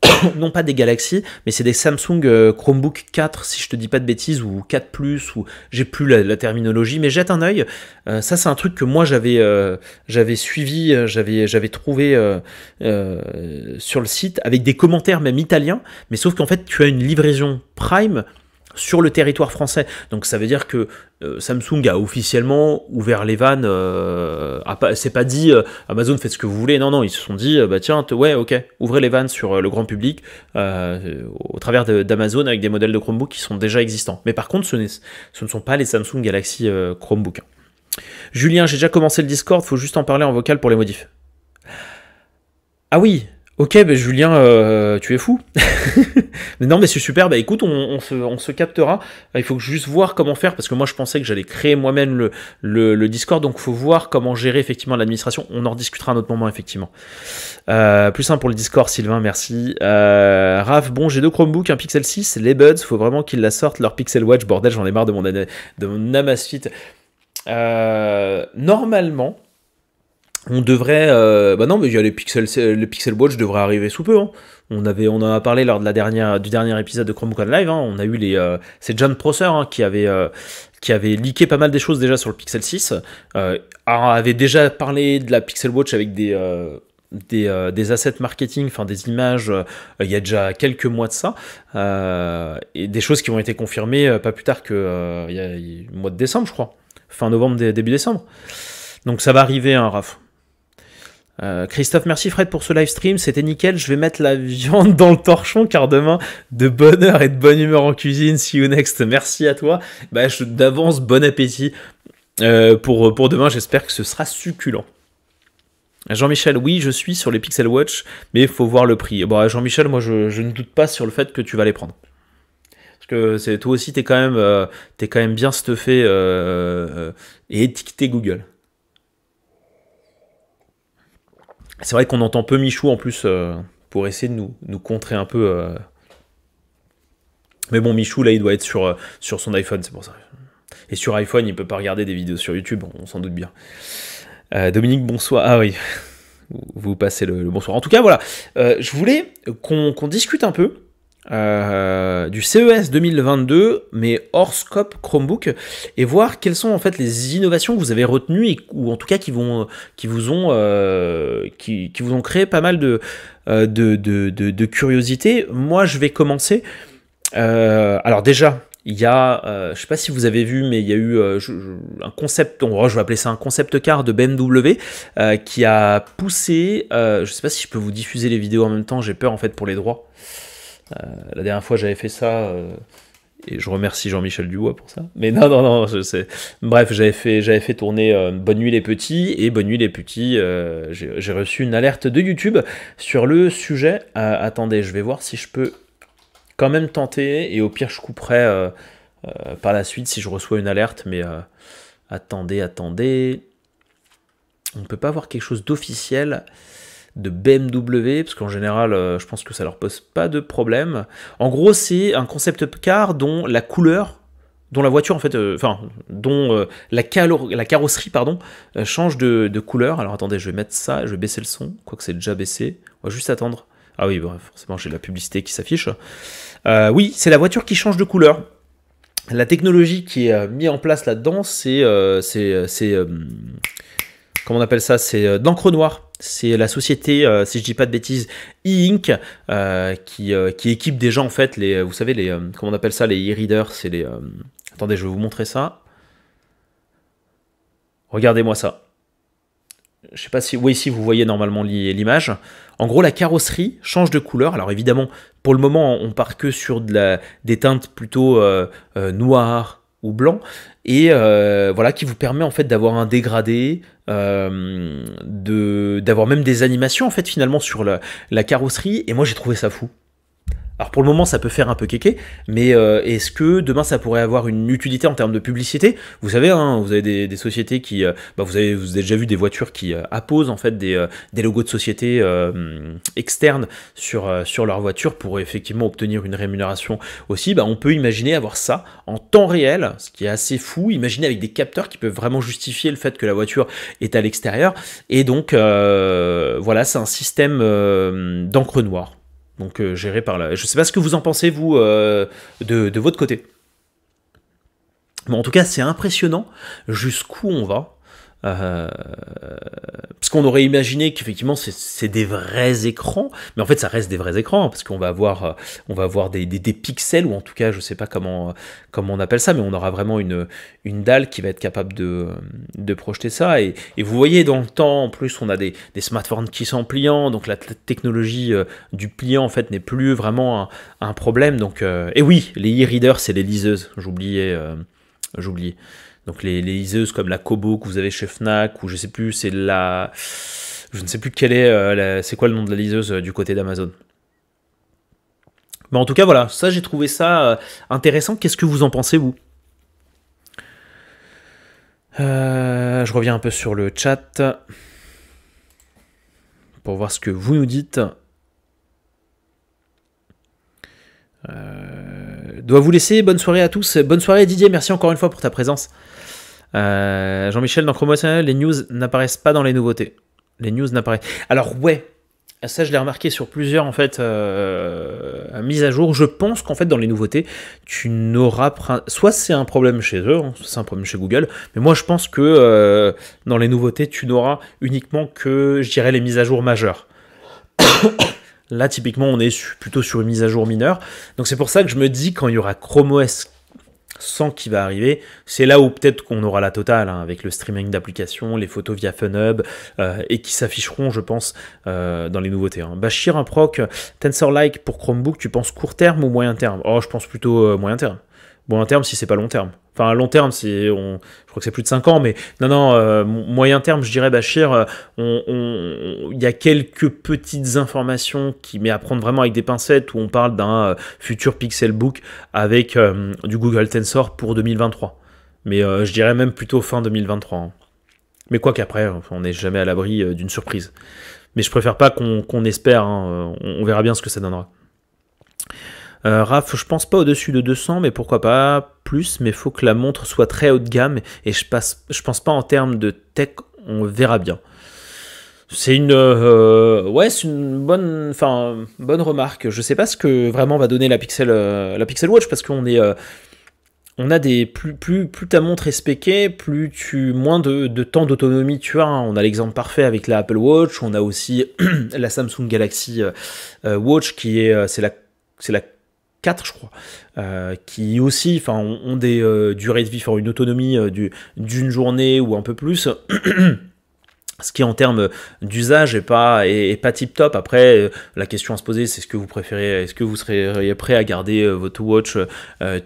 non pas des galaxies, mais c'est des Samsung euh, Chromebook 4, si je te dis pas de bêtises, ou 4 Plus, ou j'ai plus la, terminologie, mais jette un œil. Euh, ça, c'est un truc que moi j'avais euh, j'avais suivi, j'avais j'avais trouvé sur le site avec des commentaires même italiens, mais sauf qu'en fait tu as une livraison Prime sur le territoire français. Donc ça veut dire que euh, Samsung a officiellement ouvert les vannes. Euh, c'est pas dit euh, Amazon faites ce que vous voulez. Non non, ils se sont dit bah tiens ouais ok ouvrez les vannes sur le grand public au travers d'Amazon avec des modèles de Chromebook qui sont déjà existants. Mais par contre ce, ne sont pas les Samsung Galaxy Chromebook. Julien, j'ai déjà commencé le Discord, faut juste en parler en vocal pour les modifs. Ah oui, Ok, ben, Julien, euh, tu es fou. mais non, mais c'est super. Bah écoute, on, se, captera. Euh, il faut juste voir comment faire parce que moi je pensais que j'allais créer moi-même le, Discord. Donc faut voir comment gérer effectivement l'administration. On en discutera à un autre moment effectivement. Euh, plus simple pour le Discord, Sylvain, merci. Raph, bon, j'ai deux Chromebooks, un Pixel 6, les Buds. Faut vraiment qu'ils la sortent leur Pixel Watch. Bordel, j'en ai marre de mon, de mon normalement, on devrait. Euh, bah non, mais il y a les Pixel, le Pixel Watch devrait arriver sous peu. Hein. On, avait, on en a parlé lors de la dernière, du dernier épisode de Chromebook Live. Hein. On a eu les. Euh, c'est John Prosser hein, qui avait. Euh, qui avait leaké pas mal des choses déjà sur le Pixel 6, avait déjà parlé de la Pixel Watch avec des, des, assets marketing, enfin des images, il y a déjà quelques mois de ça, et des choses qui ont été confirmées pas plus tard que il y a, le mois de décembre, je crois, fin novembre, début décembre. Donc ça va arriver, hein, Raph. Euh, Christophe, merci Fred pour ce live stream, c'était nickel. Je vais mettre la viande dans le torchon car demain, de bonheur et de bonne humeur en cuisine. See you next. Merci à toi. d'avance, bah, bon appétit euh, pour, pour demain. J'espère que ce sera succulent. Jean-Michel, oui, je suis sur les Pixel Watch, mais il faut voir le prix. Bon, bah, Jean-Michel, moi, je, ne doute pas sur le fait que tu vas les prendre. Parce que c'est toi aussi, t'es quand euh, es quand même bien stuffé et étiqueté Google. c'est vrai qu'on entend peu Michou en plus euh, pour essayer de nous, nous contrer un peu. Euh. Mais bon, Michou, là, il doit être sur, euh, sur son iPhone, c'est pour ça. Et sur iPhone, il peut pas regarder des vidéos sur YouTube, on, s'en doute bien. Dominique, bonsoir. Ah oui, vous passez le, bonsoir. En tout cas, voilà, je voulais qu'on discute un peu euh, du CES 2022, mais hors scope Chromebook, et voir quelles sont en fait les innovations que vous avez retenues, ou en tout cas qui, vont, qui, vous, ont, euh, qui, vous ont créé pas mal euh, de, de, de, de, curiosité. Moi, je vais commencer. alors déjà, il y a, je je sais pas si vous avez vu, mais il y a eu un concept, je vais appeler ça un concept car de BMW ben qui a poussé, je ne sais pas si je peux vous diffuser les vidéos en même temps, j'ai peur en fait pour les droits. Euh, la dernière fois, j'avais fait ça. Euh, et je remercie Jean-Michel Dubois pour ça. Mais non, non, non, je sais. Bref, j'avais fait, j'avais fait tourner euh, Bonne nuit les petits. Et Bonne nuit les petits, j'ai reçu une alerte de YouTube sur le sujet. attendez, je vais voir si je peux quand même tenter. Et au pire, je couperai par la suite si je reçois une alerte. Mais attendez, attendez. On ne peut pas avoir quelque chose d'officiel de BMW, parce qu'en général, euh, je pense que ça leur pose pas de problème. En gros, c'est un concept car dont la couleur dont la voiture en fait, euh, enfin, dont euh, la, la, carrosserie pardon change de, couleur. Alors attendez, je vais mettre ça, je vais baisser le son, quoique c'est déjà baissé. On va juste attendre. Ah oui, forcément j'ai la publicité qui s'affiche. oui, c'est la voiture qui change de couleur. La technologie qui est mise en place là-dedans, c'est comment on appelle ça C'est euh, d'encre noire. C'est la société, euh, si je dis pas de bêtises, e-ink, euh, qui, équipe déjà en fait les, vous savez, les, comment on appelle ça, les e-readers, c'est les. attendez, je vais vous montrer ça. Regardez-moi ça. Je sais pas si, oui, si vous voyez normalement l'image. En gros, la carrosserie change de couleur. Alors évidemment, pour le moment, on part que sur des teintes plutôt noires, ou blanc, et euh, voilà qui vous permet en fait d'avoir un dégradé, euh, d'avoir même des animations en fait finalement sur la, la carrosserie. Et moi j'ai trouvé ça fou. Alors pour le moment, ça peut faire un peu kéké, mais euh, est-ce que demain ça pourrait avoir une utilité en termes de publicité Vous savez, hein, vous avez des, sociétés qui, euh, bah, vous, avez, vous déjà vu des voitures qui euh, apposent en fait des, logos de sociétés externes sur sur leur voiture pour effectivement obtenir une rémunération aussi. Bah, on peut imaginer avoir ça en temps réel, ce qui est assez fou. Imaginez avec des capteurs qui peuvent vraiment justifier le fait que la voiture est à l'extérieur, et donc voilà, c'est un système d'encre noire. Donc euh, géré par là. Je ne sais pas ce que vous en pensez, vous, euh, de, votre côté. Mais en tout cas, c'est impressionnant jusqu'où on va. Euh, parce qu'on aurait imaginé qu'effectivement c'est des vrais écrans, mais en fait ça reste des vrais écrans parce qu'on va avoir, euh, on va avoir des, pixels ou en tout cas je sais pas comment, euh, comment on appelle ça, mais on aura vraiment une, une dalle qui va être capable de, projeter ça. Et, vous voyez dans le temps en plus on a des, des smartphones qui sont pliants, donc la technologie du pliant en fait n'est plus vraiment un, problème. Donc et oui les e-readers c'est les liseuses, j'oubliais, j'oubliais. Donc les, liseuses comme la Kobo que vous avez chez Fnac, ou je sais plus, c'est la... Je ne sais plus quelle est... Euh, c'est quoi le nom de la liseuse euh, du côté d'Amazon mais en tout cas, voilà, ça j'ai trouvé ça euh, intéressant. Qu'est-ce que vous en pensez, vous Je reviens un peu sur le chat pour voir ce que vous nous dites. Euh, dois vous laisser. Bonne soirée à tous. Bonne soirée Didier. Merci encore une fois pour ta présence. Euh, Jean-Michel, dans Chromo les news n'apparaissent pas dans les nouveautés. Les news n'apparaissent. Alors ouais, ça je l'ai remarqué sur plusieurs en fait euh, euh, mises à jour. Je pense qu'en fait dans les nouveautés, tu n'auras soit c'est un problème chez eux, hein, c'est un problème chez Google. Mais moi je pense que dans les nouveautés, tu n'auras uniquement que je dirais les mises à jour majeures. Là, typiquement, on est plutôt sur une mise à jour mineure. Donc c'est pour ça que je me dis, quand il y aura Chrome OS 100 qui va arriver, c'est là où peut-être qu'on aura la totale, hein, avec le streaming d'applications, les photos via FunHub, euh, et qui s'afficheront, je pense, euh, dans les nouveautés. Hein. Bachir, un proc, Tensor Like pour Chromebook, tu penses court terme ou moyen terme Oh, je pense plutôt euh, moyen terme moyen terme si c'est pas long terme. Enfin, à long terme, c'est, on, je crois que c'est plus de 5 ans, mais non, non, euh, moyen terme, je dirais, Bachir, euh, il y a quelques petites informations qui met à prendre vraiment avec des pincettes où on parle d'un euh, futur Pixelbook avec du Google Tensor pour 2023. Mais je dirais même plutôt fin 2023. Hein. Mais quoi qu'après, on n'est jamais à l'abri d'une surprise. Mais je préfère pas qu'on, espère, hein, on verra bien ce que ça donnera. Euh, je pense pas au-dessus de 200, mais pourquoi pas plus, mais faut que la montre soit très haut de gamme, et je, passe, je pense pas en termes de tech, on verra bien. C'est une, euh, ouais, c'est une bonne, enfin, bonne remarque. Je sais pas ce que vraiment va donner la Pixel, euh, la Pixel Watch parce qu'on est, euh, on a des plus, plus, plus ta montre est spéquée, plus tu, moins de, temps d'autonomie tu as. Hein. On a l'exemple parfait avec la Apple Watch. On a aussi la Samsung Galaxy Watch qui est, c'est la c'est la 4, je crois, euh, qui aussi enfin, ont, des euh, durées de vie, font une autonomie euh, d'une journée ou un peu plus. ce qui en termes d'usage est pas est, pas tip top. Après, la question à se poser, c'est ce que vous préférez, est-ce que vous seriez prêt à garder votre watch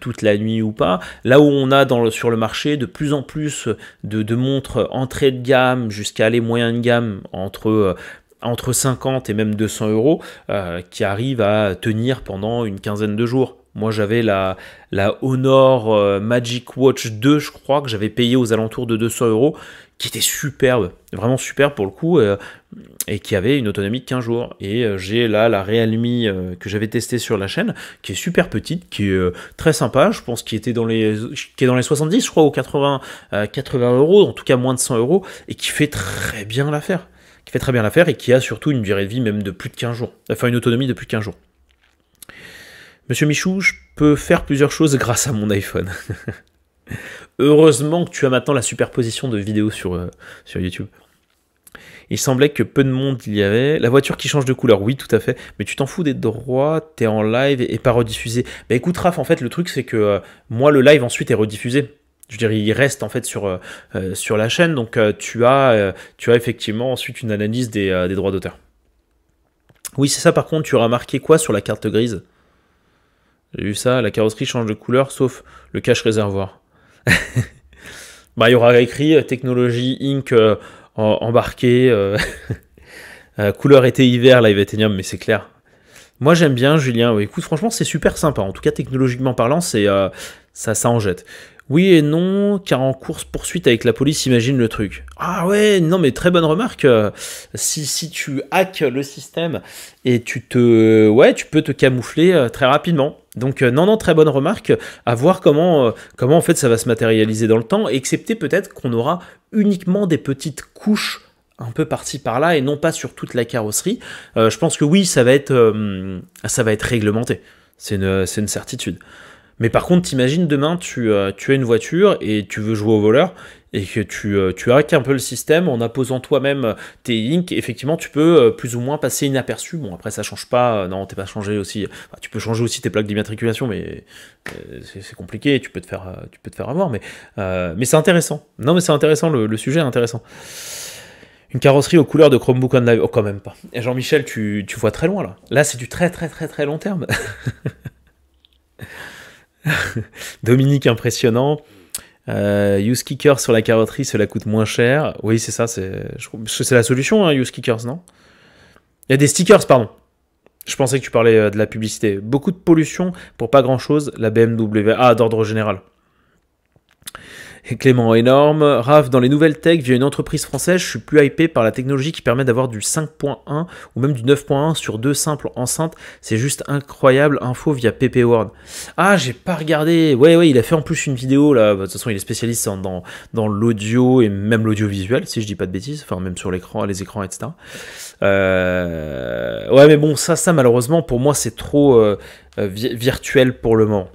toute la nuit ou pas Là où on a sur le marché de plus en plus de, montres entrée de gamme jusqu'à les moyen de gamme entre entre 50 et même 200 euros euh, qui arrive à tenir pendant une quinzaine de jours. Moi, j'avais la, Honor euh, Magic Watch 2, je crois, que j'avais payé aux alentours de 200 euros, qui était superbe, vraiment superbe pour le coup, euh, et qui avait une autonomie de 15 jours. Et j'ai là la Realme que j'avais testée sur la chaîne, qui est super petite, qui est très sympa, je pense qui était dans les, qui est dans les 70, je crois, ou 80, 80 euros, en tout cas moins de 100 euros, et qui fait très bien l'affaire qui fait très bien l'affaire et qui a surtout une durée de vie même de plus de 15 jours, enfin une autonomie de plus de 15 jours. Monsieur Michou, je peux faire plusieurs choses grâce à mon iPhone. Heureusement que tu as maintenant la superposition de vidéos sur, euh, sur YouTube. Il semblait que peu de monde il y avait. La voiture qui change de couleur, oui, tout à fait. Mais tu t'en fous des droits, t'es en live et, pas rediffusé. Bah écoute, Raph, en fait, le truc, c'est que euh, moi, le live ensuite est rediffusé je dirais, il reste en fait sur, euh, euh, sur la chaîne. Donc euh, tu, as, tu as effectivement ensuite une analyse des, droits d'auteur. Oui, c'est ça par contre, tu auras marqué quoi sur la carte grise J'ai vu ça, la carrosserie change de couleur sauf le cache réservoir. bah, il y aura écrit technologie Inc. embarqué couleur été-hiver, live Ethereum, mais c'est clair. Moi j'aime bien Julien, écoute franchement c'est super sympa, en tout cas technologiquement parlant c'est ça, ça en jette. Oui et non, car en course-poursuite avec la police, imagine le truc. Ah ouais, non mais très bonne remarque. Si, si tu hack le système et tu te... Ouais, tu peux te camoufler euh, très rapidement. Donc euh, non, non, très bonne remarque. À voir comment, euh, comment en fait ça va se matérialiser dans le temps, excepté peut-être qu'on aura uniquement des petites couches un peu parties par-là et non pas sur toute la carrosserie. je pense que oui, ça va être, ça va être réglementé. C'est une, une certitude. Mais par contre, t'imagines demain, euh, tu, as une voiture et tu veux jouer au voleur et que tu, arrêtes euh, tu un peu le système en apposant toi-même euh, tes links. Effectivement, tu peux plus ou moins passer inaperçu. Bon, après, ça change pas. non, t'es pas changé aussi. tu peux changer aussi tes plaques d'immatriculation, mais c'est compliqué. Tu peux te faire, tu peux te faire avoir. Mais, mais c'est intéressant. Non, mais c'est intéressant. Le, sujet est intéressant. Une carrosserie aux couleurs de Chromebook on Oh, quand même pas. Jean-Michel, tu, tu vois très loin là. Là, c'est du très très très très long terme. Dominique impressionnant. use euh, kickers sur la carrosserie, cela coûte moins cher. Oui, c'est ça, c'est la solution, hein, use kickers, non Il y a des stickers, pardon. Je pensais que tu parlais euh, de la publicité. Beaucoup de pollution pour pas grand chose, la BMW. Ah, d'ordre général. Clément énorme. Raph, dans les nouvelles tech via une entreprise française, je suis plus hypé par la technologie qui permet d'avoir du 5.1 ou même du 9.1 sur deux simples enceintes. C'est juste incroyable. Info via PP Word. Ah, j'ai pas regardé. Ouais, ouais, il a fait en plus une vidéo là. Bah, de toute façon, il est spécialiste dans, dans l'audio et même l'audiovisuel, si je dis pas de bêtises. Enfin, même sur l'écran, les écrans, etc. Euh, ouais, mais bon, ça, ça malheureusement, pour moi, c'est trop euh, euh, virtuel pour le moment.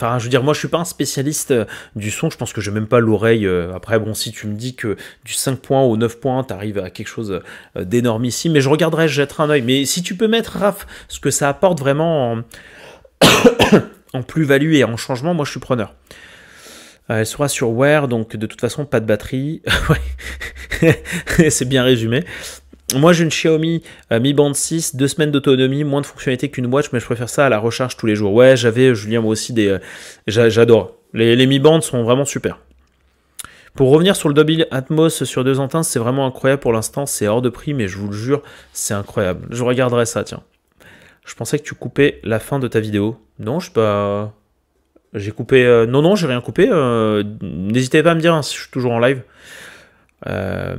Enfin, je veux dire, moi, je suis pas un spécialiste euh, du son. Je pense que j'ai même pas l'oreille. Euh. Après, bon, si tu me dis que du 5 points au 9 points, t'arrives à quelque chose euh, d'énorme ici. Mais je regarderai, je jetterai un oeil. Mais si tu peux mettre, Raph, ce que ça apporte vraiment en, en plus-value et en changement, moi, je suis preneur. elle sera sur Wear, donc de toute façon, pas de batterie. c'est bien résumé moi j'ai une Xiaomi euh, Mi Band 6, deux semaines d'autonomie, moins de fonctionnalités qu'une watch, mais je préfère ça à la recharge tous les jours. Ouais, j'avais, Julien, moi aussi, des. Euh, j'adore. Les, Mi Bands sont vraiment super. Pour revenir sur le Dolby Atmos sur deux antennes, c'est vraiment incroyable pour l'instant, c'est hors de prix, mais je vous le jure, c'est incroyable. Je regarderai ça, tiens. Je pensais que tu coupais la fin de ta vidéo. Non, je sais pas. J'ai coupé. Euh, non, non, j'ai rien coupé. N'hésitez pas à me dire hein, si je suis toujours en live. Euh,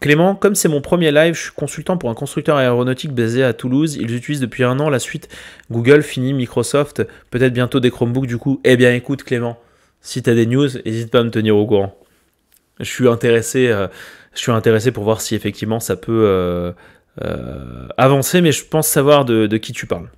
Clément, comme c'est mon premier live, je suis consultant pour un constructeur aéronautique basé à Toulouse. Ils utilisent depuis un an la suite Google, Fini, Microsoft, peut-être bientôt des Chromebooks du coup. Eh bien écoute Clément, si tu as des news, n'hésite pas à me tenir au courant. Je suis intéressé, euh, je suis intéressé pour voir si effectivement ça peut euh, avancer, mais je pense savoir de qui tu parles.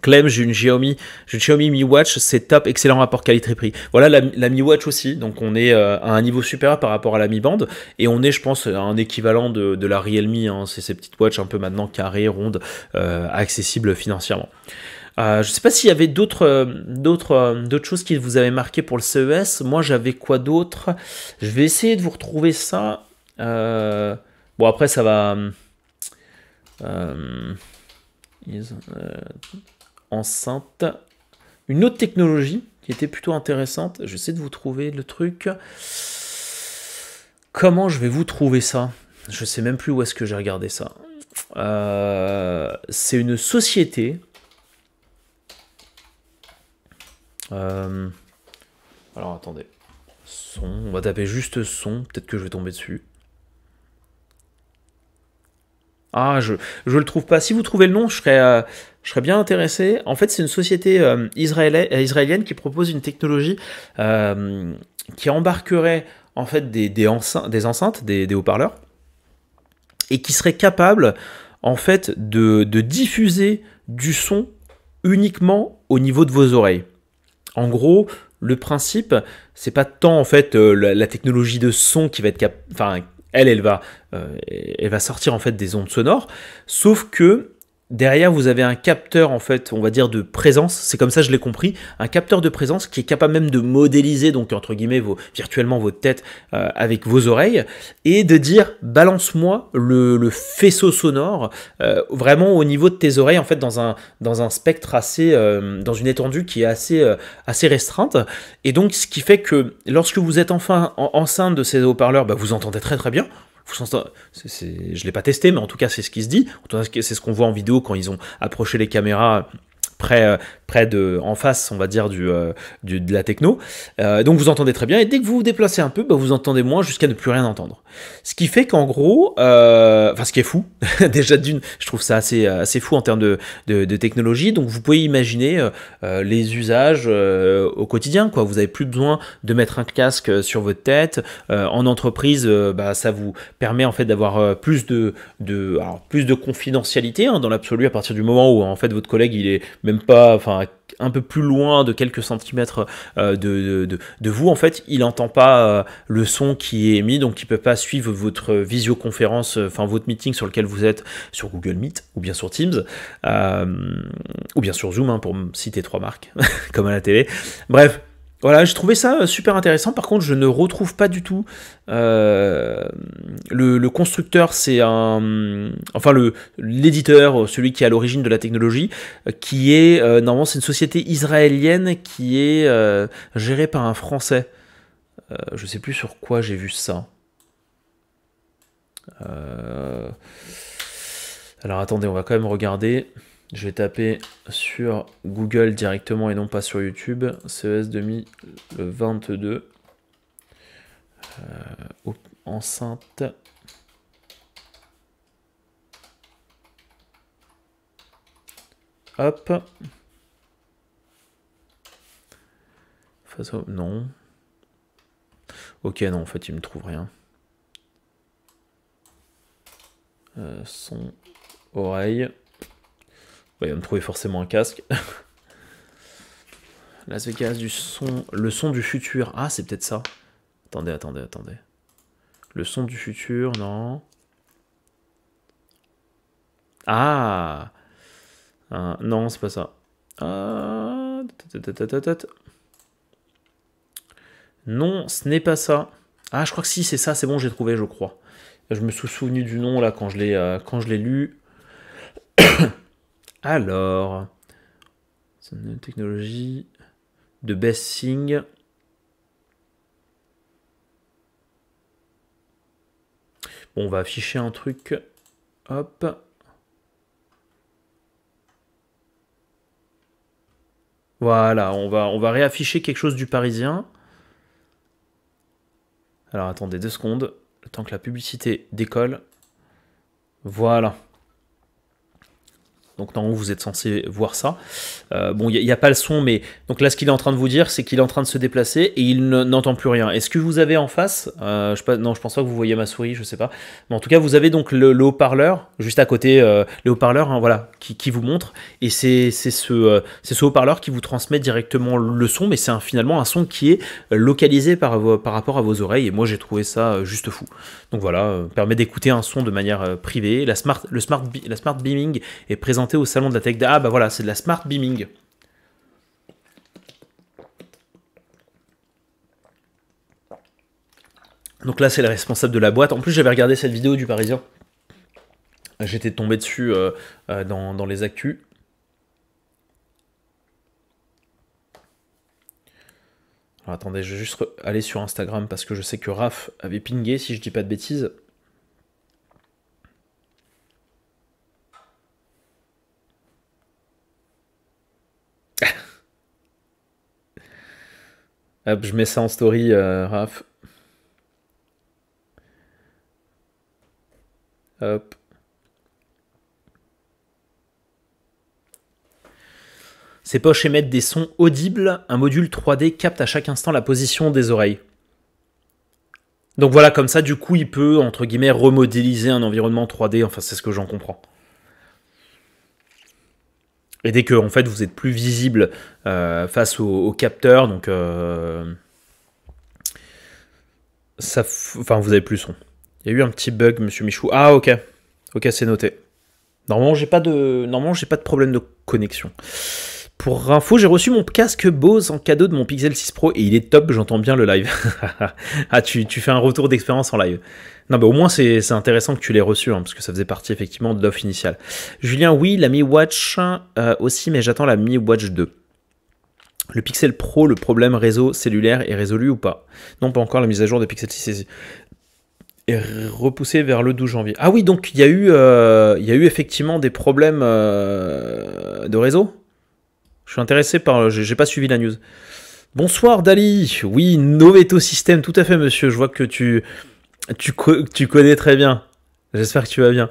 Clem, j'ai une Xiaomi, une Xiaomi Mi Watch, c'est top, excellent rapport qualité-prix. Voilà la, Mi Watch aussi, donc on est euh, à un niveau supérieur par rapport à la Mi Band, et on est, je pense, un équivalent de, la Realme, hein. c'est ces petites watches un peu maintenant carrées, rondes, euh, accessibles financièrement. Euh, je ne sais pas s'il y avait d'autres, d'autres, d'autres choses qui vous avaient marqué pour le CES. Moi, j'avais quoi d'autre Je vais essayer de vous retrouver ça. bon, après, ça va enceinte. Une autre technologie qui était plutôt intéressante. Je sais de vous trouver le truc. Comment je vais vous trouver ça Je sais même plus où est-ce que j'ai regardé ça. Euh, c'est une société. Euh, alors attendez. Son. On va taper juste son. Peut-être que je vais tomber dessus. Ah, je ne le trouve pas. Si vous trouvez le nom, je serais, euh, je serais bien intéressé. En fait, c'est une société euh, euh, israélienne, qui propose une technologie qui embarquerait en fait des, enceintes, des, enceintes, des, haut-parleurs, et qui serait capable en fait de, diffuser du son uniquement au niveau de vos oreilles. En gros, le principe, c'est pas tant en fait la, technologie de son qui va être capable, elle, elle va, euh, elle va sortir en fait des ondes sonores, sauf que Derrière, vous avez un capteur, en fait, on va dire de présence, c'est comme ça je l'ai compris, un capteur de présence qui est capable même de modéliser, donc entre guillemets, vos, virtuellement votre tête euh, avec vos oreilles, et de dire balance-moi le, faisceau sonore euh, vraiment au niveau de tes oreilles, en fait, dans un, dans un spectre assez, euh, dans une étendue qui est assez, assez restreinte. Et donc, ce qui fait que lorsque vous êtes enfin enceinte de ces haut-parleurs, bah, vous entendez très très bien, je ne l'ai pas testé, mais en tout cas, c'est ce qui se dit. C'est ce qu'on voit en vidéo quand ils ont approché les caméras près, euh, près de, en face, on va dire, du, euh, du de la techno. Euh, donc vous entendez très bien, et dès que vous vous déplacez un peu, bah, vous entendez moins jusqu'à ne plus rien entendre. Ce qui fait qu'en gros, enfin ce qui est fou, déjà d'une, je trouve ça assez, assez fou en termes de, de, technologie, donc vous pouvez imaginer les usages au quotidien, quoi. Vous n'avez plus besoin de mettre un casque sur votre tête. en entreprise, bah, ça vous permet en fait d'avoir plus de, de, plus de confidentialité hein, dans l'absolu à partir du moment où en fait votre collègue il est même pas, enfin un peu plus loin de quelques centimètres euh, de, de, vous, en fait, il n'entend pas euh, le son qui est émis, donc il ne peut pas suivre votre visioconférence, euh, enfin votre meeting sur lequel vous êtes sur Google Meet ou bien sur Teams, ou bien sur Zoom, hein, pour citer trois marques, comme à la télé. Bref, voilà, j'ai trouvé ça euh, super intéressant. Par contre, je ne retrouve pas du tout euh, le, constructeur. C'est un, enfin le l'éditeur, euh, celui qui est à l'origine de la technologie, qui est normalement c'est une société israélienne qui est gérée par un Français. je ne sais plus sur quoi j'ai vu ça. Alors attendez, on va quand même regarder. Je vais taper sur Google directement et non pas sur YouTube. CES 2022. Euh, enceinte. Hop. Face Non. Ok, non, en fait, il me trouve rien. Euh, son oreille. Bah, il va me trouver forcément un casque. Las Vegas du son. Le son du futur. Ah, c'est peut-être ça. Attendez, attendez, attendez. Le son du futur, non. Ah Non, c'est pas ça. Ah, Non, ce n'est pas ça. Ah, je crois que si, c'est ça, c'est bon, j'ai trouvé, je crois. Je me suis souvenu du nom là quand je l'ai euh, lu. lu. Alors, c'est une technologie de Bessing. Bon, on va afficher un truc. Hop. Voilà, on va, on va réafficher quelque chose du Parisien. Alors attendez deux secondes, le temps que la publicité décolle. Voilà. Donc normalement, vous êtes censé voir ça. Euh, bon, il n'y a, pas le son, mais donc là, ce qu'il est en train de vous dire, c'est qu'il est en train de se déplacer et il n'entend plus rien. Est-ce que vous avez en face euh, je Non, je pense pas que vous voyez ma souris, je sais pas. Mais en tout cas, vous avez donc le, haut-parleur juste à côté, euh, le haut-parleur, hein, voilà, qui, vous montre. Et c'est ce, ce haut-parleur qui vous transmet directement le son, mais c'est finalement un son qui est localisé par, par rapport à vos oreilles. Et moi, j'ai trouvé ça juste fou. Donc voilà, permet d'écouter un son de manière privée. La smart, le smart, la smart beaming est présent au salon de la tech. Ah bah voilà, c'est de la smart beaming. Donc là, c'est le responsable de la boîte. En plus, j'avais regardé cette vidéo du Parisien. J'étais tombé dessus euh, euh, dans, les actus. attendez, je vais juste aller sur Instagram parce que je sais que Raph avait pingé, si je dis pas de bêtises. Hop, je mets ça en story, euh, Raph. Hop. Ces poches émettent des sons audibles. Un module 3D capte à chaque instant la position des oreilles. Donc voilà, comme ça, du coup, il peut, entre guillemets, remodéliser un environnement 3D. Enfin, c'est ce que j'en comprends. Et dès que en fait, vous êtes plus visible euh, face au, au, capteur, donc euh, ça, enfin, vous avez plus son. Il y a eu un petit bug, Monsieur Michou. Ah ok, ok, c'est noté. Normalement, j'ai pas de, normalement, j'ai pas de problème de connexion. Pour info, j'ai reçu mon casque Bose en cadeau de mon Pixel 6 Pro et il est top, j'entends bien le live. ah, tu, tu, fais un retour d'expérience en live. Non, mais au moins c'est intéressant que tu l'aies reçu, hein, parce que ça faisait partie effectivement de l'offre initiale. Julien, oui, la Mi Watch euh, aussi, mais j'attends la Mi Watch 2. Le Pixel Pro, le problème réseau cellulaire est résolu ou pas Non, pas encore, la mise à jour de Pixel 6 est repoussée vers le 12 janvier. Ah oui, donc il y, a eu, euh, y eu effectivement des problèmes euh, de réseau je suis intéressé par. Euh, j'ai pas suivi la news. Bonsoir Dali. Oui, Noveto System, tout à fait, monsieur. Je vois que tu, tu, connais très bien. J'espère que tu vas bien.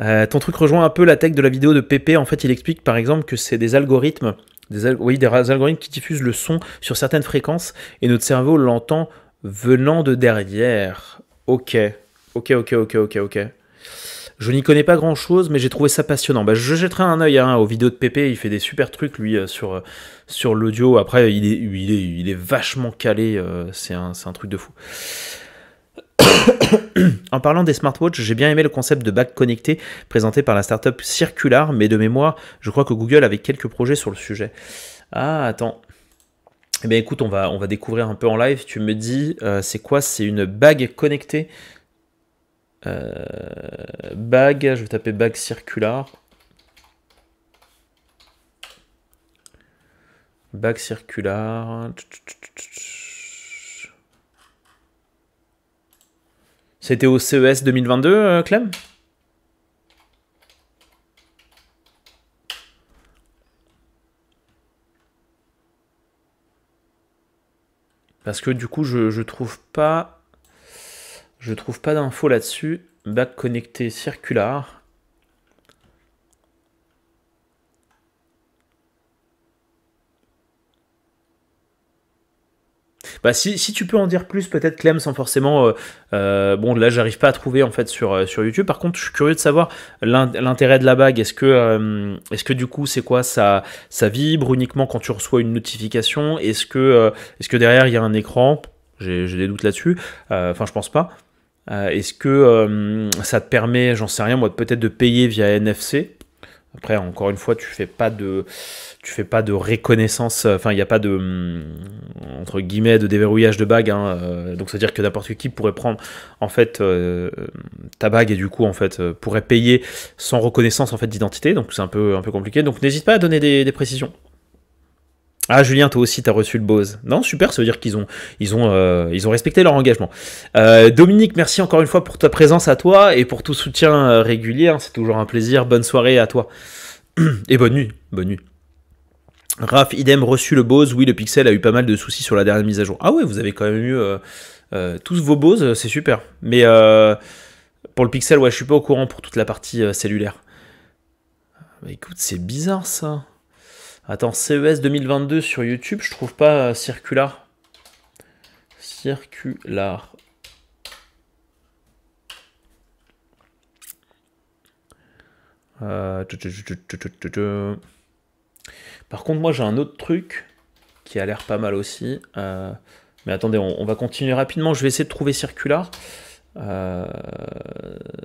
Euh, ton truc rejoint un peu la tech de la vidéo de Pépé. En fait, il explique par exemple que c'est des algorithmes, des oui, des algorithmes qui diffusent le son sur certaines fréquences et notre cerveau l'entend venant de derrière. Ok, ok, ok, ok, ok, ok. Je n'y connais pas grand chose, mais j'ai trouvé ça passionnant. Bah, je jetterai un œil hein, aux vidéos de Pépé, il fait des super trucs lui euh, sur, euh, sur l'audio. Après, il est, il, vachement calé, euh, c'est un, truc de fou. en parlant des smartwatches, j'ai bien aimé le concept de bague connectée présenté par la startup Circular, mais de mémoire, je crois que Google avait quelques projets sur le sujet. Ah, attends. Eh bien écoute, on va, on va découvrir un peu en live. Tu me dis, c'est quoi C'est une bague connectée euh, bag, je vais taper bag circular. Bag circular. C'était au CES 2022, euh, Clem Parce que du coup, je, je trouve pas je trouve pas d'infos là-dessus. Bac connecté circulaire. Bah si, tu peux en dire plus peut-être Clem sans forcément euh, euh, bon là j'arrive pas à trouver en fait sur, euh, sur YouTube par contre je suis curieux de savoir l'intérêt de la bague est-ce que que du coup c'est quoi ça ça vibre uniquement quand tu reçois une notification est-ce que est-ce que derrière il y a un écran j'ai des doutes là-dessus enfin je pense pas euh, est-ce que euh, ça te permet, j'en sais rien moi, peut-être de payer via NFC Après, encore une fois, tu fais pas de, tu fais pas de reconnaissance. Euh, enfin, il n'y a pas de mm, entre guillemets de déverrouillage de bague. Hein, donc, c'est à dire que n'importe qui pourrait prendre en fait ta bague et du coup en fait pourrait payer sans reconnaissance en fait d'identité. Donc, c'est un peu un peu compliqué. Donc, n'hésite pas à donner des précisions. Ah Julien, toi aussi t'as reçu le Bose. Non, super, ça veut dire qu'ils ont, ils ont, euh, ils ont respecté leur engagement. Euh, Dominique, merci encore une fois pour ta présence à toi et pour tout soutien euh, régulier. Hein. c'est toujours un plaisir. Bonne soirée à toi. Et bonne nuit. Bonne nuit. Raph, idem, reçu le Bose. Oui, le Pixel a eu pas mal de soucis sur la dernière mise à jour. Ah ouais, vous avez quand même eu tous vos Bose, c'est super. Mais pour le Pixel, ouais, je suis pas au courant pour toute la partie cellulaire. Bah, écoute, c'est bizarre ça. Attends, CES 2022 sur YouTube, je trouve pas euh, Circular. Circular. Euh, Par contre, moi j'ai un autre truc qui a l'air pas mal aussi. Euh, mais attendez, on, on, va continuer rapidement. Je vais essayer de trouver Circular.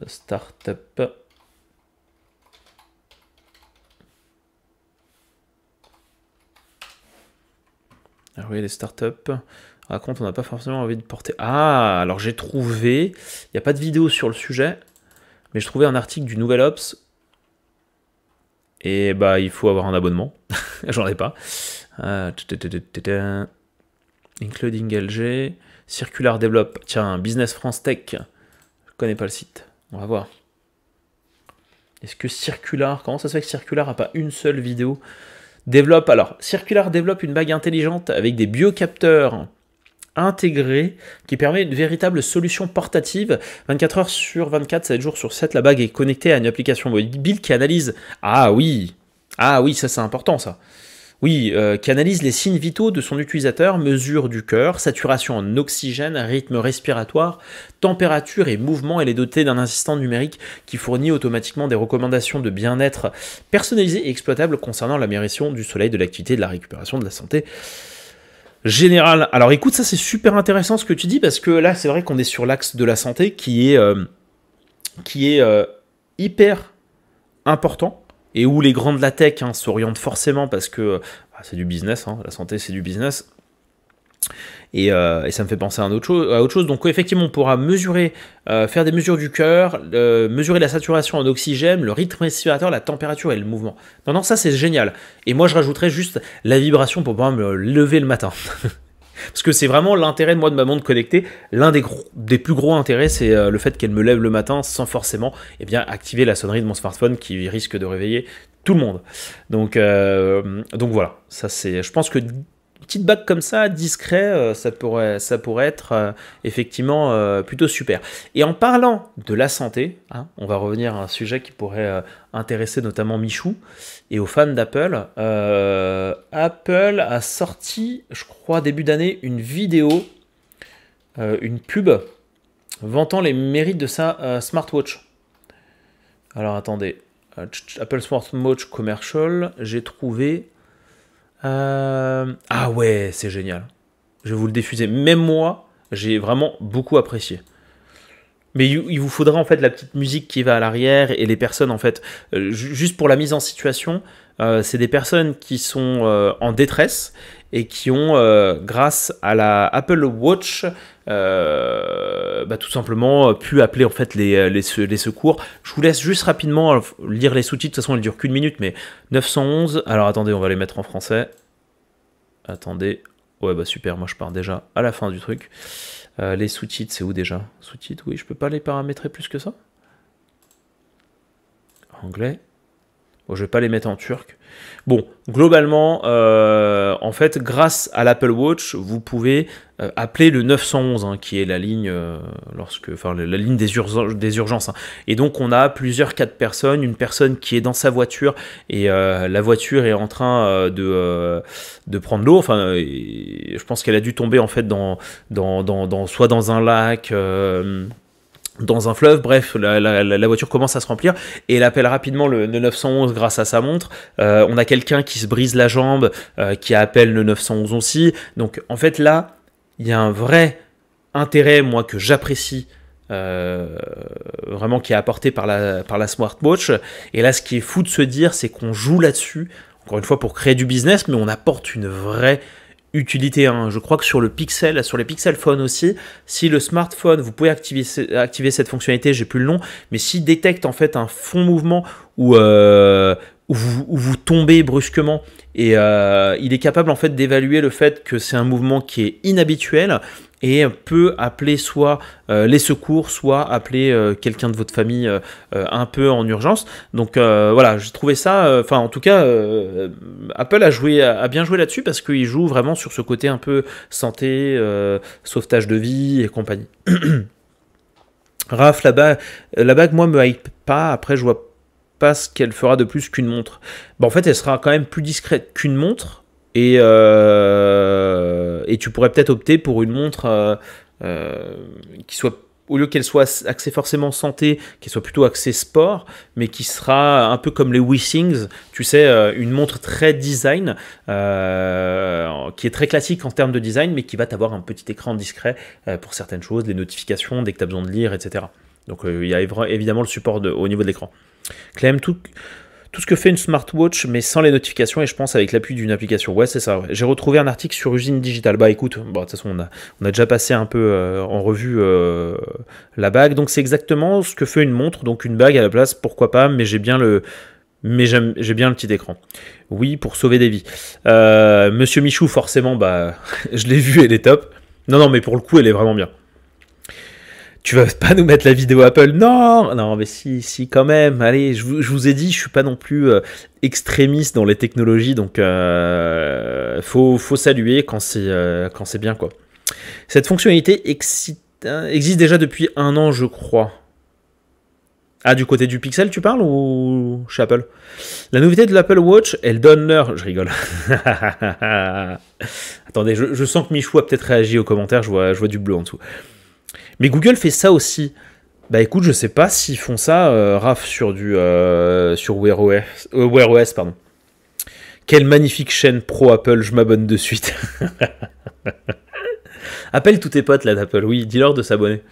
Startup. Ah oui, les startups. raconte on n'a pas forcément envie de porter. Ah, alors j'ai trouvé. Il n'y a pas de vidéo sur le sujet, mais je trouvais un article du Nouvel Ops. Et bah, il faut avoir un abonnement. J'en ai pas. Ah, Including LG. Circular Develop. Tiens, Business France Tech. Je connais pas le site. On va voir. Est-ce que Circular. Comment ça se fait que Circular n'a pas une seule vidéo développe, alors Circular développe une bague intelligente avec des biocapteurs intégrés qui permet une véritable solution portative. 24 heures sur 24, 7 jours sur 7, la bague est connectée à une application mobile qui analyse. Ah oui, ah oui, ça c'est important ça. Oui, euh, qui analyse les signes vitaux de son utilisateur, mesure du cœur, saturation en oxygène, rythme respiratoire, température et mouvement. Elle est dotée d'un assistant numérique qui fournit automatiquement des recommandations de bien-être personnalisées et exploitables concernant l'amélioration du soleil, de l'activité, de la récupération, de la santé générale. Alors écoute, ça c'est super intéressant ce que tu dis parce que là c'est vrai qu'on est sur l'axe de la santé qui est, euh, qui est euh, hyper important et où les grands de la tech hein, s'orientent forcément parce que euh, ah, c'est du business, hein, la santé c'est du business. Et, euh, ça me fait penser à, autre chose, à autre chose. Donc effectivement, on pourra mesurer, euh, faire des mesures du cœur, mesurer la saturation en oxygène, le rythme respiratoire, la température et le mouvement. Non, non, ça c'est génial. Et moi je rajouterais juste la vibration pour pouvoir me lever le matin. Parce que c'est vraiment l'intérêt de moi de ma montre connectée. L'un des, plus gros intérêts, c'est euh, le fait qu'elle me lève le matin sans forcément eh bien, activer la sonnerie de mon smartphone qui risque de réveiller tout le monde. Donc, euh, donc voilà, ça c'est. Je pense que petite bague comme ça, discret, euh, ça pourrait, ça pourrait être effectivement plutôt super. Et en parlant de la santé, hein, on va revenir à un sujet qui pourrait intéresser notamment Michou et aux fans d'Apple. Euh, Apple a sorti, je crois, début d'année, une vidéo, euh, une pub, vantant les mérites de sa euh, smartwatch. Alors attendez, Apple Smartwatch Commercial, j'ai trouvé. Ah ouais, c'est génial. Je vais vous le diffuser. Même moi, j'ai vraiment beaucoup apprécié. Mais il vous faudra en fait la petite musique qui va à l'arrière et les personnes en fait, euh, juste pour la mise en situation, euh, c'est des personnes qui sont euh, en détresse et qui ont, grâce à la Apple Watch, bah, tout simplement pu appeler en fait les, les, secours. Je vous laisse juste rapidement lire les sous-titres, de toute façon ils durent qu'une minute, mais 911, alors attendez, on va les mettre en français. Attendez, ouais bah super, moi je pars déjà à la fin du truc. Euh, les sous-titres, c'est où déjà Sous-titres, oui, je peux pas les paramétrer plus que ça. Anglais. Je ne vais pas les mettre en turc. Bon, globalement, euh, en fait, grâce à l'Apple Watch, vous pouvez euh, appeler le 911, hein, qui est la ligne, euh, lorsque, enfin, la ligne des, urgences. Hein. Et donc, on a plusieurs cas de personnes. Une personne qui est dans sa voiture et la voiture est en train de, de prendre l'eau. Enfin, je pense qu'elle a dû tomber en fait dans, dans soit dans un lac dans un fleuve, bref, la, voiture commence à se remplir et elle appelle rapidement le 911 grâce à sa montre. Euh, on a quelqu'un qui se brise la jambe, euh, qui appelle le 911 aussi. Donc en fait là, il y a un vrai intérêt, moi, que j'apprécie euh, vraiment qui est apporté par la, par la smartwatch. Et là, ce qui est fou de se dire, c'est qu'on joue là-dessus, encore une fois, pour créer du business, mais on apporte une vraie utilité. Hein. Je crois que sur le Pixel, sur les Pixel Phone aussi, si le smartphone, vous pouvez activer, activer cette fonctionnalité, j'ai plus le nom, mais s'il détecte en fait un fond mouvement ou euh, où vous, tombez brusquement et euh, il est capable en fait d'évaluer le fait que c'est un mouvement qui est inhabituel et peut appeler soit euh, les secours, soit appeler euh, quelqu'un de votre famille euh, un peu en urgence. Donc voilà, j'ai trouvé ça, enfin en tout cas, Apple a, joué, bien joué là-dessus parce qu'il joue vraiment sur ce côté un peu santé, sauvetage de vie et compagnie. Raph, la, bague, la bague, moi, me hype pas. Après, je vois pas ce qu'elle fera de plus qu'une montre. en fait, elle sera quand même plus discrète qu'une montre, et, euh, et tu pourrais peut-être opter pour une montre euh, euh, qui soit au lieu qu'elle soit axée forcément santé, qu'elle soit plutôt axée sport, mais qui sera un peu comme les Wishings, tu sais, une montre très design, qui est très classique en termes de design, mais qui va t'avoir un petit écran discret pour certaines choses, les notifications dès que tu as besoin de lire, etc. Donc il y a évidemment le support au niveau de l'écran. Clem, tout, tout ce que fait une smartwatch, mais sans les notifications, et je pense avec l'appui d'une application. Ouais, c'est ça. J'ai retrouvé un article sur Usine Digital. Bah écoute, bon, de toute façon, on a, on a déjà passé un peu euh, en revue euh, la bague. Donc c'est exactement ce que fait une montre. Donc une bague à la place, pourquoi pas, mais j'ai bien le. Mais j'ai bien le petit écran. Oui, pour sauver des vies. Euh, Monsieur Michou, forcément, bah, je l'ai vu, elle est top. Non, non, mais pour le coup, elle est vraiment bien tu vas pas nous mettre la vidéo Apple Non, non, mais si, si, quand même. Allez, je vous, ai dit, je suis pas non plus euh, extrémiste dans les technologies, donc euh, faut, saluer euh, quand c'est bien quoi. Cette fonctionnalité euh, existe déjà depuis un an, je crois. Ah, du côté du Pixel, tu parles ou chez Apple La nouveauté de l'Apple Watch, elle donne l'heure. Je rigole. Attendez, je, sens que Michou a peut-être réagi aux commentaires. je vois du bleu en dessous. Mais Google fait ça aussi. Bah écoute, je sais pas s'ils font ça, euh, raf sur du euh, sur Wear OS, euh, pardon. Quelle magnifique chaîne pro Apple, je m'abonne de suite. Appelle tous tes potes là d'Apple, oui, dis-leur de s'abonner.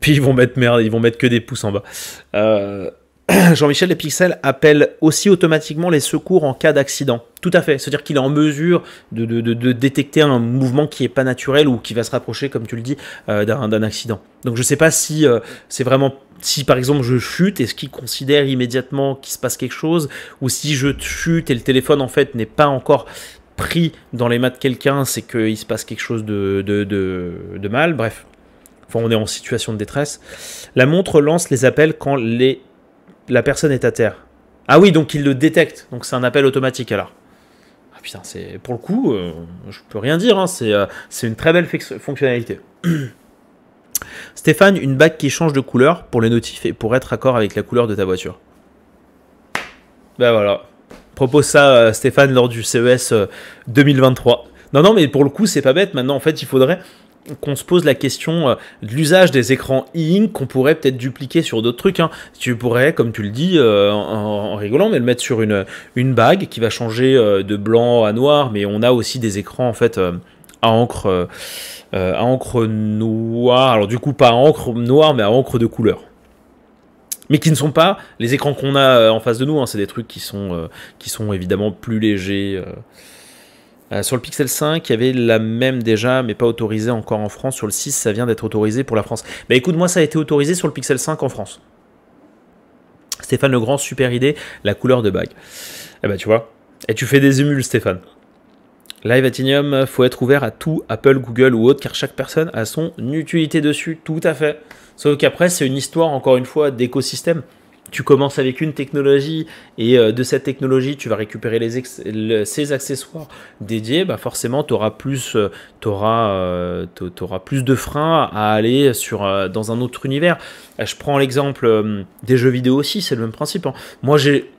Puis ils vont mettre merde, ils vont mettre que des pouces en bas. Jean-Michel pixels appelle aussi automatiquement les secours en cas d'accident. Tout à fait. C'est-à-dire qu'il est en mesure de, détecter un mouvement qui n'est pas naturel ou qui va se rapprocher, comme tu le dis, euh, d'un accident. Donc je ne sais pas si euh, c'est vraiment. Si par exemple je chute, est-ce qu'il considère immédiatement qu'il se passe quelque chose Ou si je chute et le téléphone en fait n'est pas encore pris dans les mains de quelqu'un, c'est qu'il se passe quelque chose de mal. Bref. Enfin, on est en situation de détresse. La montre lance les appels quand les la personne est à terre. Ah oui, donc il le détecte. Donc c'est un appel automatique alors. Ah putain, c'est pour le coup, euh, je peux rien dire. Hein. Euh, c'est une très belle fonctionnalité. Stéphane, une bague qui change de couleur pour les notifs et pour être accord avec la couleur de ta voiture. Ben voilà. Propose ça euh, Stéphane lors du CES 2023. Non, non, mais pour le coup, c'est pas bête. Maintenant, en fait, il faudrait qu'on se pose la question euh, de l'usage des écrans e-ink qu'on pourrait peut-être dupliquer sur d'autres trucs. Hein. Tu pourrais, comme tu le dis, euh, en, rigolant, mais le mettre sur une, une bague qui va changer euh, de blanc à noir, mais on a aussi des écrans en fait à encre, à encre noire. Alors du coup pas à encre noire, mais à encre de couleur mais qui ne sont pas les écrans qu'on a en face de nous. Hein. C'est des trucs qui sont, qui sont évidemment plus légers. Euh, sur le Pixel 5, il y avait la même déjà, mais pas autorisée encore en France. Sur le 6, ça vient d'être autorisé pour la France. Mais bah, écoute, moi, ça a été autorisé sur le Pixel 5 en France. Stéphane Legrand, super idée, la couleur de bague. Eh bah tu vois, et tu fais des émules, Stéphane. Live Atinium, faut être ouvert à tout, Apple, Google ou autre, car chaque personne a son utilité dessus, tout à fait. Sauf qu'après, c'est une histoire, encore une fois, d'écosystème tu commences avec une technologie et euh, de cette technologie, tu vas récupérer les ces accessoires dédiés, bah forcément, tu auras, plus, euh, euh, plus de freins à aller sur, dans un autre univers. Je prends l'exemple des jeux vidéo aussi, c'est le même principe. Hein. Moi, j'ai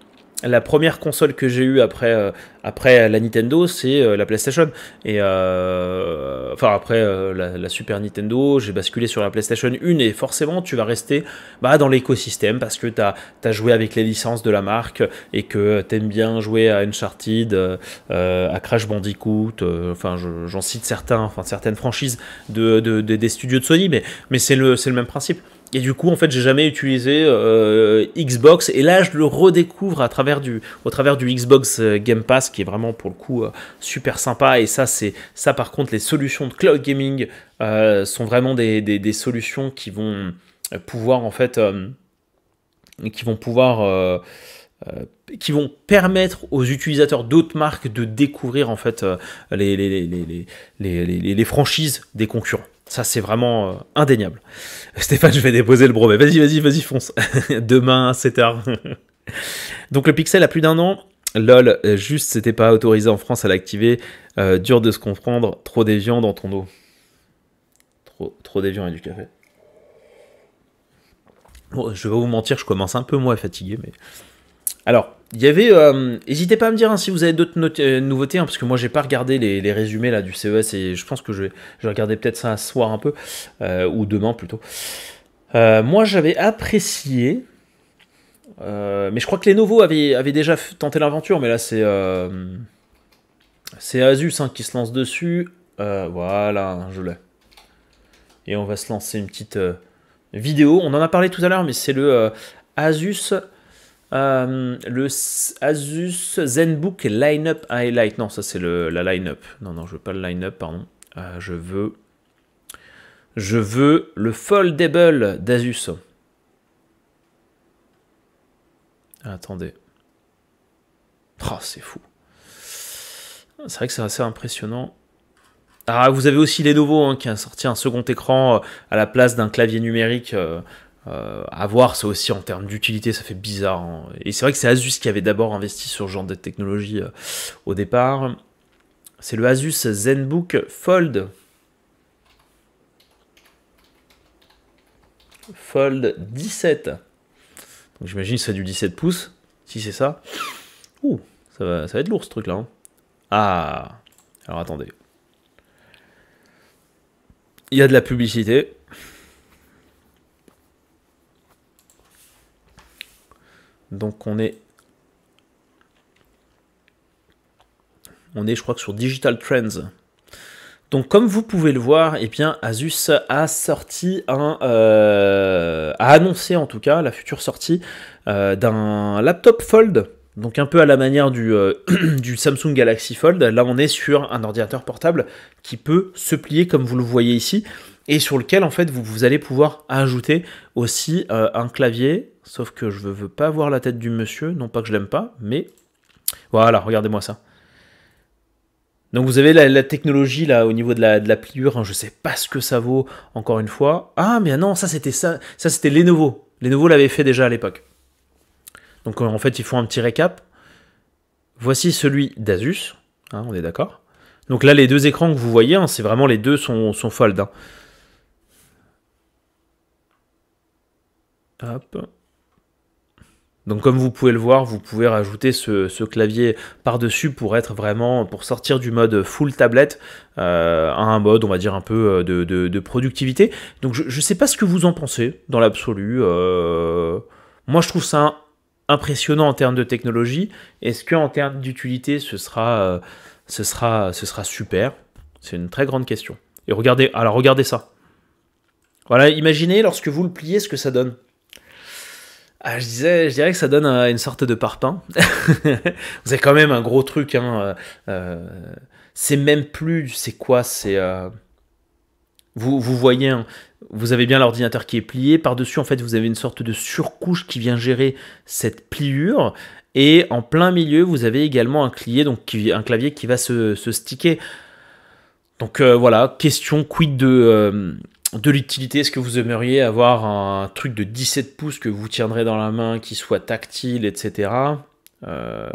la première console que j'ai eue après, euh, après la Nintendo, c'est euh, la PlayStation. Et euh, enfin, après la, Super Nintendo, j'ai basculé sur la PlayStation 1 et forcément, tu vas rester bah, dans l'écosystème parce que tu as, joué avec les licences de la marque et que tu aimes bien jouer à Uncharted, à Crash Bandicoot, enfin, j'en cite certains, enfin, certaines franchises de, des studios de Sony, mais, mais c'est le même principe. Et du coup, en fait, j'ai jamais utilisé euh, Xbox. Et là, je le redécouvre à travers du, au travers du Xbox euh, Game Pass, qui est vraiment pour le coup euh, super sympa. Et ça, c'est ça par contre, les solutions de cloud gaming sont vraiment des, solutions qui vont pouvoir en fait, qui vont pouvoir qui vont permettre aux utilisateurs d'autres marques de découvrir en fait les, les, les, les franchises des concurrents. Ça, c'est vraiment indéniable. Stéphane, je vais déposer le brevet. Vas-y, vas-y, vas-y, fonce. Demain, c'est tard. Donc le Pixel a plus d'un an. LOL, juste, c'était pas autorisé en France à l'activer. Euh, dur de se comprendre. Trop déviant dans ton dos. Trop, trop déviant et du café. Bon, oh, je vais vous mentir, je commence un peu moins fatigué, mais. Alors, il y avait, euh, pas à me dire hein, si vous avez d'autres euh, nouveautés, hein, parce que moi j'ai pas regardé les, résumés là du CES et je pense que je vais, regarder peut-être ça ce soir un peu, euh, ou demain plutôt. moi j'avais apprécié, mais je crois que les nouveaux avaient déjà tenté l'aventure, mais là c'est c'est Asus hein, qui se lance dessus. voilà, je l'ai. Et on va se lancer une petite vidéo. On en a parlé tout à l'heure, mais c'est le Asus euh, le Asus ZenBook Lineup Highlight. Non, ça c'est la lineup. Non, non, je veux pas le lineup, pardon. Euh, je veux. Je veux le Foldable d'Asus. Attendez. Oh, c'est fou. C'est vrai que c'est assez impressionnant. Ah, vous avez aussi Lenovo hein, qui a sorti un second écran euh, à la place d'un clavier numérique avoir euh, à voir, ça aussi en termes d'utilité, ça fait bizarre. Hein. Et c'est vrai que c'est Asus qui avait d'abord investi sur ce genre de technologie euh, au départ. C'est le Asus ZenBook Fold. Fold 17. Donc j'imagine que c'est du 17 pouces, si c'est ça. Ouh, ça va, être lourd ce truc-là. Hein. Ah, alors attendez. Il y a de la publicité. Donc on est on est je crois que sur Digital Trends. Donc comme vous pouvez le voir, et eh bien Asus a sorti un euh, a annoncé en tout cas la future sortie euh, d'un laptop Fold. Donc un peu à la manière euh, du, Samsung Galaxy Fold, là on est sur un ordinateur portable qui peut se plier comme vous le voyez ici et sur lequel en fait vous, allez pouvoir ajouter aussi un clavier Sauf que je veux, veux pas voir la tête du monsieur, non pas que je l'aime pas, mais voilà, regardez-moi ça. Donc vous avez la, technologie là au niveau de la, pliure, Je hein, je sais pas ce que ça vaut encore une fois. Ah mais non, ça c'était ça, ça c'était Lenovo. Lenovo l'avait fait déjà à l'époque. Donc euh, en fait il font un petit récap. Voici celui d'Asus, hein, on est d'accord. Donc là les deux écrans que vous voyez, hein, c'est vraiment les deux sont, sont fold. Hop. Donc comme vous pouvez le voir, vous pouvez rajouter ce, clavier par-dessus pour être vraiment, pour sortir du mode full tablette euh, à un mode, on va dire, un peu euh, de, productivité. Donc je ne sais pas ce que vous en pensez dans l'absolu. Euh, moi je trouve ça impressionnant en termes de technologie. Est-ce qu'en termes d'utilité, ce sera, ce, sera, ce sera super C'est une très grande question. Et regardez, alors regardez ça. Voilà, imaginez lorsque vous le pliez ce que ça donne. Ah, je, dirais que ça donne euh, une sorte de parpaing. c'est quand même un gros truc. Hein, euh, euh, c'est même plus, c'est quoi C'est vous, vous voyez, hein, vous avez bien l'ordinateur qui est plié. Par-dessus, en fait, vous avez une sorte de surcouche qui vient gérer cette pliure. Et en plein milieu, vous avez également un, donc un clavier qui va se, sticker. Donc voilà, question quid de de l'utilité, est-ce que vous aimeriez avoir un truc de 17 pouces que vous tiendrez dans la main, qui soit tactile, etc. Euh,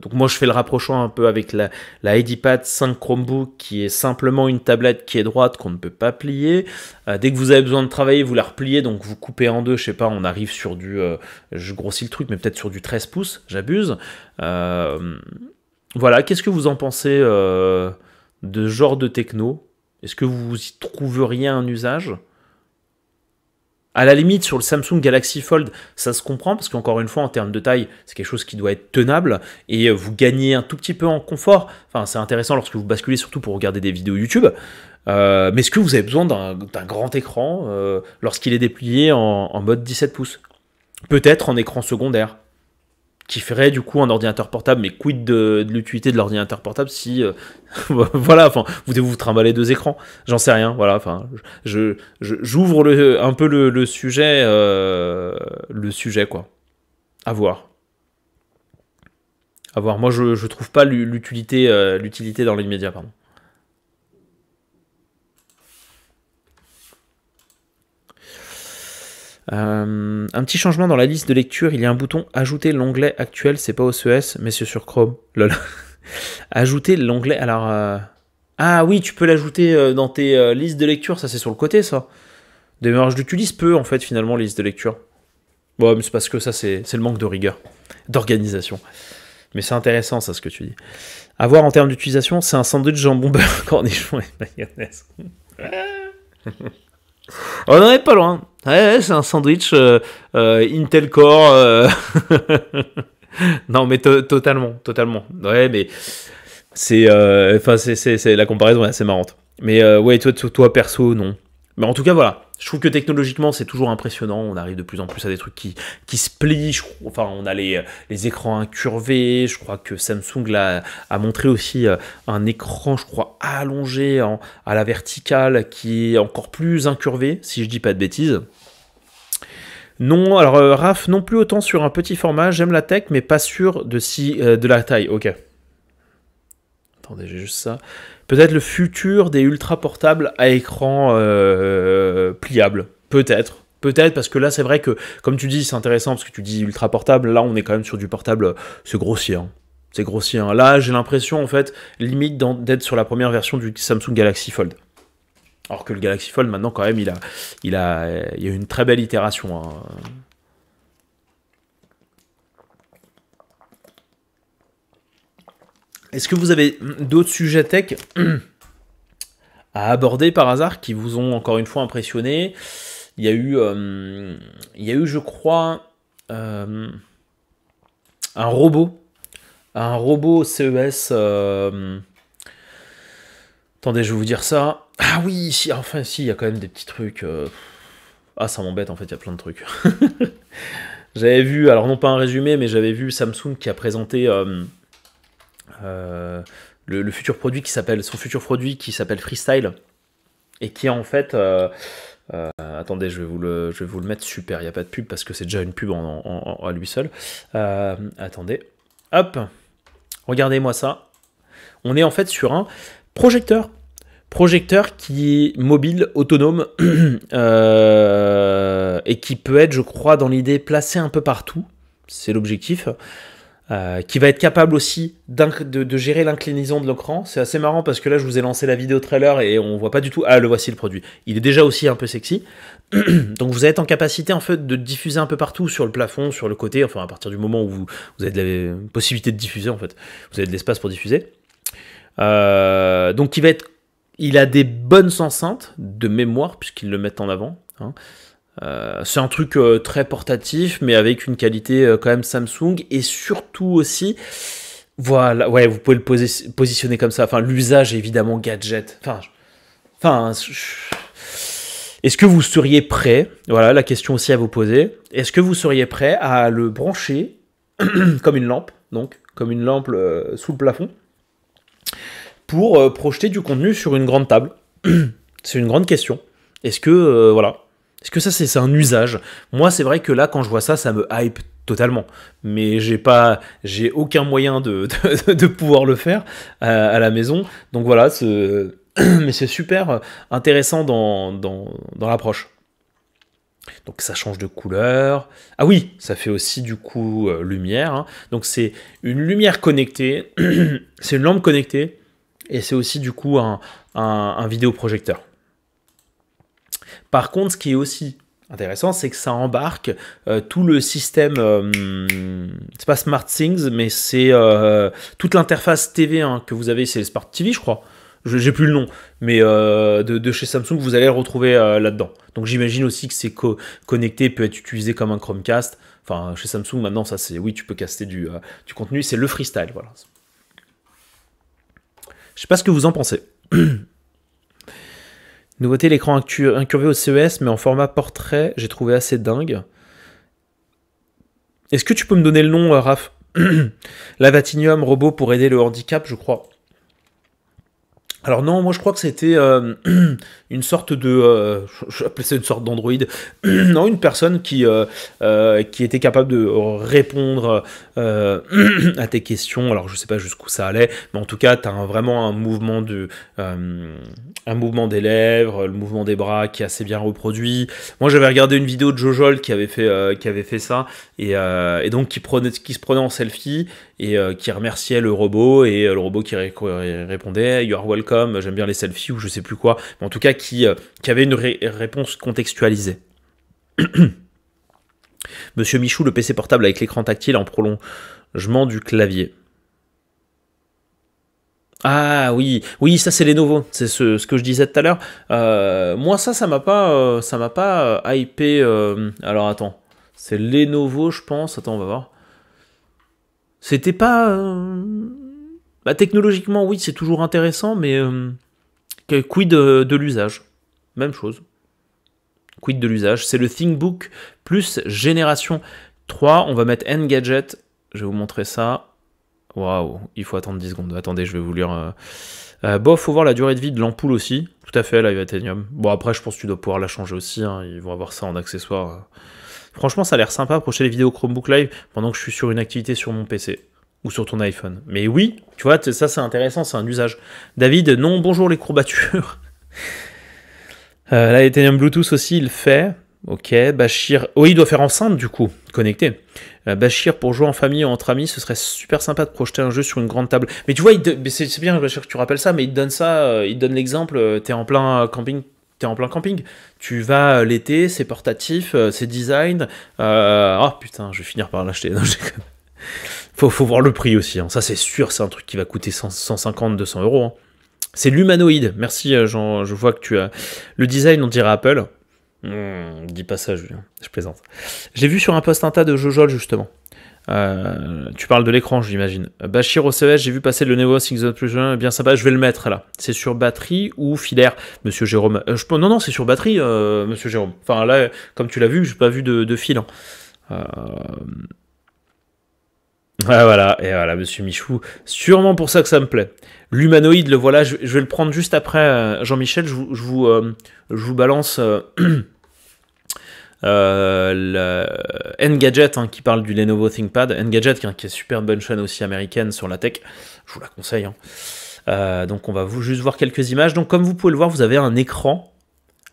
donc moi je fais le rapprochement un peu avec la, la Edipad 5 Chromebook qui est simplement une tablette qui est droite qu'on ne peut pas plier. Euh, dès que vous avez besoin de travailler, vous la repliez, donc vous coupez en deux, je sais pas, on arrive sur du... Euh, je grossis le truc, mais peut-être sur du 13 pouces, j'abuse. voilà, qu'est-ce que vous en pensez de genre de techno est-ce que vous y trouveriez un usage à la limite, sur le Samsung Galaxy Fold, ça se comprend parce qu'encore une fois, en termes de taille, c'est quelque chose qui doit être tenable et vous gagnez un tout petit peu en confort. Enfin, c'est intéressant lorsque vous basculez surtout pour regarder des vidéos YouTube. Euh, mais est-ce que vous avez besoin d'un grand écran euh, lorsqu'il est déplié en mode 17 pouces Peut-être en écran secondaire qui ferait du coup un ordinateur portable, mais quid de, l'utilité de l'ordinateur portable si euh, voilà, enfin vous devez vous trimballer deux écrans, j'en sais rien, voilà, enfin je j'ouvre le, un peu le, sujet, euh, le sujet quoi, à voir, à voir. Moi je, je trouve pas l'utilité euh, l'utilité dans l'immédiat pardon. Euh, un petit changement dans la liste de lecture, il y a un bouton ajouter l'onglet actuel, c'est pas au CES, mais c'est sur Chrome. Lol. ajouter l'onglet, alors. Euh, ah oui, tu peux l'ajouter euh, dans tes listes de lecture, ça c'est sur le côté ça. Je l'utilise peu en fait finalement les listes de lecture. Bon, mais c'est parce que ça c'est le manque de rigueur, d'organisation. Mais c'est intéressant ça ce que tu dis. À voir en termes d'utilisation, c'est un sandwich jambon beurre cornichon et mayonnaise oh non pas loin. c'est un sandwich euh, euh, Intel Core. Euh. non, mais totalement, totalement. Ouais, mais c'est, enfin, c'est la comparaison c'est assez marrante. Mais ouais, toi, toi, perso, non. Mais en tout cas, voilà. Je trouve que technologiquement, c'est toujours impressionnant. On arrive de plus en plus à des trucs qui, qui se plient. enfin, on a les, les, écrans incurvés. Je crois que Samsung a montré aussi euh, un écran, je crois, allongé à la verticale qui est encore plus incurvé, si je dis pas de bêtises. Non, alors raf euh, Raph, non plus autant sur un petit format. J'aime la tech, mais pas sûr de, si, euh, de la taille. Ok. Attendez, j'ai juste ça peut-être le futur des ultra portables à écran euh, pliable. Peut-être. Peut-être parce que là, c'est vrai que, comme tu dis, c'est intéressant parce que tu dis ultra portable. Là, on est quand même sur du portable, euh, c'est grossier. Hein. C'est grossier. Hein. Là, j'ai l'impression, en fait, limite d'être sur la première version du Samsung Galaxy Fold. Alors que le Galaxy Fold, maintenant, quand même, il a, il a, euh, il a une très belle itération. Hein. Est-ce que vous avez d'autres sujets tech à aborder par hasard qui vous ont encore une fois impressionné Il y a eu, euh, il eu, je crois, euh, un robot, un robot CES. Euh, attendez, je vais vous dire ça. Ah oui, si, enfin si, il y a quand même des petits trucs. Ah, ça m'embête en fait, il y a plein de trucs. j'avais vu, alors non pas un résumé, mais j'avais vu Samsung qui a présenté euh, le, futur produit qui s'appelle son futur produit qui s'appelle Freestyle et qui est en fait euh, euh, attendez, je vais, vous le, je vais vous le mettre super, il n'y a pas de pub parce que c'est déjà une pub en, à lui seul. attendez, hop, regardez-moi ça. On est en fait sur un projecteur. Projecteur qui est mobile, autonome, et qui peut être, je crois, dans l'idée, placé un peu partout. C'est l'objectif. Euh, qui va être capable aussi de, gérer l'inclinaison de l'écran. C'est assez marrant parce que là, je vous ai lancé la vidéo trailer et on voit pas du tout. Ah, le voici le produit. Il est déjà aussi un peu sexy. Donc, vous être en capacité en fait de diffuser un peu partout sur le plafond, sur le côté. Enfin, à partir du moment où vous, avez la possibilité de diffuser, en fait, vous avez de l'espace pour diffuser. Euh, donc, il va être, il a des bonnes enceintes de mémoire puisqu'ils le mettent en avant. Hein. Euh, c'est un truc euh, très portatif, mais avec une qualité euh, quand même Samsung. Et surtout aussi, voilà, ouais, vous pouvez le poser, positionner comme ça. Enfin, l'usage évidemment gadget. Enfin, enfin. Est-ce que vous seriez prêt, voilà la question aussi à vous poser, est-ce que vous seriez prêt à le brancher comme une lampe, donc comme une lampe sous le plafond, pour projeter du contenu sur une grande table C'est une grande question. Est-ce que, voilà, est-ce que ça, c'est un usage Moi, c'est vrai que là, quand je vois ça, ça me hype totalement. Mais j'ai pas, j'ai aucun moyen de, pouvoir le faire euh, à, la maison. Donc voilà, mais c'est super intéressant dans, l'approche. Donc ça change de couleur. Ah oui, ça fait aussi du coup euh, lumière. Hein. Donc c'est une lumière connectée, c'est une lampe connectée, et c'est aussi du coup un vidéoprojecteur. Par contre, ce qui est aussi intéressant, c'est que ça embarque euh, tout le système, Ce euh, c'est pas Things, mais c'est euh, toute l'interface TV hein, que vous avez, c'est Smart TV, je crois. J'ai plus le nom, mais de, chez Samsung, vous allez le retrouver là-dedans. Donc j'imagine aussi que c'est connecté, peut être utilisé comme un Chromecast. Enfin, chez Samsung, maintenant, ça c'est oui, tu peux caster du, contenu, c'est le freestyle. Voilà. Je sais pas ce que vous en pensez. Nouveauté, l'écran incurvé au CES, mais en format portrait, j'ai trouvé assez dingue. Est-ce que tu peux me donner le nom, euh, Raph Lavatinium robot pour aider le handicap, je crois. Alors non, moi je crois que c'était euh, une sorte de, euh, Je une sorte d'androïde, non une personne qui euh, qui était capable de répondre à tes questions. Alors je sais pas jusqu'où ça allait, mais en tout cas tu as vraiment un mouvement de, un mouvement des lèvres, le mouvement des bras qui est assez bien reproduit. Moi j'avais regardé une vidéo de Jojol qui avait fait qui avait fait ça et, donc qui qui se prenait en selfie et euh, qui remerciait le robot et euh, le robot qui répondait You are welcome, j'aime bien les selfies ou je sais plus quoi, mais en tout cas qui, euh, avait une réponse contextualisée. Monsieur Michou, le PC portable avec l'écran tactile en prolongement du clavier. Ah oui, oui, ça c'est les nouveaux, c'est ce, que je disais tout à l'heure. moi ça, ça m'a pas, ça m'a pas hypé. alors attends, c'est Lenovo, je pense. Attends, on va voir. C'était pas. Euh, bah, technologiquement, oui, c'est toujours intéressant, mais euh, quid euh, de, l'usage Même chose. Quid de l'usage C'est le ThinkBook plus génération 3. On va mettre N-Gadget, Je vais vous montrer ça. Waouh, il faut attendre 10 secondes. Attendez, je vais vous lire. Bon, il faut voir la durée de vie de l'ampoule aussi. Tout à fait, là, il Bon, après, je pense que tu dois pouvoir la changer aussi. Hein. Ils vont avoir ça en accessoire. Franchement, ça a l'air sympa projeter les vidéos Chromebook Live pendant que je suis sur une activité sur mon PC ou sur ton iPhone. Mais oui, tu vois, ça c'est intéressant, c'est un usage. David, non, bonjour les courbatures. euh, là, Ethereum Bluetooth aussi, il fait. Ok, Bachir. Oh, il doit faire enceinte du coup, connecté. Euh, Bachir, pour jouer en famille ou entre amis, ce serait super sympa de projeter un jeu sur une grande table. Mais tu vois, c'est bien, Bachir, que tu rappelles ça, mais il donne ça, euh, il donne l'exemple, euh, t'es en plein camping en plein camping. Tu vas euh, l'été, c'est portatif, euh, c'est design. Euh... Oh putain, je vais finir par l'acheter. faut, faut voir le prix aussi. Hein. Ça, c'est sûr, c'est un truc qui va coûter 150, 200 euros. Hein. C'est l'humanoïde. Merci, euh, Jean. Je vois que tu as. Le design, on dirait Apple. Hmm, dis pas ça, Julien. Je plaisante. J'ai vu sur un post un tas de Jojol, justement. Euh, tu parles de l'écran, j'imagine. Bachir OCS, e j'ai vu passer le Neo 6 Plus eh bien sympa, je vais le mettre là. C'est sur batterie ou filaire, monsieur Jérôme euh, Non, non, c'est sur batterie, euh, monsieur Jérôme. Enfin, là, comme tu l'as vu, j'ai pas vu de, fil. Hein. Ah, voilà, et voilà, monsieur Michou. Sûrement pour ça que ça me plaît. L'humanoïde, le voilà, je, vais le prendre juste après, Jean-Michel. je vous balance. Euh, le Engadget hein, qui parle du Lenovo ThinkPad. Engadget gadget qui est super bonne chaîne aussi américaine sur la tech. Je vous la conseille. Hein. Euh, donc on va vous juste voir quelques images. Donc comme vous pouvez le voir, vous avez un écran.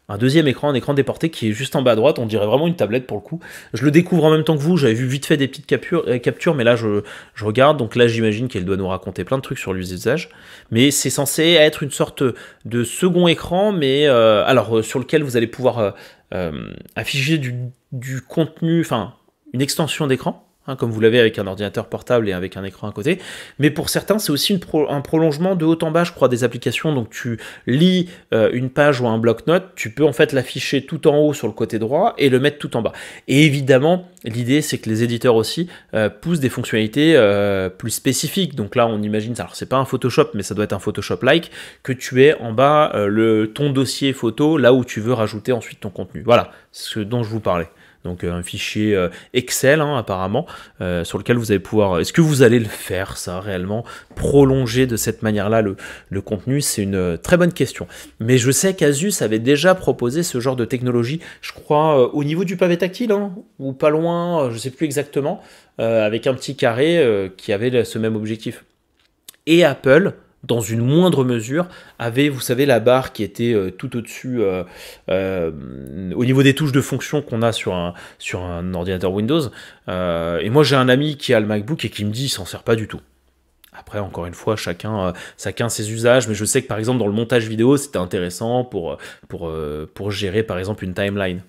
Un deuxième écran, un écran déporté qui est juste en bas à droite, on dirait vraiment une tablette pour le coup. Je le découvre en même temps que vous, j'avais vu vite fait des petites captures, euh, mais là je, je, regarde, donc là j'imagine qu'elle doit nous raconter plein de trucs sur l'usage. Mais c'est censé être une sorte de second écran, mais euh, alors sur lequel vous allez pouvoir euh, afficher du, du contenu, enfin une extension d'écran Hein, comme vous l'avez avec un ordinateur portable et avec un écran à côté. Mais pour certains, c'est aussi un prolongement de haut en bas, je crois, des applications. Donc tu lis euh, une page ou un bloc-notes, tu peux en fait l'afficher tout en haut sur le côté droit et le mettre tout en bas. Et évidemment, l'idée c'est que les éditeurs aussi euh, poussent des fonctionnalités euh, plus spécifiques. Donc là, on imagine, alors c'est pas un Photoshop, mais ça doit être un Photoshop-like, que tu aies en bas le ton dossier photo, là où tu veux rajouter ensuite ton contenu. Voilà ce dont je vous parlais donc euh, un fichier euh, Excel hein, apparemment, euh, sur lequel vous allez pouvoir... Est-ce que vous allez le faire ça réellement Prolonger de cette manière-là le, contenu C'est une très bonne question. Mais je sais qu'Asus avait déjà proposé ce genre de technologie, je crois, au niveau du pavé tactile, hein, ou pas loin, je ne sais plus exactement, avec un petit carré qui avait ce même objectif. Et Apple dans une moindre mesure, avait, vous savez, la barre qui était euh, tout au-dessus, euh, euh, au niveau des touches de fonction qu'on a sur un, sur un ordinateur Windows. et moi, j'ai un ami qui a le MacBook et qui me dit, il s'en sert pas du tout. Après, encore une fois, chacun, chacun ses usages, mais je sais que par exemple dans le montage vidéo, c'était intéressant pour, pour, pour gérer par exemple une timeline.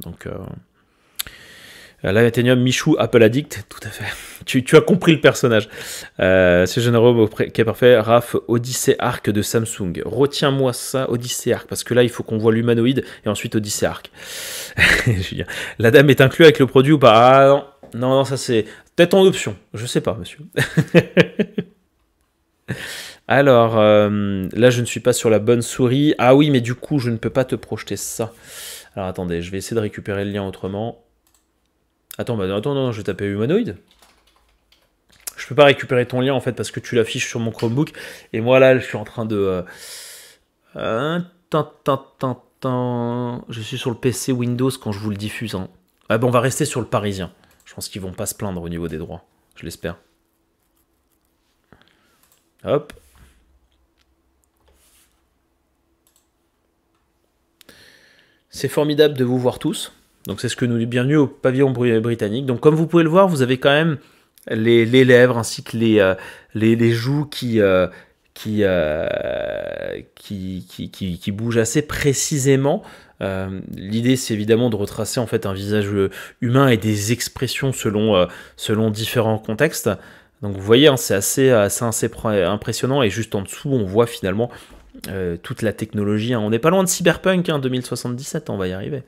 Donc, euh, L'Athénium, Michou, Apple Addict, tout à fait. Tu, as compris le personnage. Euh, c'est généreux, qui est parfait. Raph, Odyssey Arc de Samsung. Retiens-moi ça, Odyssey Arc, parce que là, il faut qu'on voit l'humanoïde et ensuite Odyssey Arc. La dame est inclue avec le produit ou pas Ah non, non, non ça c'est peut-être en option. Je sais pas, monsieur. Alors, euh, là, je ne suis pas sur la bonne souris. Ah oui, mais du coup, je ne peux pas te projeter ça. Alors attendez, je vais essayer de récupérer le lien autrement. Attends, bah, attends, non, je vais taper humanoïde. Je peux pas récupérer ton lien en fait parce que tu l'affiches sur mon Chromebook. Et moi là, je suis en train de. Euh, hein, je suis sur le PC Windows quand je vous le diffuse. Hein. Ah bon, on va rester sur le parisien. Je pense qu'ils vont pas se plaindre au niveau des droits. Je l'espère. Hop. C'est formidable de vous voir tous. Donc c'est ce que nous dit bienvenue au pavillon britannique. Donc comme vous pouvez le voir, vous avez quand même les, les lèvres ainsi que les, euh, les, les, joues euh, euh, qui, qui, qui, qui, bougent assez précisément. L'idée, c'est évidemment de retracer en fait un visage humain et des expressions selon, selon différents contextes. Donc vous voyez, hein, c'est assez, assez, assez impressionnant. Et juste en dessous, on voit finalement toute la technologie. Hein. On n'est pas loin de Cyberpunk hein, 2077, on va y arriver.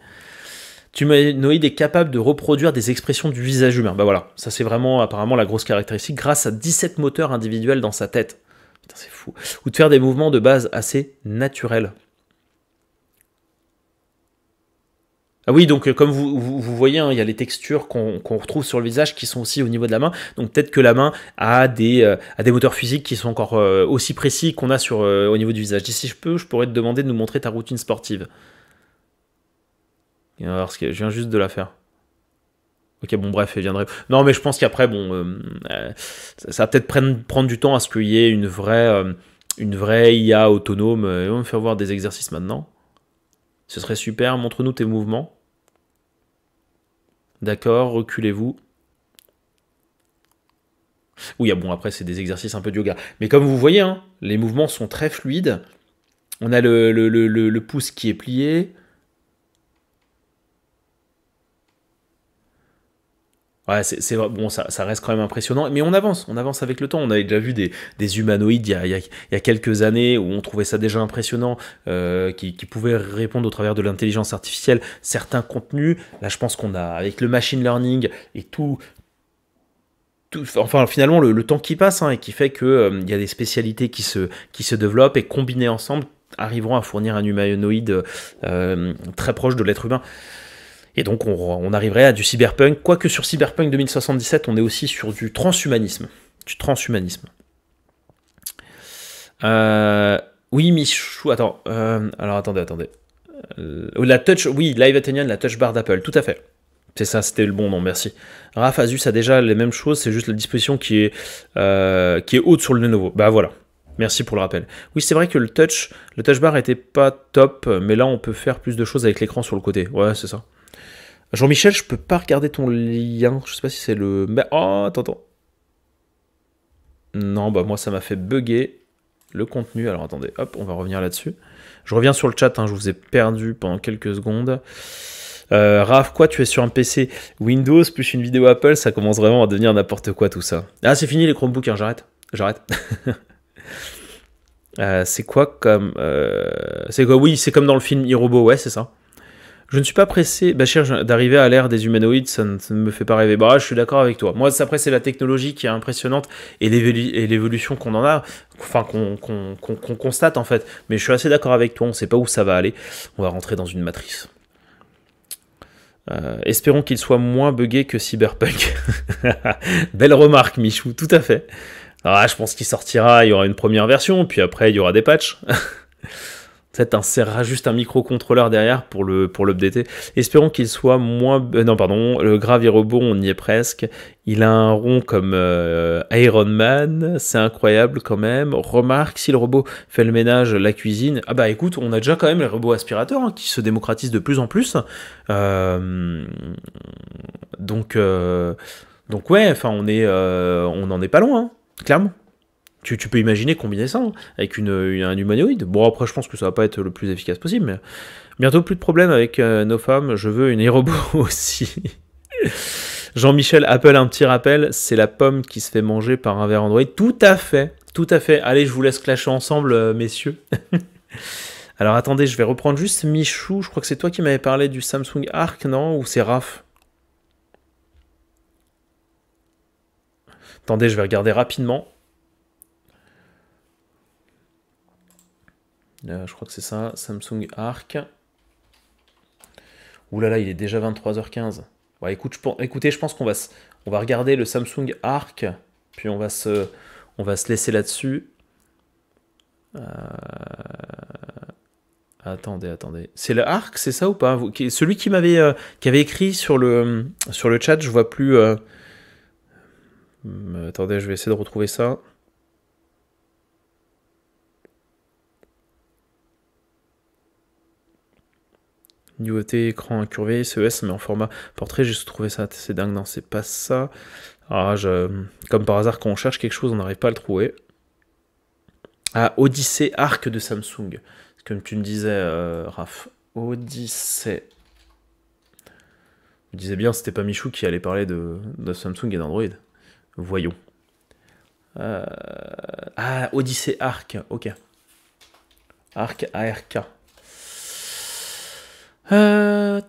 Tumanoïde est capable de reproduire des expressions du visage humain. Bah voilà, ça c'est vraiment apparemment la grosse caractéristique grâce à 17 moteurs individuels dans sa tête. Putain, c'est fou. Ou de faire des mouvements de base assez naturels. Ah oui, donc euh, comme vous, voyez, hein, il y a les textures qu'on retrouve sur le visage qui sont aussi au niveau de la main. Donc peut-être que la main a des, euh, moteurs physiques qui sont encore euh, aussi précis qu'on a sur, au niveau du visage. D'ici si je peux, je pourrais te demander de nous montrer ta routine sportive. Je viens juste de la faire. Ok, bon, bref, elle viendrait. Non, mais je pense qu'après, bon, euh, euh, ça, va peut-être prendre, du temps à ce qu'il y ait une vraie, euh, IA autonome. on va me faire voir des exercices maintenant. Ce serait super. Montre-nous tes mouvements. D'accord, reculez-vous. Oui, ah bon, après, c'est des exercices un peu de yoga. Mais comme vous voyez, hein, les mouvements sont très fluides. On a le pouce qui est plié. Ouais, c'est bon, ça, ça, reste quand même impressionnant. Mais on avance, on avance avec le temps. On avait déjà vu des, humanoïdes il y, a, quelques années où on trouvait ça déjà impressionnant, euh, qui, pouvaient répondre au travers de l'intelligence artificielle certains contenus. Là, je pense qu'on a avec le machine learning et tout, enfin finalement le, temps qui passe hein, et qui fait qu'il euh, y a des spécialités qui se, qui se développent et combinées ensemble arriveront à fournir un humanoïde euh, très proche de l'être humain. Et donc on, arriverait à du cyberpunk, quoique sur Cyberpunk 2077, on est aussi sur du transhumanisme. Du transhumanisme. Euh, oui, Michou. Attends, euh, alors attendez, attendez. Euh, la touch, oui, Live Athenian, la touch bar d'Apple, tout à fait. C'est ça, c'était le bon nom, merci. Raph a déjà les mêmes choses, c'est juste la disposition qui est, qui est haute sur le nouveau. Bah voilà, merci pour le rappel. Oui, c'est vrai que le touch, le touch bar était pas top, mais là on peut faire plus de choses avec l'écran sur le côté. Ouais, c'est ça. Jean-Michel, je peux pas regarder ton lien. Je sais pas si c'est le. Oh, attends, attends. Non, bah moi ça m'a fait bugger le contenu. Alors attendez, hop, on va revenir là-dessus. Je reviens sur le chat, hein, je vous ai perdu pendant quelques secondes. Euh, Raph, quoi, tu es sur un PC Windows plus une vidéo Apple, ça commence vraiment à devenir n'importe quoi tout ça. Ah, c'est fini les Chromebooks, hein, j'arrête. J'arrête. Euh, c'est quoi comme. Euh, c'est quoi Oui, c'est comme dans le film Irobo, ouais, c'est ça. Je ne suis pas pressé, Bachir, d'arriver à l'ère des humanoïdes, ça ne, me fait pas rêver. Bah, je suis d'accord avec toi. Moi, après, c'est la technologie qui est impressionnante et l'évolution qu'on en a, enfin, qu'on constate en fait. Mais je suis assez d'accord avec toi, on ne sait pas où ça va aller. On va rentrer dans une matrice. Euh, espérons qu'il soit moins buggé que Cyberpunk. Belle remarque, Michou, tout à fait. Ah, je pense qu'il sortira, il y aura une première version, puis après, il y aura des patchs. Peut-être insérera juste un microcontrôleur derrière pour le pour l'updater. Espérons qu'il soit moins. Euh, non, pardon, le grave robot, on y est presque. Il a un rond comme euh, Iron Man, c'est incroyable quand même. Remarque, si le robot fait le ménage, la cuisine. Ah bah écoute, on a déjà quand même les robots aspirateurs hein, qui se démocratisent de plus en plus. Euh, donc, donc ouais, enfin on est, on n'en est pas loin, hein, clairement tu, peux imaginer combiner ça hein, avec une, un humanoïde. Bon, après, je pense que ça va pas être le plus efficace possible, mais bientôt plus de problèmes avec euh, nos femmes. Je veux une aérobo aussi. Jean-Michel appelle un petit rappel, c'est la pomme qui se fait manger par un verre Android. Tout à fait, tout à fait. Allez, je vous laisse clasher ensemble, euh, messieurs. Alors attendez, je vais reprendre juste Michou. Je crois que c'est toi qui m'avais parlé du Samsung Arc, non Ou c'est Raph Attendez, je vais regarder rapidement. je crois que c'est ça, Samsung Arc. Ouh là là, il est déjà 23h15. écoute, je, écoutez, je pense qu'on va, on va regarder le Samsung Arc, puis on va se, on va se laisser là-dessus. Euh, attendez, attendez. C'est le Arc, c'est ça ou pas Celui qui m'avait euh, qui avait écrit sur le, sur le chat, je vois plus. Euh, hmm, attendez, je vais essayer de retrouver ça. Nouveauté, écran incurvé, CES, e mais en format portrait, j'ai trouvé ça c'est dingue. Non, c'est pas ça. Ah, je... Comme par hasard, quand on cherche quelque chose, on n'arrive pas à le trouver. Ah, Odyssey Arc de Samsung. Comme tu me disais, raf euh, Raph. Odyssey. Je disais bien, c'était pas Michou qui allait parler de, Samsung et d'Android. Voyons. Euh, ah, Odyssey Arc, ok. Arc ARK. Euh,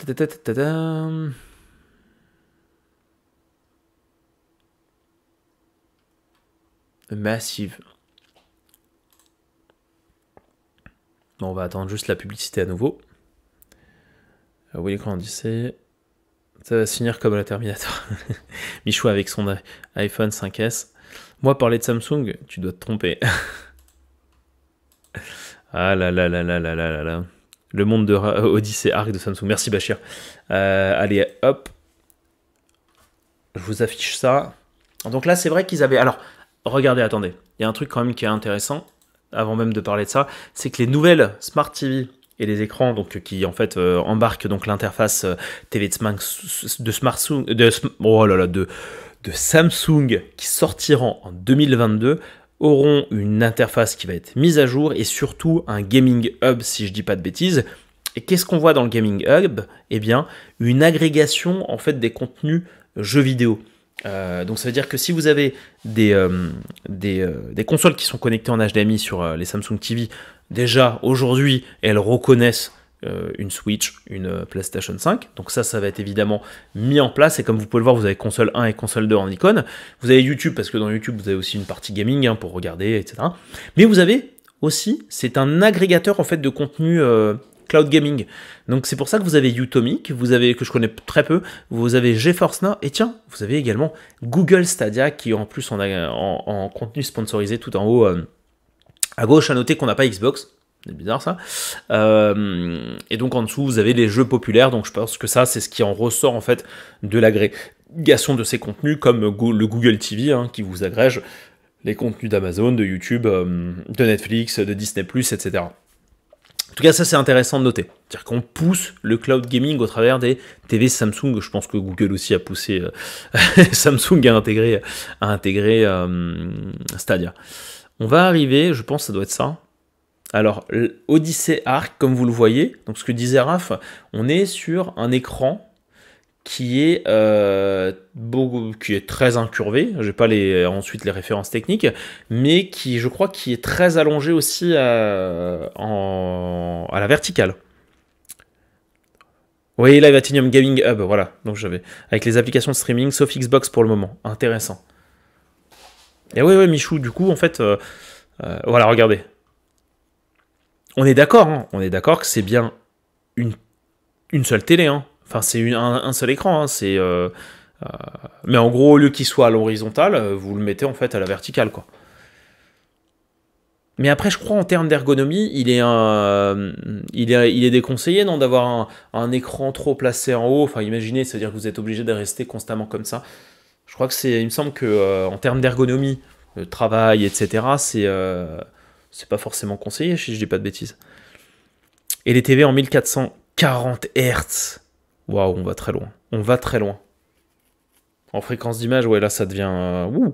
Massive. Bon, on va attendre juste la publicité à nouveau. Euh, oui, quand on Ça va se finir comme la Terminator. Michou avec son iPhone 5S. Moi, parler de Samsung, tu dois te tromper. ah là là là là là là là là. Le monde de euh, Odyssey Arc de Samsung. Merci Bachir. Euh, allez, hop. Je vous affiche ça. Donc là, c'est vrai qu'ils avaient... Alors, regardez, attendez. Il y a un truc quand même qui est intéressant, avant même de parler de ça, c'est que les nouvelles Smart TV et les écrans donc qui en fait euh, embarquent donc l'interface TV de de, de Samsung qui sortiront en 2022 auront une interface qui va être mise à jour et surtout un gaming hub si je dis pas de bêtises. Et qu'est-ce qu'on voit dans le gaming hub Eh bien, une agrégation en fait des contenus jeux vidéo. Euh, donc ça veut dire que si vous avez des, euh, euh, des consoles qui sont connectées en HDMI sur les Samsung TV, déjà aujourd'hui elles reconnaissent euh, une Switch, une euh, PlayStation 5. Donc ça, ça va être évidemment mis en place. Et comme vous pouvez le voir, vous avez console 1 et console 2 en icône. Vous avez YouTube, parce que dans YouTube, vous avez aussi une partie gaming hein, pour regarder, etc. Mais vous avez aussi, c'est un agrégateur en fait de contenu euh, cloud gaming. Donc c'est pour ça que vous avez Utomic, vous avez, que je connais très peu, vous avez GeForce Now, et tiens, vous avez également Google Stadia, qui en plus en, en, contenu sponsorisé tout en haut. à gauche, à noter qu'on n'a pas Xbox, c'est bizarre ça. Euh, et donc en dessous, vous avez les jeux populaires. Donc je pense que ça, c'est ce qui en ressort en fait de l'agrégation de ces contenus, comme le Google TV hein, qui vous agrège les contenus d'Amazon, de YouTube, euh, de Netflix, de Disney, etc. En tout cas, ça c'est intéressant de noter. C'est-à-dire qu'on pousse le cloud gaming au travers des TV Samsung. Je pense que Google aussi a poussé euh, Samsung à intégrer, à intégrer Stadia. On va arriver, je pense que ça doit être ça. Alors, Odyssey Arc, comme vous le voyez, donc ce que disait Raph, on est sur un écran qui est, euh, qui est très incurvé, j'ai pas les, ensuite les références techniques, mais qui, je crois, qui est très allongé aussi à, la verticale. Oui, Live Athenium Gaming Hub, voilà, donc j'avais, avec les applications de streaming, sauf Xbox pour le moment, intéressant. Et oui, oui, Michou, du coup, en fait, euh, euh, voilà, regardez, on est d'accord, hein. on est d'accord que c'est bien une, une seule télé. Hein. Enfin, c'est un, seul écran. Hein. c'est, euh, euh, mais en gros, au lieu qu'il soit à l'horizontale, euh, vous le mettez en fait à la verticale, quoi. Mais après, je crois en termes d'ergonomie, il, est il, il est déconseillé non d'avoir un, écran trop placé en haut. Enfin, imaginez, c'est-à-dire que vous êtes obligé de rester constamment comme ça. Je crois que c'est, il me semble que en termes d'ergonomie, le travail, etc., c'est c'est pas forcément conseillé si je dis pas de bêtises. Et les TV en 1440 Hz. Waouh, on va très loin. On va très loin. En fréquence d'image, ouais, là ça devient. Euh,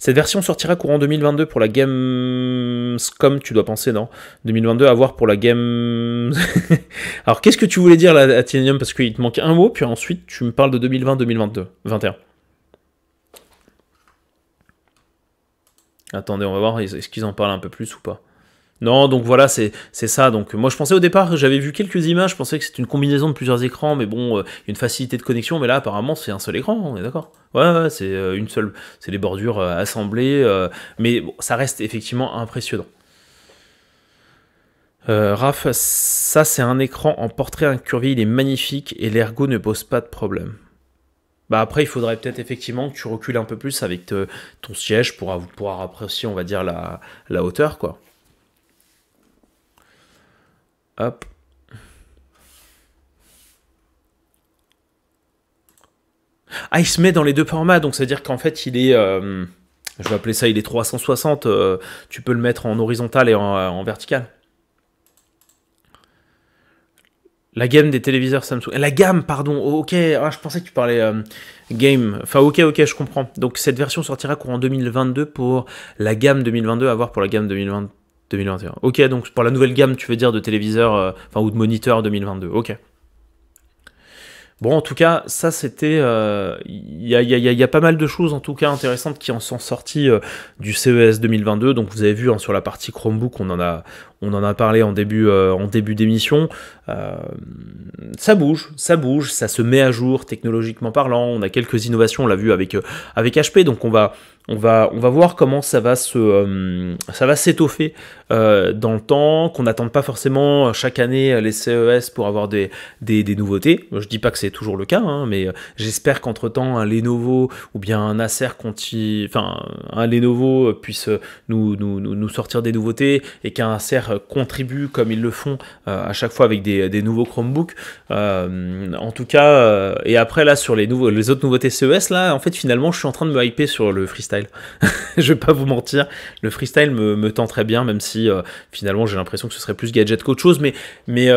Cette version sortira courant 2022 pour la Gamescom, tu dois penser, non 2022 à voir pour la Game. Alors qu'est-ce que tu voulais dire là, Athénium Parce qu'il te manque un mot, puis ensuite tu me parles de 2020-2022. 21. Attendez, on va voir, est-ce qu'ils en parlent un peu plus ou pas non, donc voilà, c'est ça. Donc euh, moi je pensais au départ, j'avais vu quelques images, je pensais que c'était une combinaison de plusieurs écrans, mais bon, euh, a une facilité de connexion, mais là apparemment c'est un seul écran, on est d'accord Ouais, c'est euh, une seule, c'est les bordures assemblées, mais ça reste effectivement impressionnant. Raph, ça c'est un écran en portrait incurvé, il est magnifique et l'ergo ne pose pas de problème. Bah après, il faudrait peut-être effectivement que tu recules un peu plus avec ton siège pour pouvoir apprécier, on va dire, la, hauteur, quoi. Hop. Ah, il se met dans les deux formats, donc c'est-à-dire qu'en fait, il est... Euh, je vais appeler ça, il est 360. Euh, tu peux le mettre en horizontal et en, en vertical. La gamme des téléviseurs Samsung. La gamme, pardon. Oh, ok, ah, je pensais que tu parlais euh, game. Enfin, ok, ok, je comprends. Donc, cette version sortira courant 2022 pour la gamme 2022, à voir pour la gamme 2020, 2021. Ok, donc pour la nouvelle gamme, tu veux dire de téléviseurs, euh, enfin, ou de moniteurs 2022. Ok. Bon, en tout cas, ça c'était. Il y, a, pas mal de choses, en tout cas intéressantes, qui en sont sorties euh, du CES 2022. Donc, vous avez vu hein, sur la partie Chromebook, on en a, on en a parlé en début, euh, en début d'émission. Euh, ça bouge, ça bouge, ça se met à jour technologiquement parlant. On a quelques innovations, on l'a vu avec, euh, avec HP. Donc on va, on, va, on va voir comment ça va se, ça va s'étoffer dans le temps, qu'on n'attende pas forcément chaque année les CES pour avoir des, des, nouveautés. Je dis pas que c'est toujours le cas, hein, mais j'espère qu'entre temps un Lenovo ou bien un Acer enfin un Lenovo puisse nous, nous sortir des nouveautés et qu'un Acer euh, contribuent comme ils le font euh, à chaque fois avec des, nouveaux Chromebooks. Euh, en tout cas, et après là sur les, autres nouveautés CES, là en fait finalement je suis en train de me hyper sur le freestyle. je vais pas vous mentir, le freestyle me, tend très bien, même si finalement j'ai l'impression que ce serait plus gadget qu'autre chose, mais, mais,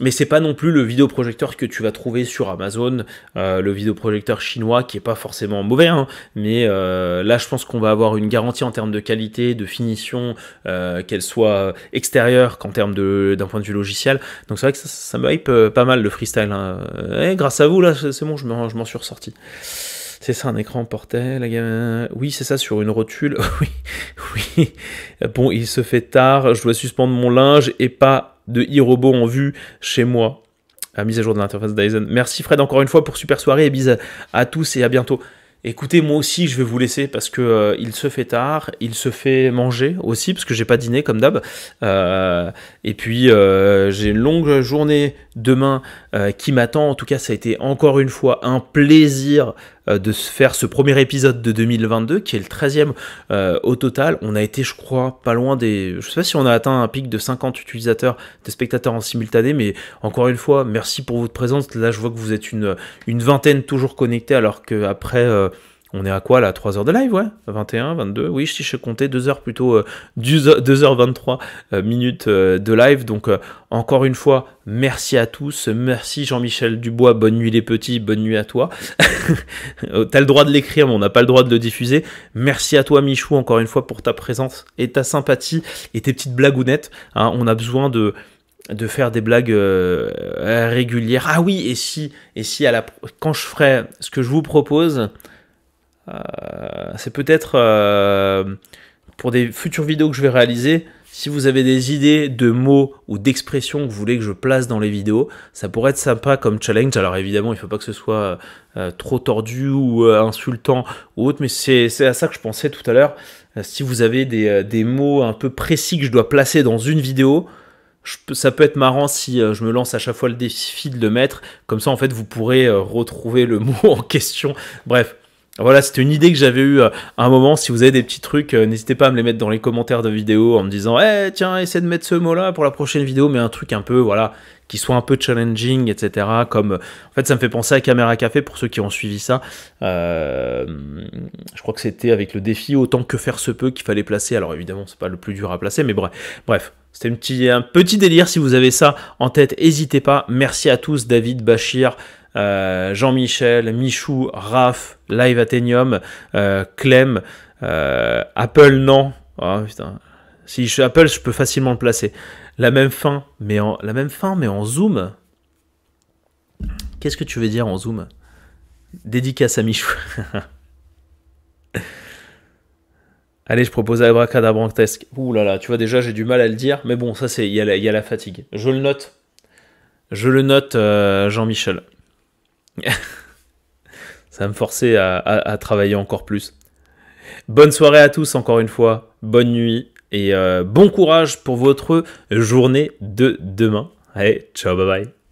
mais c'est pas non plus le vidéoprojecteur que tu vas trouver sur Amazon, le vidéoprojecteur chinois qui est pas forcément mauvais, hein. mais là je pense qu'on va avoir une garantie en termes de qualité, de finition, qu'elle soit extrêmement qu'en termes d'un point de vue logiciel. Donc c'est vrai que ça, ça, me hype euh, pas mal le freestyle. Et hein. eh, grâce à vous, là, c'est bon, je m'en suis ressorti. C'est ça, un écran portail la Oui, c'est ça, sur une rotule. oui, oui. Bon, il se fait tard, je dois suspendre mon linge et pas de e-robot en vue chez moi. À mise à jour de l'interface Dyson. Merci Fred encore une fois pour super soirée et bis à tous et à bientôt. Écoutez, moi aussi, je vais vous laisser parce que euh, il se fait tard, il se fait manger aussi parce que j'ai pas dîné comme d'hab. Euh, et puis euh, j'ai une longue journée demain qui m'attend. En tout cas, ça a été encore une fois un plaisir euh, de faire ce premier épisode de 2022, qui est le 13e euh, au total. On a été, je crois, pas loin des... Je sais pas si on a atteint un pic de 50 utilisateurs, de spectateurs en simultané, mais encore une fois, merci pour votre présence. Là, je vois que vous êtes une, une vingtaine toujours connectés, alors qu'après... Euh, on est à quoi là 3 heures de live, ouais 21, 22, oui, si je comptais 2 heures plutôt, 2h23 euh, euh, minutes euh, de live. Donc, encore une fois, merci à tous. Merci Jean-Michel Dubois. Bonne nuit les petits, bonne nuit à toi. T'as le droit de l'écrire, mais on n'a pas le droit de le diffuser. Merci à toi, Michou, encore une fois, pour ta présence et ta sympathie et tes petites blagounettes. Hein. on a besoin de de faire des blagues régulières. Ah oui, et si, et si à la, quand je ferai ce que je vous propose, euh, c'est peut-être euh, pour des futures vidéos que je vais réaliser, si vous avez des idées de mots ou d'expressions que vous voulez que je place dans les vidéos, ça pourrait être sympa comme challenge. Alors évidemment, il ne faut pas que ce soit euh, trop tordu ou insultant ou autre, mais c'est à ça que je pensais tout à l'heure. si vous avez des, mots un peu précis que je dois placer dans une vidéo, ça peut être marrant si je me lance à chaque fois le défi de le mettre. Comme ça, en fait, vous pourrez retrouver le mot en question. Bref, voilà, c'était une idée que j'avais eue à euh, un moment. Si vous avez des petits trucs, euh, n'hésitez pas à me les mettre dans les commentaires de vidéo en me disant Eh, tiens, essaie de mettre ce mot-là pour la prochaine vidéo, mais un truc un peu, voilà, qui soit un peu challenging, etc. Comme, euh, en fait, ça me fait penser à Caméra Café pour ceux qui ont suivi ça. je crois que c'était avec le défi autant que faire se peut qu'il fallait placer. Alors évidemment, c'est pas le plus dur à placer, mais bref, bref. C'était un petit, un petit délire. Si vous avez ça en tête, n'hésitez pas. Merci à tous, David, Bachir. Euh, Jean-Michel, Michou, Raph, Live Athenium, euh, Clem, euh, Apple non. Oh, putain. Si je suis Apple, je peux facilement le placer. La même fin, mais en, la même fin, mais en zoom. Qu'est-ce que tu veux dire en zoom Dédicace à Michou. Allez, je propose Abracadabranctesque. Ouh là là, tu vois déjà, j'ai du mal à le dire, mais bon, ça c'est, il y, a la fatigue. Je le note. Je le note, Jean-Michel. ça va me forcer à, travailler encore plus. Bonne soirée à tous encore une fois, bonne nuit et euh, bon courage pour votre journée de demain. Allez, ciao, bye bye.